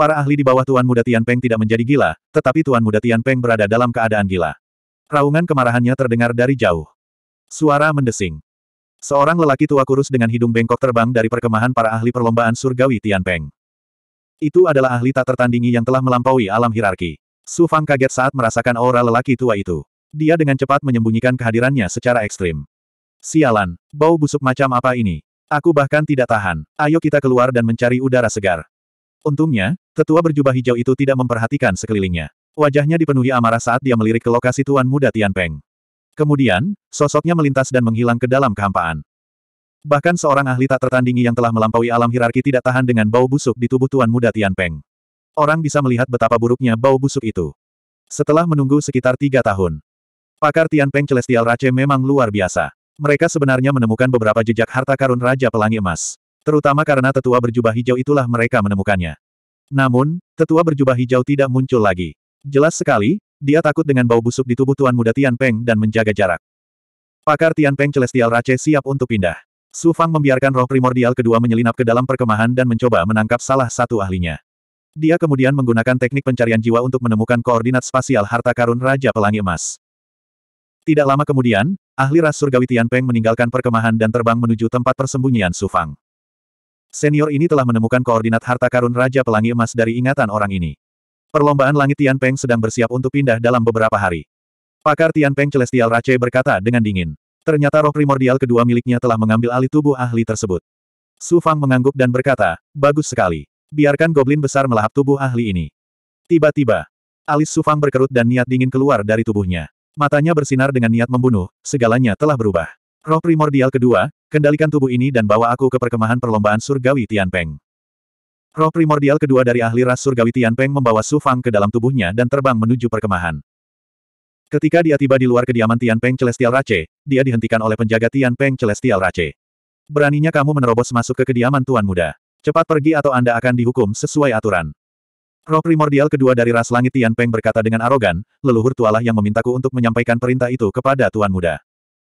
Para ahli di bawah tuan muda Tian Peng tidak menjadi gila, tetapi tuan muda Tian Peng berada dalam keadaan gila. Raungan kemarahannya terdengar dari jauh. Suara mendesing. Seorang lelaki tua kurus dengan hidung bengkok terbang dari perkemahan para ahli perlombaan surgawi Tian Peng. Itu adalah ahli tak tertandingi yang telah melampaui alam hierarki. Su Fang kaget saat merasakan aura lelaki tua itu. Dia dengan cepat menyembunyikan kehadirannya secara ekstrim. Sialan, bau busuk macam apa ini? Aku bahkan tidak tahan. Ayo kita keluar dan mencari udara segar. Untungnya, tetua berjubah hijau itu tidak memperhatikan sekelilingnya. Wajahnya dipenuhi amarah saat dia melirik ke lokasi Tuan Muda Tian Peng. Kemudian, sosoknya melintas dan menghilang ke dalam kehampaan. Bahkan seorang ahli tak tertandingi yang telah melampaui alam hierarki tidak tahan dengan bau busuk di tubuh Tuan Muda Peng. Orang bisa melihat betapa buruknya bau busuk itu. Setelah menunggu sekitar tiga tahun, pakar Tian Peng Celestial Rache memang luar biasa. Mereka sebenarnya menemukan beberapa jejak harta karun Raja Pelangi Emas. Terutama karena tetua berjubah hijau itulah mereka menemukannya. Namun, tetua berjubah hijau tidak muncul lagi. Jelas sekali, dia takut dengan bau busuk di tubuh Tuan Muda Tian Peng dan menjaga jarak. Pakar Tian Peng Celestial Race siap untuk pindah. Su Fang membiarkan roh primordial kedua menyelinap ke dalam perkemahan dan mencoba menangkap salah satu ahlinya. Dia kemudian menggunakan teknik pencarian jiwa untuk menemukan koordinat spasial harta karun Raja Pelangi Emas. Tidak lama kemudian, ahli ras surgawi Tian Peng meninggalkan perkemahan dan terbang menuju tempat persembunyian Su Fang. Senior ini telah menemukan koordinat harta karun Raja Pelangi Emas dari ingatan orang ini. Perlombaan langit Tian Peng sedang bersiap untuk pindah dalam beberapa hari. Pakar Tian Peng Celestial Rache berkata dengan dingin. Ternyata roh primordial kedua miliknya telah mengambil alih tubuh ahli tersebut. Su Fang mengangguk dan berkata, bagus sekali. Biarkan goblin besar melahap tubuh ahli ini. Tiba-tiba, alis Su Fang berkerut dan niat dingin keluar dari tubuhnya. Matanya bersinar dengan niat membunuh, segalanya telah berubah. Roh primordial kedua, kendalikan tubuh ini dan bawa aku ke perkemahan perlombaan surgawi Tian Peng. Roh primordial kedua dari ahli ras surgawi Tian Peng membawa Su Fang ke dalam tubuhnya dan terbang menuju perkemahan. Ketika dia tiba di luar kediaman Tian Peng Celestial Race, dia dihentikan oleh penjaga Tian Peng Celestial Race. Beraninya kamu menerobos masuk ke kediaman Tuan Muda. Cepat pergi atau Anda akan dihukum sesuai aturan. Roh primordial kedua dari ras langit Tian Peng berkata dengan arogan, leluhur tualah yang memintaku untuk menyampaikan perintah itu kepada Tuan Muda.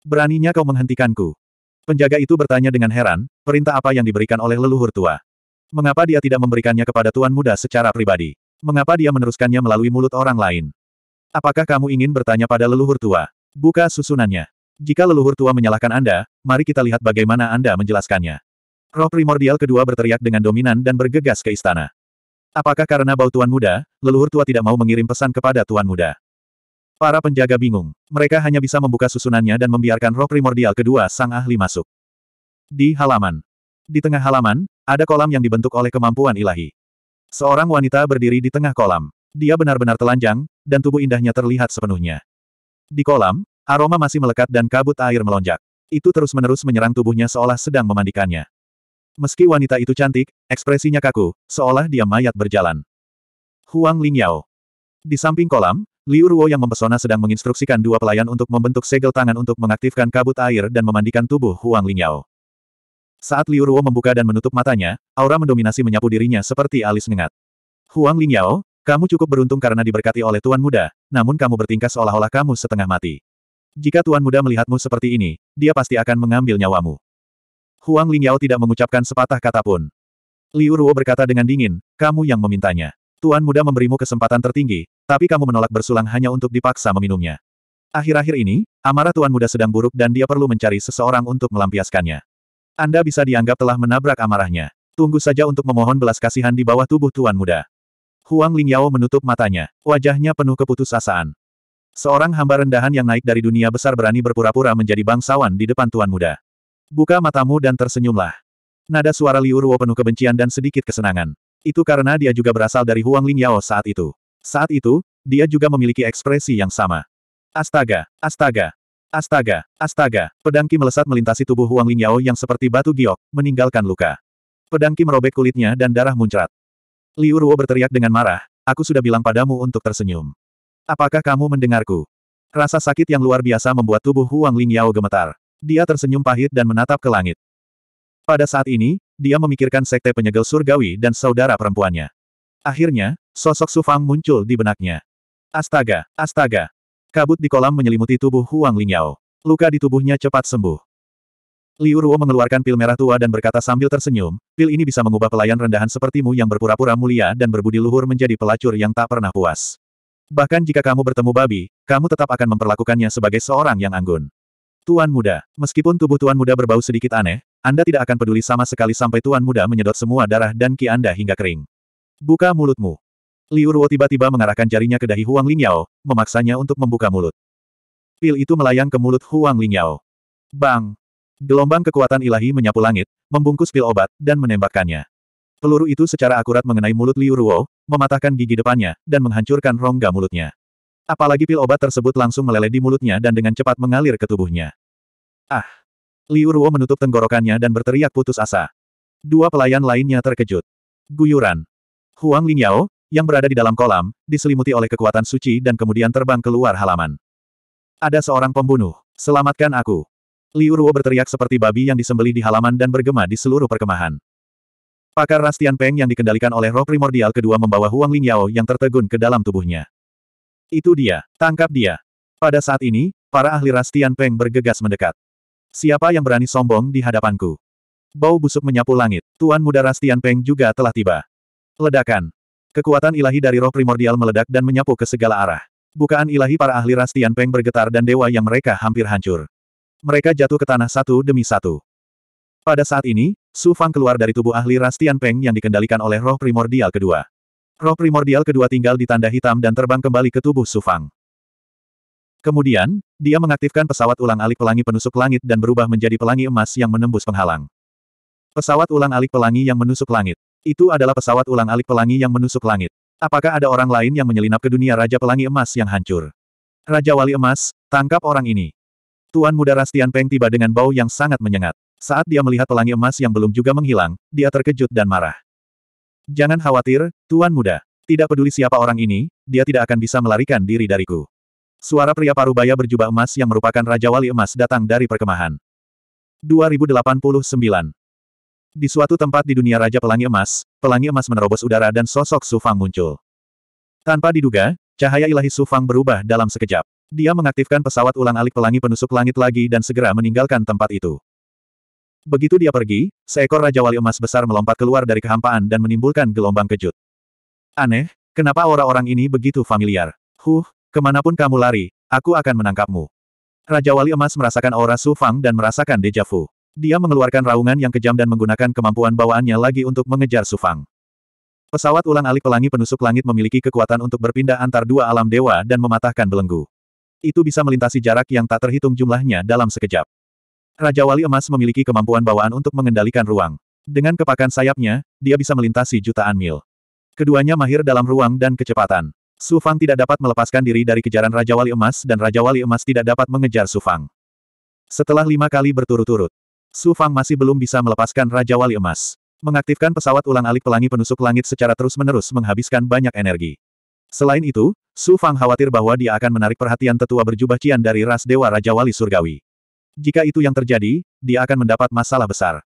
Beraninya kau menghentikanku. Penjaga itu bertanya dengan heran, perintah apa yang diberikan oleh leluhur tua? Mengapa dia tidak memberikannya kepada Tuan Muda secara pribadi? Mengapa dia meneruskannya melalui mulut orang lain? Apakah kamu ingin bertanya pada leluhur tua? Buka susunannya. Jika leluhur tua menyalahkan Anda, mari kita lihat bagaimana Anda menjelaskannya. Roh primordial kedua berteriak dengan dominan dan bergegas ke istana. Apakah karena bau Tuan Muda, leluhur tua tidak mau mengirim pesan kepada Tuan Muda? Para penjaga bingung. Mereka hanya bisa membuka susunannya dan membiarkan roh primordial kedua sang ahli masuk. Di halaman. Di tengah halaman, ada kolam yang dibentuk oleh kemampuan ilahi. Seorang wanita berdiri di tengah kolam. Dia benar-benar telanjang, dan tubuh indahnya terlihat sepenuhnya. Di kolam, aroma masih melekat dan kabut air melonjak. Itu terus-menerus menyerang tubuhnya seolah sedang memandikannya. Meski wanita itu cantik, ekspresinya kaku, seolah dia mayat berjalan. Huang Lingyao. Di samping kolam, Liu Ruo yang mempesona sedang menginstruksikan dua pelayan untuk membentuk segel tangan untuk mengaktifkan kabut air dan memandikan tubuh Huang Lingyao. Saat Liu Ruo membuka dan menutup matanya, aura mendominasi menyapu dirinya seperti alis nengat. Huang Lingyao, kamu cukup beruntung karena diberkati oleh Tuan Muda, namun kamu bertingkah seolah-olah kamu setengah mati. Jika Tuan Muda melihatmu seperti ini, dia pasti akan mengambil nyawamu. Huang Lingyao tidak mengucapkan sepatah kata pun. Liu Ruo berkata dengan dingin, kamu yang memintanya. Tuan Muda memberimu kesempatan tertinggi, tapi kamu menolak bersulang hanya untuk dipaksa meminumnya. Akhir-akhir ini, amarah Tuan Muda sedang buruk dan dia perlu mencari seseorang untuk melampiaskannya. Anda bisa dianggap telah menabrak amarahnya. Tunggu saja untuk memohon belas kasihan di bawah tubuh Tuan Muda. Huang Lingyao menutup matanya. Wajahnya penuh keputusasaan. Seorang hamba rendahan yang naik dari dunia besar berani berpura-pura menjadi bangsawan di depan Tuan Muda. Buka matamu dan tersenyumlah. Nada suara Liu Ruo penuh kebencian dan sedikit kesenangan. Itu karena dia juga berasal dari Huang Lingyao saat itu. Saat itu, dia juga memiliki ekspresi yang sama. Astaga, astaga, Astaga, astaga, Pedangki melesat melintasi tubuh Huang Lingyao yang seperti batu giok, meninggalkan luka. Pedangki merobek kulitnya dan darah muncrat. Liu Ruo berteriak dengan marah, aku sudah bilang padamu untuk tersenyum. Apakah kamu mendengarku? Rasa sakit yang luar biasa membuat tubuh Huang Lingyao gemetar. Dia tersenyum pahit dan menatap ke langit. Pada saat ini, dia memikirkan sekte penyegel surgawi dan saudara perempuannya. Akhirnya, sosok Sufang muncul di benaknya. Astaga, astaga, Kabut di kolam menyelimuti tubuh Huang Lingyao. Luka di tubuhnya cepat sembuh. Liu Ruo mengeluarkan pil merah tua dan berkata sambil tersenyum, pil ini bisa mengubah pelayan rendahan sepertimu yang berpura-pura mulia dan berbudi luhur menjadi pelacur yang tak pernah puas. Bahkan jika kamu bertemu babi, kamu tetap akan memperlakukannya sebagai seorang yang anggun. Tuan muda, meskipun tubuh tuan muda berbau sedikit aneh, Anda tidak akan peduli sama sekali sampai tuan muda menyedot semua darah dan ki Anda hingga kering. Buka mulutmu. Liu Ruo tiba-tiba mengarahkan jarinya ke dahi Huang Lingyao, memaksanya untuk membuka mulut. Pil itu melayang ke mulut Huang Lingyao. Bang! Gelombang kekuatan ilahi menyapu langit, membungkus pil obat, dan menembakkannya. Peluru itu secara akurat mengenai mulut Liu Ruo, mematahkan gigi depannya, dan menghancurkan rongga mulutnya. Apalagi pil obat tersebut langsung meleleh di mulutnya dan dengan cepat mengalir ke tubuhnya. Ah! Liu Ruo menutup tenggorokannya dan berteriak putus asa. Dua pelayan lainnya terkejut. Guyuran. Huang Lingyao, yang berada di dalam kolam, diselimuti oleh kekuatan suci dan kemudian terbang keluar halaman. Ada seorang pembunuh. Selamatkan aku. Liu Ruo berteriak seperti babi yang disembeli di halaman dan bergema di seluruh perkemahan. Pakar Rastian Peng yang dikendalikan oleh roh primordial kedua membawa Huang Lingyao yang tertegun ke dalam tubuhnya. Itu dia, tangkap dia. Pada saat ini, para ahli Rastian Peng bergegas mendekat. Siapa yang berani sombong di hadapanku? Bau busuk menyapu langit, Tuan Muda Rastian Peng juga telah tiba. Ledakan. Kekuatan ilahi dari roh primordial meledak dan menyapu ke segala arah. Bukaan ilahi para ahli ras Tian Peng bergetar dan dewa yang mereka hampir hancur. Mereka jatuh ke tanah satu demi satu. Pada saat ini, Su Fang keluar dari tubuh ahli ras Tian Peng yang dikendalikan oleh roh primordial kedua. Roh primordial kedua tinggal di tanda hitam dan terbang kembali ke tubuh Su Fang. Kemudian, dia mengaktifkan pesawat ulang alik pelangi penusuk langit dan berubah menjadi pelangi emas yang menembus penghalang. Pesawat ulang alik pelangi yang menusuk langit. Itu adalah pesawat ulang-alik pelangi yang menusuk langit. Apakah ada orang lain yang menyelinap ke dunia Raja Pelangi Emas yang hancur? Raja Wali Emas, tangkap orang ini. Tuan Muda Rastian Peng tiba dengan bau yang sangat menyengat. Saat dia melihat pelangi emas yang belum juga menghilang, dia terkejut dan marah. Jangan khawatir, Tuan Muda. Tidak peduli siapa orang ini, dia tidak akan bisa melarikan diri dariku. Suara pria parubaya berjubah emas yang merupakan Raja Wali Emas datang dari perkemahan. 2089. Di suatu tempat di dunia Raja Pelangi Emas, pelangi emas menerobos udara dan sosok Su Fang muncul. Tanpa diduga, cahaya ilahi Su Fang berubah dalam sekejap. Dia mengaktifkan pesawat ulang-alik pelangi penusuk langit lagi dan segera meninggalkan tempat itu. Begitu dia pergi, seekor Raja Wali Emas besar melompat keluar dari kehampaan dan menimbulkan gelombang kejut. Aneh, kenapa orang-orang ini begitu familiar? Huh, kemanapun kamu lari, aku akan menangkapmu. Raja Wali Emas merasakan aura Su Fang dan merasakan deja vu. Dia mengeluarkan raungan yang kejam dan menggunakan kemampuan bawaannya lagi untuk mengejar Sufang. Pesawat ulang-alik pelangi penusuk langit memiliki kekuatan untuk berpindah antar dua alam dewa dan mematahkan belenggu. Itu bisa melintasi jarak yang tak terhitung jumlahnya dalam sekejap. Raja Wali Emas memiliki kemampuan bawaan untuk mengendalikan ruang. Dengan kepakan sayapnya, dia bisa melintasi jutaan mil. Keduanya mahir dalam ruang dan kecepatan. Sufang tidak dapat melepaskan diri dari kejaran Raja Wali Emas dan Raja Wali Emas tidak dapat mengejar Sufang. Setelah lima kali berturut-turut, Su Fang masih belum bisa melepaskan Raja Wali Emas. Mengaktifkan pesawat ulang-alik pelangi penusuk langit secara terus-menerus menghabiskan banyak energi. Selain itu, Su Fang khawatir bahwa dia akan menarik perhatian tetua berjubah Cian dari ras Dewa Raja Wali Surgawi. Jika itu yang terjadi, dia akan mendapat masalah besar.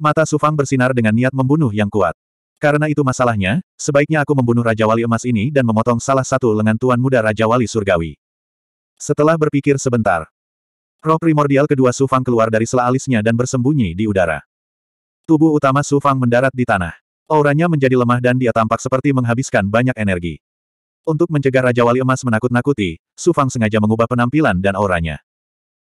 Mata Su Fang bersinar dengan niat membunuh yang kuat. Karena itu masalahnya, sebaiknya aku membunuh Raja Wali Emas ini dan memotong salah satu lengan Tuan Muda Raja Wali Surgawi. Setelah berpikir sebentar, Roh primordial kedua sufang keluar dari sela alisnya dan bersembunyi di udara. Tubuh utama sufang mendarat di tanah. Auranya menjadi lemah dan dia tampak seperti menghabiskan banyak energi. Untuk mencegah Raja Wali Emas menakut-nakuti, sufang sengaja mengubah penampilan dan auranya.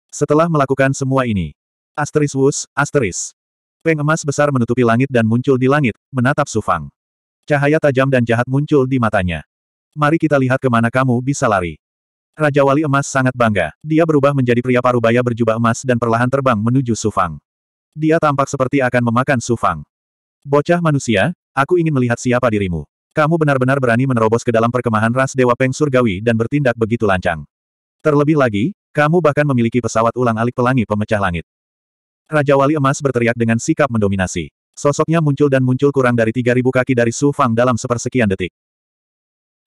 Setelah melakukan semua ini, asteris wus, asteris. Peng emas besar menutupi langit dan muncul di langit, menatap sufang. Cahaya tajam dan jahat muncul di matanya. Mari kita lihat kemana kamu bisa lari. Raja Wali Emas sangat bangga. Dia berubah menjadi pria parubaya berjubah emas dan perlahan terbang menuju Sufang. Dia tampak seperti akan memakan Sufang. Bocah manusia, aku ingin melihat siapa dirimu. Kamu benar-benar berani menerobos ke dalam perkemahan ras Dewa Peng Surgawi dan bertindak begitu lancang. Terlebih lagi, kamu bahkan memiliki pesawat ulang-alik pelangi pemecah langit. Raja Wali Emas berteriak dengan sikap mendominasi. Sosoknya muncul dan muncul kurang dari 3.000 kaki dari Su Fang dalam sepersekian detik.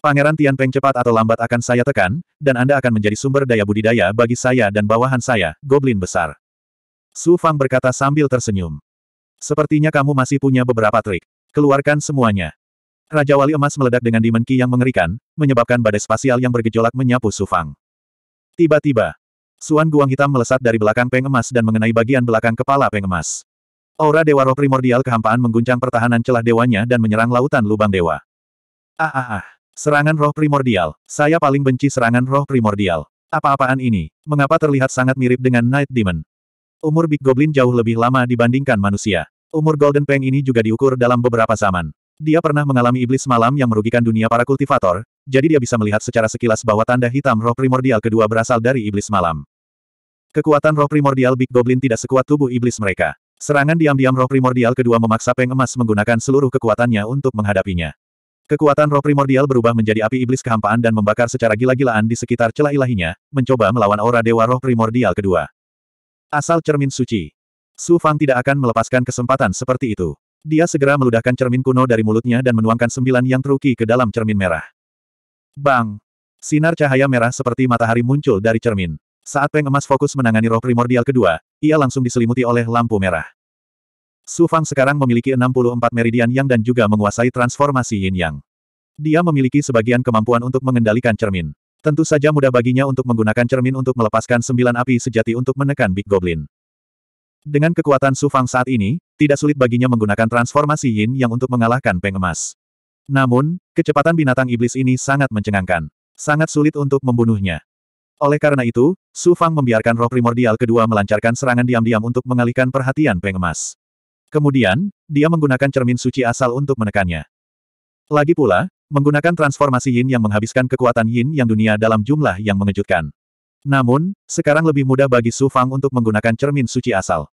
Pangeran Tian Peng cepat atau lambat akan saya tekan, dan Anda akan menjadi sumber daya budidaya bagi saya dan bawahan saya, Goblin Besar. Su Fang berkata sambil tersenyum. Sepertinya kamu masih punya beberapa trik. Keluarkan semuanya. Raja Wali Emas meledak dengan Demon yang mengerikan, menyebabkan badai spasial yang bergejolak menyapu Su Fang. Tiba-tiba, Suan Guang Hitam melesat dari belakang Peng Emas dan mengenai bagian belakang kepala Peng Emas. Aura Dewa Roh Primordial kehampaan mengguncang pertahanan celah dewanya dan menyerang lautan lubang dewa. Ah ah ah. Serangan roh primordial. Saya paling benci serangan roh primordial. Apa-apaan ini? Mengapa terlihat sangat mirip dengan Night Demon? Umur Big Goblin jauh lebih lama dibandingkan manusia. Umur Golden Peng ini juga diukur dalam beberapa zaman. Dia pernah mengalami iblis malam yang merugikan dunia para kultivator, jadi dia bisa melihat secara sekilas bahwa tanda hitam roh primordial kedua berasal dari iblis malam. Kekuatan roh primordial Big Goblin tidak sekuat tubuh iblis mereka. Serangan diam-diam roh primordial kedua memaksa Peng Emas menggunakan seluruh kekuatannya untuk menghadapinya. Kekuatan roh primordial berubah menjadi api iblis kehampaan dan membakar secara gila-gilaan di sekitar celah ilahinya, mencoba melawan aura dewa roh primordial kedua. Asal cermin suci. Su Fang tidak akan melepaskan kesempatan seperti itu. Dia segera meludahkan cermin kuno dari mulutnya dan menuangkan sembilan yang teruki ke dalam cermin merah. Bang! Sinar cahaya merah seperti matahari muncul dari cermin. Saat Peng Emas fokus menangani roh primordial kedua, ia langsung diselimuti oleh lampu merah. Su Fang sekarang memiliki 64 meridian yang dan juga menguasai transformasi yin yang. Dia memiliki sebagian kemampuan untuk mengendalikan cermin. Tentu saja mudah baginya untuk menggunakan cermin untuk melepaskan sembilan api sejati untuk menekan Big Goblin. Dengan kekuatan Su Fang saat ini, tidak sulit baginya menggunakan transformasi yin yang untuk mengalahkan Peng Emas. Namun, kecepatan binatang iblis ini sangat mencengangkan. Sangat sulit untuk membunuhnya. Oleh karena itu, Su Fang membiarkan roh primordial kedua melancarkan serangan diam-diam untuk mengalihkan perhatian Peng Emas. Kemudian, dia menggunakan cermin suci asal untuk menekannya. Lagi pula, menggunakan transformasi yin yang menghabiskan kekuatan yin yang dunia dalam jumlah yang mengejutkan. Namun, sekarang lebih mudah bagi Su Fang untuk menggunakan cermin suci asal.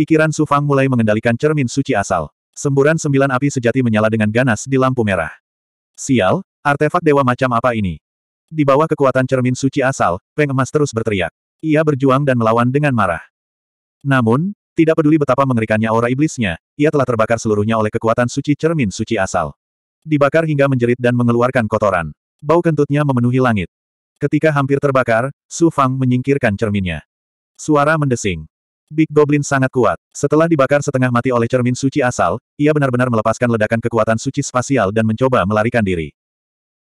Pikiran Su Fang mulai mengendalikan cermin suci asal. Semburan sembilan api sejati menyala dengan ganas di lampu merah. Sial, artefak dewa macam apa ini? Di bawah kekuatan cermin suci asal, Peng Emas terus berteriak. Ia berjuang dan melawan dengan marah. Namun, tidak peduli betapa mengerikannya aura iblisnya, ia telah terbakar seluruhnya oleh kekuatan suci cermin suci asal. Dibakar hingga menjerit dan mengeluarkan kotoran. Bau kentutnya memenuhi langit. Ketika hampir terbakar, Su Fang menyingkirkan cerminnya. Suara mendesing. Big Goblin sangat kuat. Setelah dibakar setengah mati oleh cermin suci asal, ia benar-benar melepaskan ledakan kekuatan suci spasial dan mencoba melarikan diri.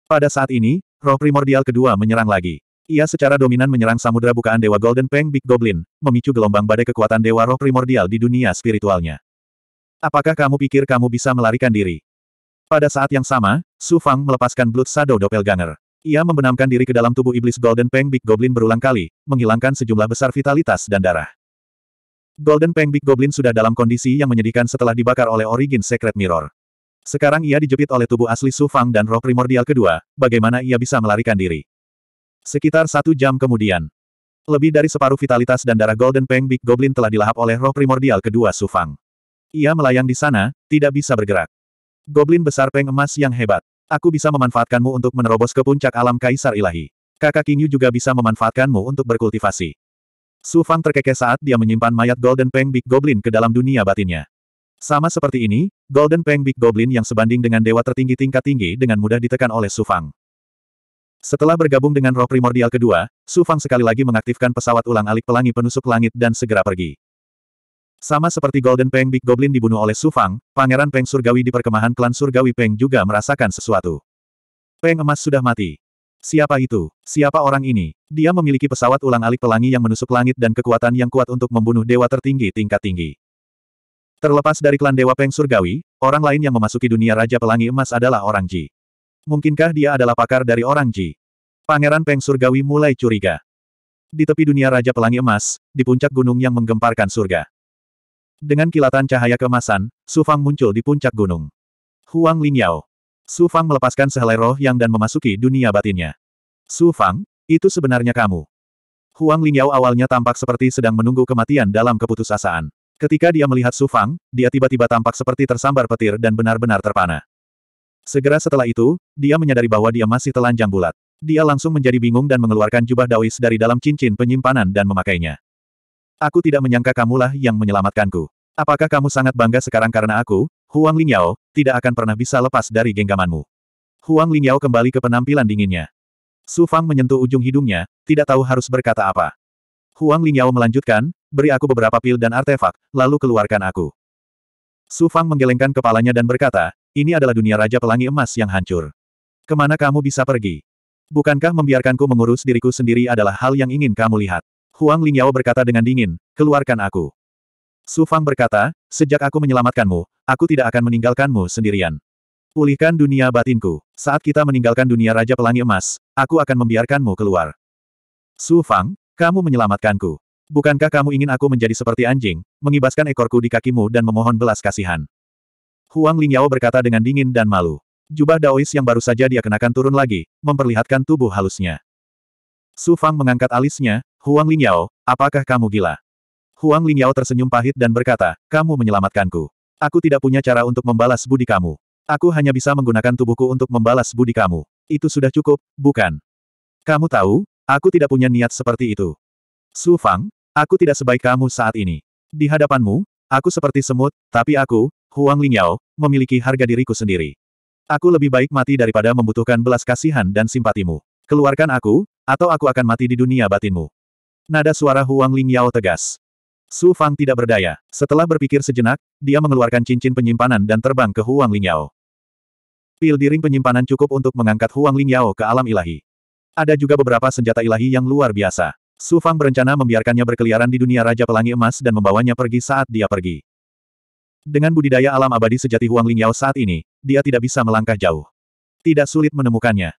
Pada saat ini, roh primordial kedua menyerang lagi. Ia secara dominan menyerang samudera bukaan Dewa Golden Peng Big Goblin, memicu gelombang badai kekuatan Dewa Roh primordial di dunia spiritualnya. Apakah kamu pikir kamu bisa melarikan diri? Pada saat yang sama, Su Fang melepaskan Blood Shadow Doppelganger. Ia membenamkan diri ke dalam tubuh iblis Golden Peng Big Goblin berulang kali, menghilangkan sejumlah besar vitalitas dan darah. Golden Peng Big Goblin sudah dalam kondisi yang menyedihkan setelah dibakar oleh Origin Secret Mirror. Sekarang ia dijepit oleh tubuh asli Su Fang dan roh primordial kedua, bagaimana ia bisa melarikan diri? Sekitar satu jam kemudian, lebih dari separuh vitalitas dan darah Golden Peng Big Goblin telah dilahap oleh roh primordial kedua Sufang. Ia melayang di sana, tidak bisa bergerak. Goblin besar Peng emas yang hebat. Aku bisa memanfaatkanmu untuk menerobos ke puncak alam Kaisar Ilahi. Kakak Yu juga bisa memanfaatkanmu untuk berkultivasi. Su Fang terkekeh saat dia menyimpan mayat Golden Peng Big Goblin ke dalam dunia batinnya. Sama seperti ini, Golden Peng Big Goblin yang sebanding dengan dewa tertinggi tingkat tinggi dengan mudah ditekan oleh Su Fang. Setelah bergabung dengan roh primordial kedua, Su Fang sekali lagi mengaktifkan pesawat ulang-alik pelangi penusuk langit dan segera pergi. Sama seperti Golden Peng Big Goblin dibunuh oleh Su Fang, Pangeran Peng Surgawi di perkemahan klan Surgawi Peng juga merasakan sesuatu. Peng emas sudah mati. Siapa itu? Siapa orang ini? Dia memiliki pesawat ulang-alik pelangi yang menusuk langit dan kekuatan yang kuat untuk membunuh dewa tertinggi tingkat tinggi. Terlepas dari klan Dewa Peng Surgawi, orang lain yang memasuki dunia Raja Pelangi Emas adalah orang Ji. Mungkinkah dia adalah pakar dari orang Ji? Pangeran Peng Surgawi mulai curiga. Di tepi dunia Raja Pelangi Emas, di puncak gunung yang menggemparkan surga. Dengan kilatan cahaya kemasan, Su Fang muncul di puncak gunung. Huang Lingyao. Su Fang melepaskan sehelai roh yang dan memasuki dunia batinnya. Su Fang, itu sebenarnya kamu. Huang Lingyao awalnya tampak seperti sedang menunggu kematian dalam keputusasaan. Ketika dia melihat Su Fang, dia tiba-tiba tampak seperti tersambar petir dan benar-benar terpana. Segera setelah itu, dia menyadari bahwa dia masih telanjang bulat. Dia langsung menjadi bingung dan mengeluarkan jubah Daois dari dalam cincin penyimpanan dan memakainya. Aku tidak menyangka kamulah yang menyelamatkanku. Apakah kamu sangat bangga sekarang karena aku, Huang Lingyao, tidak akan pernah bisa lepas dari genggamanmu. Huang Lingyao kembali ke penampilan dinginnya. Su Fang menyentuh ujung hidungnya, tidak tahu harus berkata apa. Huang Lingyao melanjutkan, beri aku beberapa pil dan artefak, lalu keluarkan aku. Su Fang menggelengkan kepalanya dan berkata, ini adalah dunia Raja Pelangi Emas yang hancur. Kemana kamu bisa pergi? Bukankah membiarkanku mengurus diriku sendiri adalah hal yang ingin kamu lihat? Huang Lingyao berkata dengan dingin, keluarkan aku. Su Fang berkata, sejak aku menyelamatkanmu, aku tidak akan meninggalkanmu sendirian. Pulihkan dunia batinku. Saat kita meninggalkan dunia Raja Pelangi Emas, aku akan membiarkanmu keluar. Su Fang, kamu menyelamatkanku. Bukankah kamu ingin aku menjadi seperti anjing, mengibaskan ekorku di kakimu dan memohon belas kasihan? Huang Lingyao berkata dengan dingin dan malu. Jubah Daois yang baru saja dia kenakan turun lagi, memperlihatkan tubuh halusnya. Su Fang mengangkat alisnya, Huang Lingyao, apakah kamu gila? Huang Lingyao tersenyum pahit dan berkata, kamu menyelamatkanku. Aku tidak punya cara untuk membalas budi kamu. Aku hanya bisa menggunakan tubuhku untuk membalas budi kamu. Itu sudah cukup, bukan? Kamu tahu, aku tidak punya niat seperti itu. Su Fang, aku tidak sebaik kamu saat ini. Di hadapanmu, aku seperti semut, tapi aku, Huang Lingyao, memiliki harga diriku sendiri. Aku lebih baik mati daripada membutuhkan belas kasihan dan simpatimu. Keluarkan aku, atau aku akan mati di dunia batinmu. Nada suara Huang Lingyao tegas. Su Fang tidak berdaya. Setelah berpikir sejenak, dia mengeluarkan cincin penyimpanan dan terbang ke Huang Lingyao. Pil diring penyimpanan cukup untuk mengangkat Huang Lingyao ke alam ilahi. Ada juga beberapa senjata ilahi yang luar biasa. Su Fang berencana membiarkannya berkeliaran di dunia Raja Pelangi Emas dan membawanya pergi saat dia pergi. Dengan budidaya alam abadi sejati Huang Lingyao saat ini, dia tidak bisa melangkah jauh. Tidak sulit menemukannya.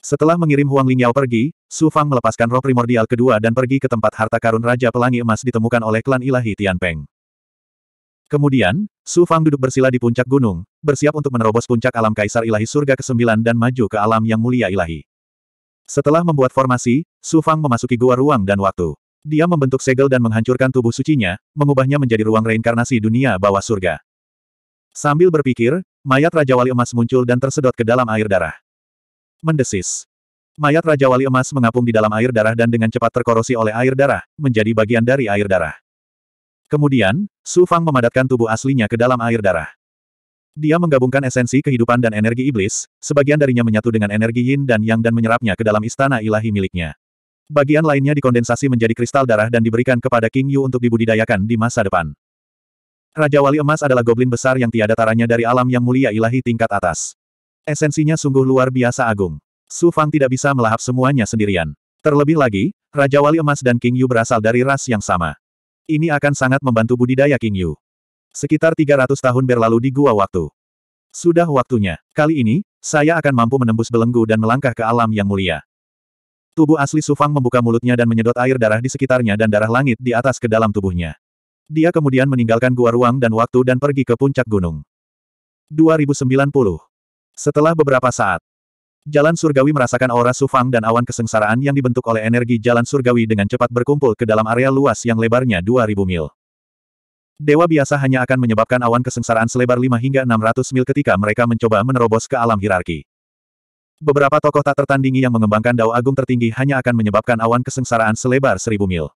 Setelah mengirim Huang Lingyao pergi, Su Fang melepaskan roh primordial kedua dan pergi ke tempat harta karun Raja Pelangi Emas ditemukan oleh klan ilahi Tianpeng. Kemudian, Su Fang duduk bersila di puncak gunung, bersiap untuk menerobos puncak alam Kaisar Ilahi Surga ke-9 dan maju ke alam yang mulia ilahi. Setelah membuat formasi, Su Fang memasuki gua ruang dan waktu. Dia membentuk segel dan menghancurkan tubuh sucinya, mengubahnya menjadi ruang reinkarnasi dunia bawah surga. Sambil berpikir, mayat Raja Wali Emas muncul dan tersedot ke dalam air darah. Mendesis. Mayat Raja Wali Emas mengapung di dalam air darah dan dengan cepat terkorosi oleh air darah, menjadi bagian dari air darah. Kemudian, Su Fang memadatkan tubuh aslinya ke dalam air darah. Dia menggabungkan esensi kehidupan dan energi iblis, sebagian darinya menyatu dengan energi yin dan yang dan menyerapnya ke dalam istana ilahi miliknya. Bagian lainnya dikondensasi menjadi kristal darah dan diberikan kepada King Yu untuk dibudidayakan di masa depan. Raja Wali Emas adalah goblin besar yang tiada taranya dari alam yang mulia ilahi tingkat atas. Esensinya sungguh luar biasa agung. Su Fang tidak bisa melahap semuanya sendirian. Terlebih lagi, Raja Wali Emas dan King Yu berasal dari ras yang sama. Ini akan sangat membantu budidaya King Yu. Sekitar 300 tahun berlalu di gua waktu. Sudah waktunya. Kali ini, saya akan mampu menembus belenggu dan melangkah ke alam yang mulia. Tubuh asli Sufang membuka mulutnya dan menyedot air darah di sekitarnya dan darah langit di atas ke dalam tubuhnya. Dia kemudian meninggalkan gua ruang dan waktu dan pergi ke puncak gunung. 2090 Setelah beberapa saat, Jalan Surgawi merasakan aura Sufang dan awan kesengsaraan yang dibentuk oleh energi Jalan Surgawi dengan cepat berkumpul ke dalam area luas yang lebarnya 2000 mil. Dewa biasa hanya akan menyebabkan awan kesengsaraan selebar 5 hingga 600 mil ketika mereka mencoba menerobos ke alam hierarki. Beberapa tokoh tak tertandingi yang mengembangkan dao agung tertinggi hanya akan menyebabkan awan kesengsaraan selebar seribu mil.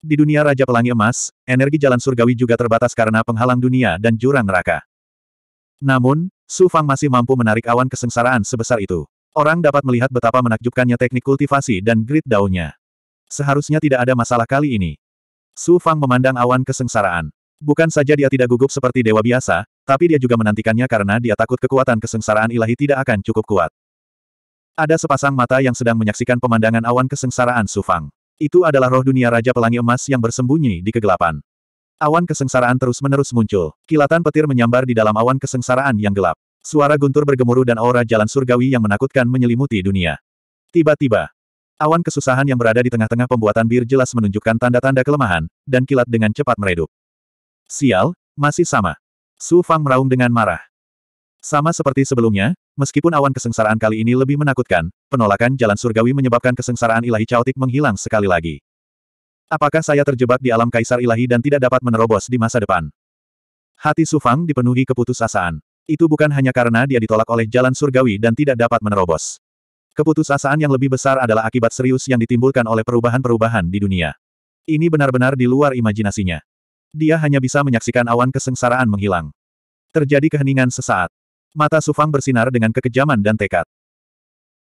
Di dunia Raja Pelangi Emas, energi jalan surgawi juga terbatas karena penghalang dunia dan jurang neraka. Namun, Su Fang masih mampu menarik awan kesengsaraan sebesar itu. Orang dapat melihat betapa menakjubkannya teknik kultivasi dan grit daunnya. Seharusnya tidak ada masalah kali ini. Su Fang memandang awan kesengsaraan. Bukan saja dia tidak gugup seperti dewa biasa, tapi dia juga menantikannya karena dia takut kekuatan kesengsaraan ilahi tidak akan cukup kuat. Ada sepasang mata yang sedang menyaksikan pemandangan awan kesengsaraan Sufang. Itu adalah roh dunia Raja Pelangi Emas yang bersembunyi di kegelapan. Awan kesengsaraan terus-menerus muncul. Kilatan petir menyambar di dalam awan kesengsaraan yang gelap. Suara guntur bergemuruh dan aura jalan surgawi yang menakutkan menyelimuti dunia. Tiba-tiba, awan kesusahan yang berada di tengah-tengah pembuatan bir jelas menunjukkan tanda-tanda kelemahan, dan kilat dengan cepat meredup. Sial, masih sama. Su Fang meraung dengan marah. Sama seperti sebelumnya, meskipun awan kesengsaraan kali ini lebih menakutkan, penolakan jalan surgawi menyebabkan kesengsaraan ilahi caotik menghilang sekali lagi. Apakah saya terjebak di alam kaisar ilahi dan tidak dapat menerobos di masa depan? Hati Su Fang dipenuhi keputusasaan. Itu bukan hanya karena dia ditolak oleh jalan surgawi dan tidak dapat menerobos. Keputusasaan yang lebih besar adalah akibat serius yang ditimbulkan oleh perubahan-perubahan di dunia. Ini benar-benar di luar imajinasinya. Dia hanya bisa menyaksikan awan kesengsaraan menghilang. Terjadi keheningan sesaat. Mata Sufang bersinar dengan kekejaman dan tekad.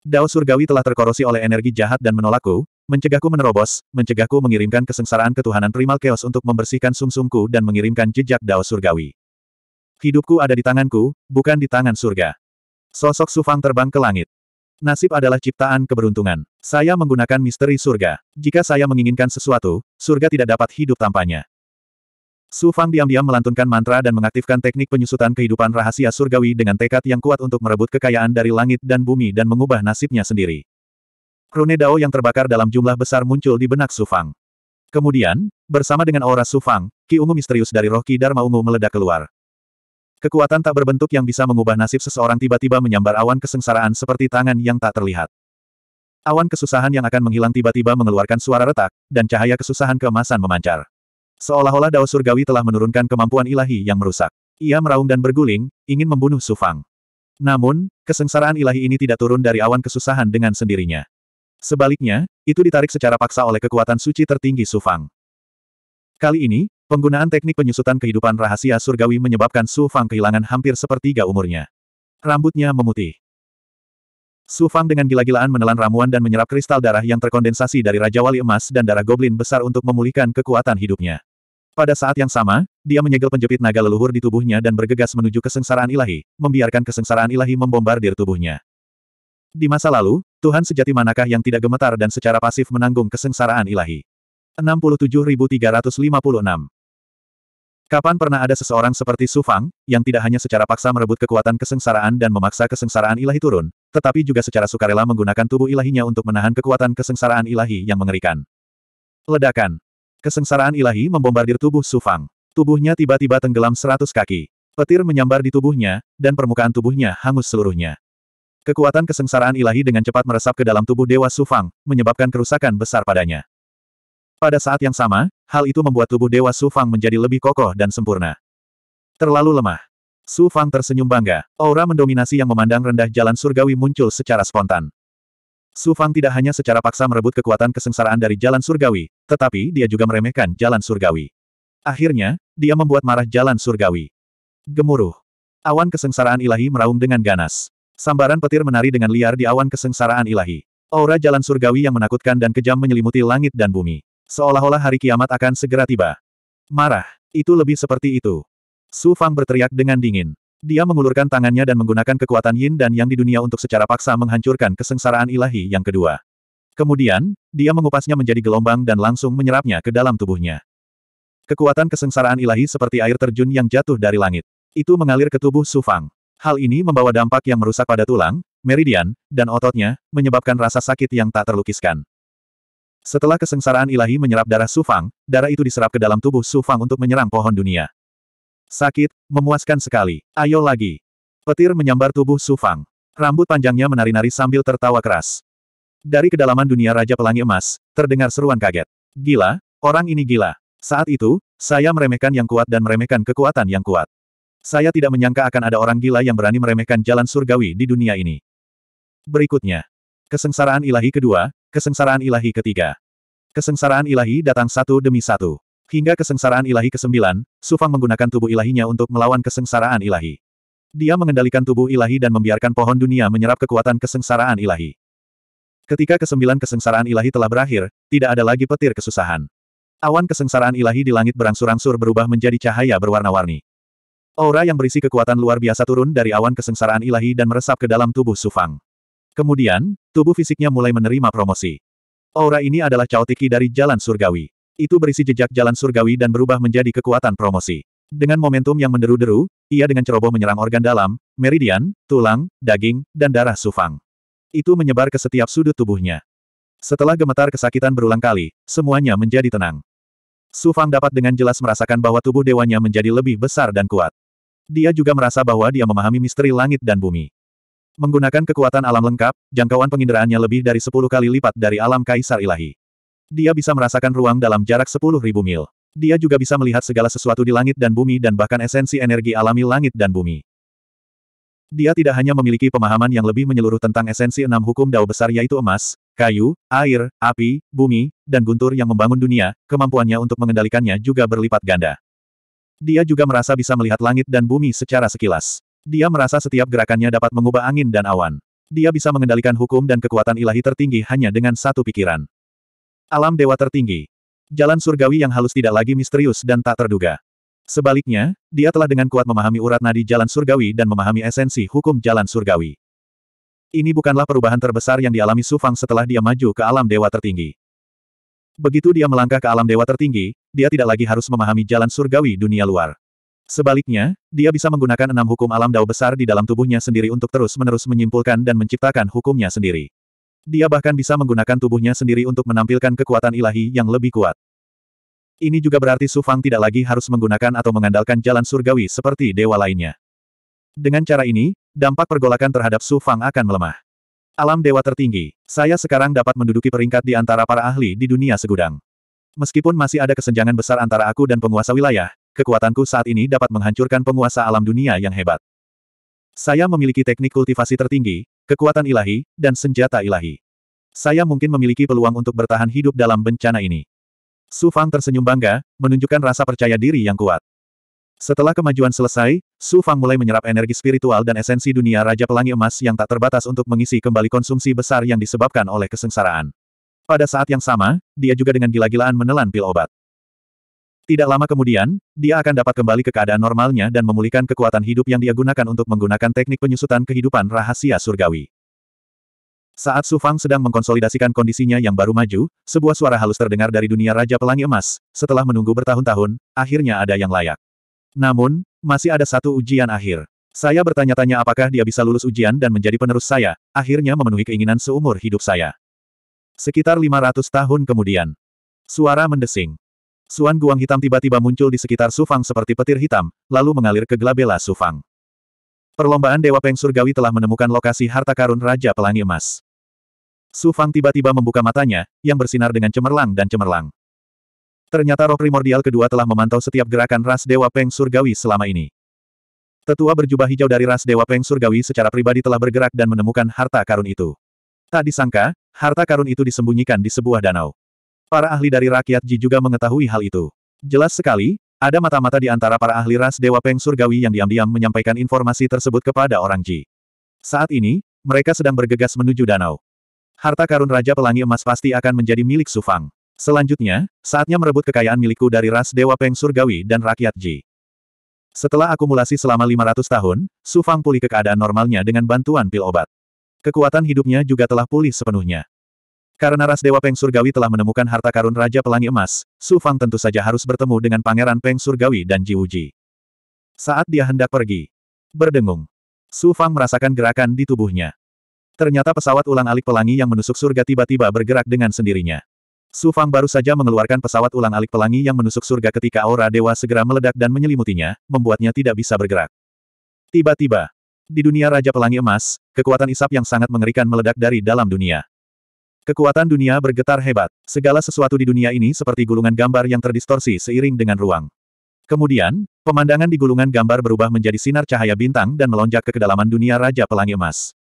Dao surgawi telah terkorosi oleh energi jahat dan menolakku, mencegahku menerobos, mencegahku mengirimkan kesengsaraan ketuhanan primal chaos untuk membersihkan sumsumku dan mengirimkan jejak Dao surgawi. Hidupku ada di tanganku, bukan di tangan surga. Sosok Sufang terbang ke langit. Nasib adalah ciptaan keberuntungan. Saya menggunakan misteri surga. Jika saya menginginkan sesuatu, surga tidak dapat hidup tanpanya. Su Fang diam-diam melantunkan mantra dan mengaktifkan teknik penyusutan kehidupan rahasia surgawi dengan tekad yang kuat untuk merebut kekayaan dari langit dan bumi dan mengubah nasibnya sendiri. Rune Dao yang terbakar dalam jumlah besar muncul di benak Su Fang. Kemudian, bersama dengan aura Su Fang, Ki Ungu misterius dari roh Ki Dharma Ungu meledak keluar. Kekuatan tak berbentuk yang bisa mengubah nasib seseorang tiba-tiba menyambar awan kesengsaraan seperti tangan yang tak terlihat. Awan kesusahan yang akan menghilang tiba-tiba mengeluarkan suara retak, dan cahaya kesusahan keemasan memancar. Seolah-olah Dao Surgawi telah menurunkan kemampuan ilahi yang merusak. Ia meraung dan berguling, ingin membunuh Sufang. Namun, kesengsaraan ilahi ini tidak turun dari awan kesusahan dengan sendirinya. Sebaliknya, itu ditarik secara paksa oleh kekuatan suci tertinggi Sufang. Kali ini, penggunaan teknik penyusutan kehidupan rahasia surgawi menyebabkan Sufang kehilangan hampir sepertiga umurnya. Rambutnya memutih. Sufang dengan gila-gilaan menelan ramuan dan menyerap kristal darah yang terkondensasi dari Raja Wali Emas dan darah Goblin besar untuk memulihkan kekuatan hidupnya. Pada saat yang sama, dia menyegel penjepit naga leluhur di tubuhnya dan bergegas menuju kesengsaraan ilahi, membiarkan kesengsaraan ilahi membombardir tubuhnya. Di masa lalu, Tuhan sejati manakah yang tidak gemetar dan secara pasif menanggung kesengsaraan ilahi? 67356 Kapan pernah ada seseorang seperti Sufang, yang tidak hanya secara paksa merebut kekuatan kesengsaraan dan memaksa kesengsaraan ilahi turun, tetapi juga secara sukarela menggunakan tubuh ilahinya untuk menahan kekuatan kesengsaraan ilahi yang mengerikan. Ledakan Kesengsaraan ilahi membombardir tubuh Sufang. Tubuhnya tiba-tiba tenggelam seratus kaki. Petir menyambar di tubuhnya, dan permukaan tubuhnya hangus seluruhnya. Kekuatan kesengsaraan ilahi dengan cepat meresap ke dalam tubuh Dewa Sufang, menyebabkan kerusakan besar padanya. Pada saat yang sama, hal itu membuat tubuh Dewa Sufang menjadi lebih kokoh dan sempurna. Terlalu lemah. Sufang tersenyum bangga. Aura mendominasi yang memandang rendah jalan surgawi muncul secara spontan. Su Fang tidak hanya secara paksa merebut kekuatan kesengsaraan dari jalan surgawi, tetapi dia juga meremehkan jalan surgawi. Akhirnya, dia membuat marah jalan surgawi. Gemuruh. Awan kesengsaraan ilahi meraung dengan ganas. Sambaran petir menari dengan liar di awan kesengsaraan ilahi. Aura jalan surgawi yang menakutkan dan kejam menyelimuti langit dan bumi. Seolah-olah hari kiamat akan segera tiba. Marah. Itu lebih seperti itu. Su Fang berteriak dengan dingin. Dia mengulurkan tangannya dan menggunakan kekuatan yin dan yang di dunia untuk secara paksa menghancurkan kesengsaraan ilahi yang kedua. Kemudian, dia mengupasnya menjadi gelombang dan langsung menyerapnya ke dalam tubuhnya. Kekuatan kesengsaraan ilahi seperti air terjun yang jatuh dari langit. Itu mengalir ke tubuh Sufang. Hal ini membawa dampak yang merusak pada tulang, meridian, dan ototnya, menyebabkan rasa sakit yang tak terlukiskan. Setelah kesengsaraan ilahi menyerap darah Sufang, darah itu diserap ke dalam tubuh Sufang untuk menyerang pohon dunia. Sakit, memuaskan sekali. Ayo lagi. Petir menyambar tubuh Sufang. Rambut panjangnya menari-nari sambil tertawa keras. Dari kedalaman dunia Raja Pelangi Emas, terdengar seruan kaget. Gila, orang ini gila. Saat itu, saya meremehkan yang kuat dan meremehkan kekuatan yang kuat. Saya tidak menyangka akan ada orang gila yang berani meremehkan jalan surgawi di dunia ini. Berikutnya. Kesengsaraan ilahi kedua, kesengsaraan ilahi ketiga. Kesengsaraan ilahi datang satu demi satu. Hingga kesengsaraan ilahi ke-9, Sufang menggunakan tubuh ilahinya untuk melawan kesengsaraan ilahi. Dia mengendalikan tubuh ilahi dan membiarkan pohon dunia menyerap kekuatan kesengsaraan ilahi. Ketika kesembilan kesengsaraan ilahi telah berakhir, tidak ada lagi petir kesusahan. Awan kesengsaraan ilahi di langit berangsur-angsur berubah menjadi cahaya berwarna-warni. Aura yang berisi kekuatan luar biasa turun dari awan kesengsaraan ilahi dan meresap ke dalam tubuh Sufang. Kemudian, tubuh fisiknya mulai menerima promosi. Aura ini adalah caotiki dari jalan surgawi. Itu berisi jejak jalan surgawi dan berubah menjadi kekuatan promosi. Dengan momentum yang menderu-deru, ia dengan ceroboh menyerang organ dalam, meridian, tulang, daging, dan darah sufang. Itu menyebar ke setiap sudut tubuhnya. Setelah gemetar kesakitan berulang kali, semuanya menjadi tenang. Sufang dapat dengan jelas merasakan bahwa tubuh dewanya menjadi lebih besar dan kuat. Dia juga merasa bahwa dia memahami misteri langit dan bumi. Menggunakan kekuatan alam lengkap, jangkauan penginderaannya lebih dari 10 kali lipat dari alam kaisar ilahi. Dia bisa merasakan ruang dalam jarak 10.000 mil. Dia juga bisa melihat segala sesuatu di langit dan bumi dan bahkan esensi energi alami langit dan bumi. Dia tidak hanya memiliki pemahaman yang lebih menyeluruh tentang esensi enam hukum dao besar yaitu emas, kayu, air, api, bumi, dan guntur yang membangun dunia, kemampuannya untuk mengendalikannya juga berlipat ganda. Dia juga merasa bisa melihat langit dan bumi secara sekilas. Dia merasa setiap gerakannya dapat mengubah angin dan awan. Dia bisa mengendalikan hukum dan kekuatan ilahi tertinggi hanya dengan satu pikiran. Alam dewa tertinggi. Jalan surgawi yang halus tidak lagi misterius dan tak terduga. Sebaliknya, dia telah dengan kuat memahami urat nadi jalan surgawi dan memahami esensi hukum jalan surgawi. Ini bukanlah perubahan terbesar yang dialami Sufang setelah dia maju ke alam dewa tertinggi. Begitu dia melangkah ke alam dewa tertinggi, dia tidak lagi harus memahami jalan surgawi dunia luar. Sebaliknya, dia bisa menggunakan enam hukum alam dao besar di dalam tubuhnya sendiri untuk terus-menerus menyimpulkan dan menciptakan hukumnya sendiri. Dia bahkan bisa menggunakan tubuhnya sendiri untuk menampilkan kekuatan ilahi yang lebih kuat. Ini juga berarti Su Fang tidak lagi harus menggunakan atau mengandalkan jalan surgawi seperti dewa lainnya. Dengan cara ini, dampak pergolakan terhadap Su Fang akan melemah. Alam dewa tertinggi, saya sekarang dapat menduduki peringkat di antara para ahli di dunia segudang. Meskipun masih ada kesenjangan besar antara aku dan penguasa wilayah, kekuatanku saat ini dapat menghancurkan penguasa alam dunia yang hebat. Saya memiliki teknik kultivasi tertinggi, kekuatan ilahi, dan senjata ilahi. Saya mungkin memiliki peluang untuk bertahan hidup dalam bencana ini. Su Fang tersenyum bangga, menunjukkan rasa percaya diri yang kuat. Setelah kemajuan selesai, Su Fang mulai menyerap energi spiritual dan esensi dunia Raja Pelangi Emas yang tak terbatas untuk mengisi kembali konsumsi besar yang disebabkan oleh kesengsaraan. Pada saat yang sama, dia juga dengan gila-gilaan menelan pil obat. Tidak lama kemudian, dia akan dapat kembali ke keadaan normalnya dan memulihkan kekuatan hidup yang dia gunakan untuk menggunakan teknik penyusutan kehidupan rahasia surgawi. Saat Su Fang sedang mengkonsolidasikan kondisinya yang baru maju, sebuah suara halus terdengar dari dunia Raja Pelangi Emas, setelah menunggu bertahun-tahun, akhirnya ada yang layak. Namun, masih ada satu ujian akhir. Saya bertanya-tanya apakah dia bisa lulus ujian dan menjadi penerus saya, akhirnya memenuhi keinginan seumur hidup saya. Sekitar 500 tahun kemudian. Suara mendesing. Suan Guang hitam tiba-tiba muncul di sekitar Sufang seperti petir hitam, lalu mengalir ke Glabella Sufang. Perlombaan Dewa Peng Surgawi telah menemukan lokasi harta karun Raja Pelangi Emas. Sufang tiba-tiba membuka matanya, yang bersinar dengan cemerlang dan cemerlang. Ternyata roh primordial kedua telah memantau setiap gerakan ras Dewa Peng Surgawi selama ini. Tetua berjubah hijau dari ras Dewa Peng Surgawi secara pribadi telah bergerak dan menemukan harta karun itu. Tak disangka, harta karun itu disembunyikan di sebuah danau. Para ahli dari rakyat Ji juga mengetahui hal itu. Jelas sekali, ada mata-mata di antara para ahli ras Dewa Peng Surgawi yang diam-diam menyampaikan informasi tersebut kepada orang Ji. Saat ini, mereka sedang bergegas menuju danau. Harta karun Raja Pelangi Emas pasti akan menjadi milik Sufang. Selanjutnya, saatnya merebut kekayaan milikku dari ras Dewa Peng Surgawi dan rakyat Ji. Setelah akumulasi selama 500 tahun, Sufang pulih ke keadaan normalnya dengan bantuan pil obat. Kekuatan hidupnya juga telah pulih sepenuhnya. Karena ras Dewa Peng Surgawi telah menemukan harta karun Raja Pelangi Emas, Su Fang tentu saja harus bertemu dengan Pangeran Peng Surgawi dan Ji Wuji. Saat dia hendak pergi, berdengung, Su Fang merasakan gerakan di tubuhnya. Ternyata pesawat ulang alik pelangi yang menusuk surga tiba-tiba bergerak dengan sendirinya. Su Fang baru saja mengeluarkan pesawat ulang alik pelangi yang menusuk surga ketika aura dewa segera meledak dan menyelimutinya, membuatnya tidak bisa bergerak. Tiba-tiba, di dunia Raja Pelangi Emas, kekuatan isap yang sangat mengerikan meledak dari dalam dunia. Kekuatan dunia bergetar hebat. Segala sesuatu di dunia ini seperti gulungan gambar yang terdistorsi seiring dengan ruang. Kemudian, pemandangan di gulungan gambar berubah menjadi sinar cahaya bintang dan melonjak ke kedalaman dunia Raja Pelangi Emas.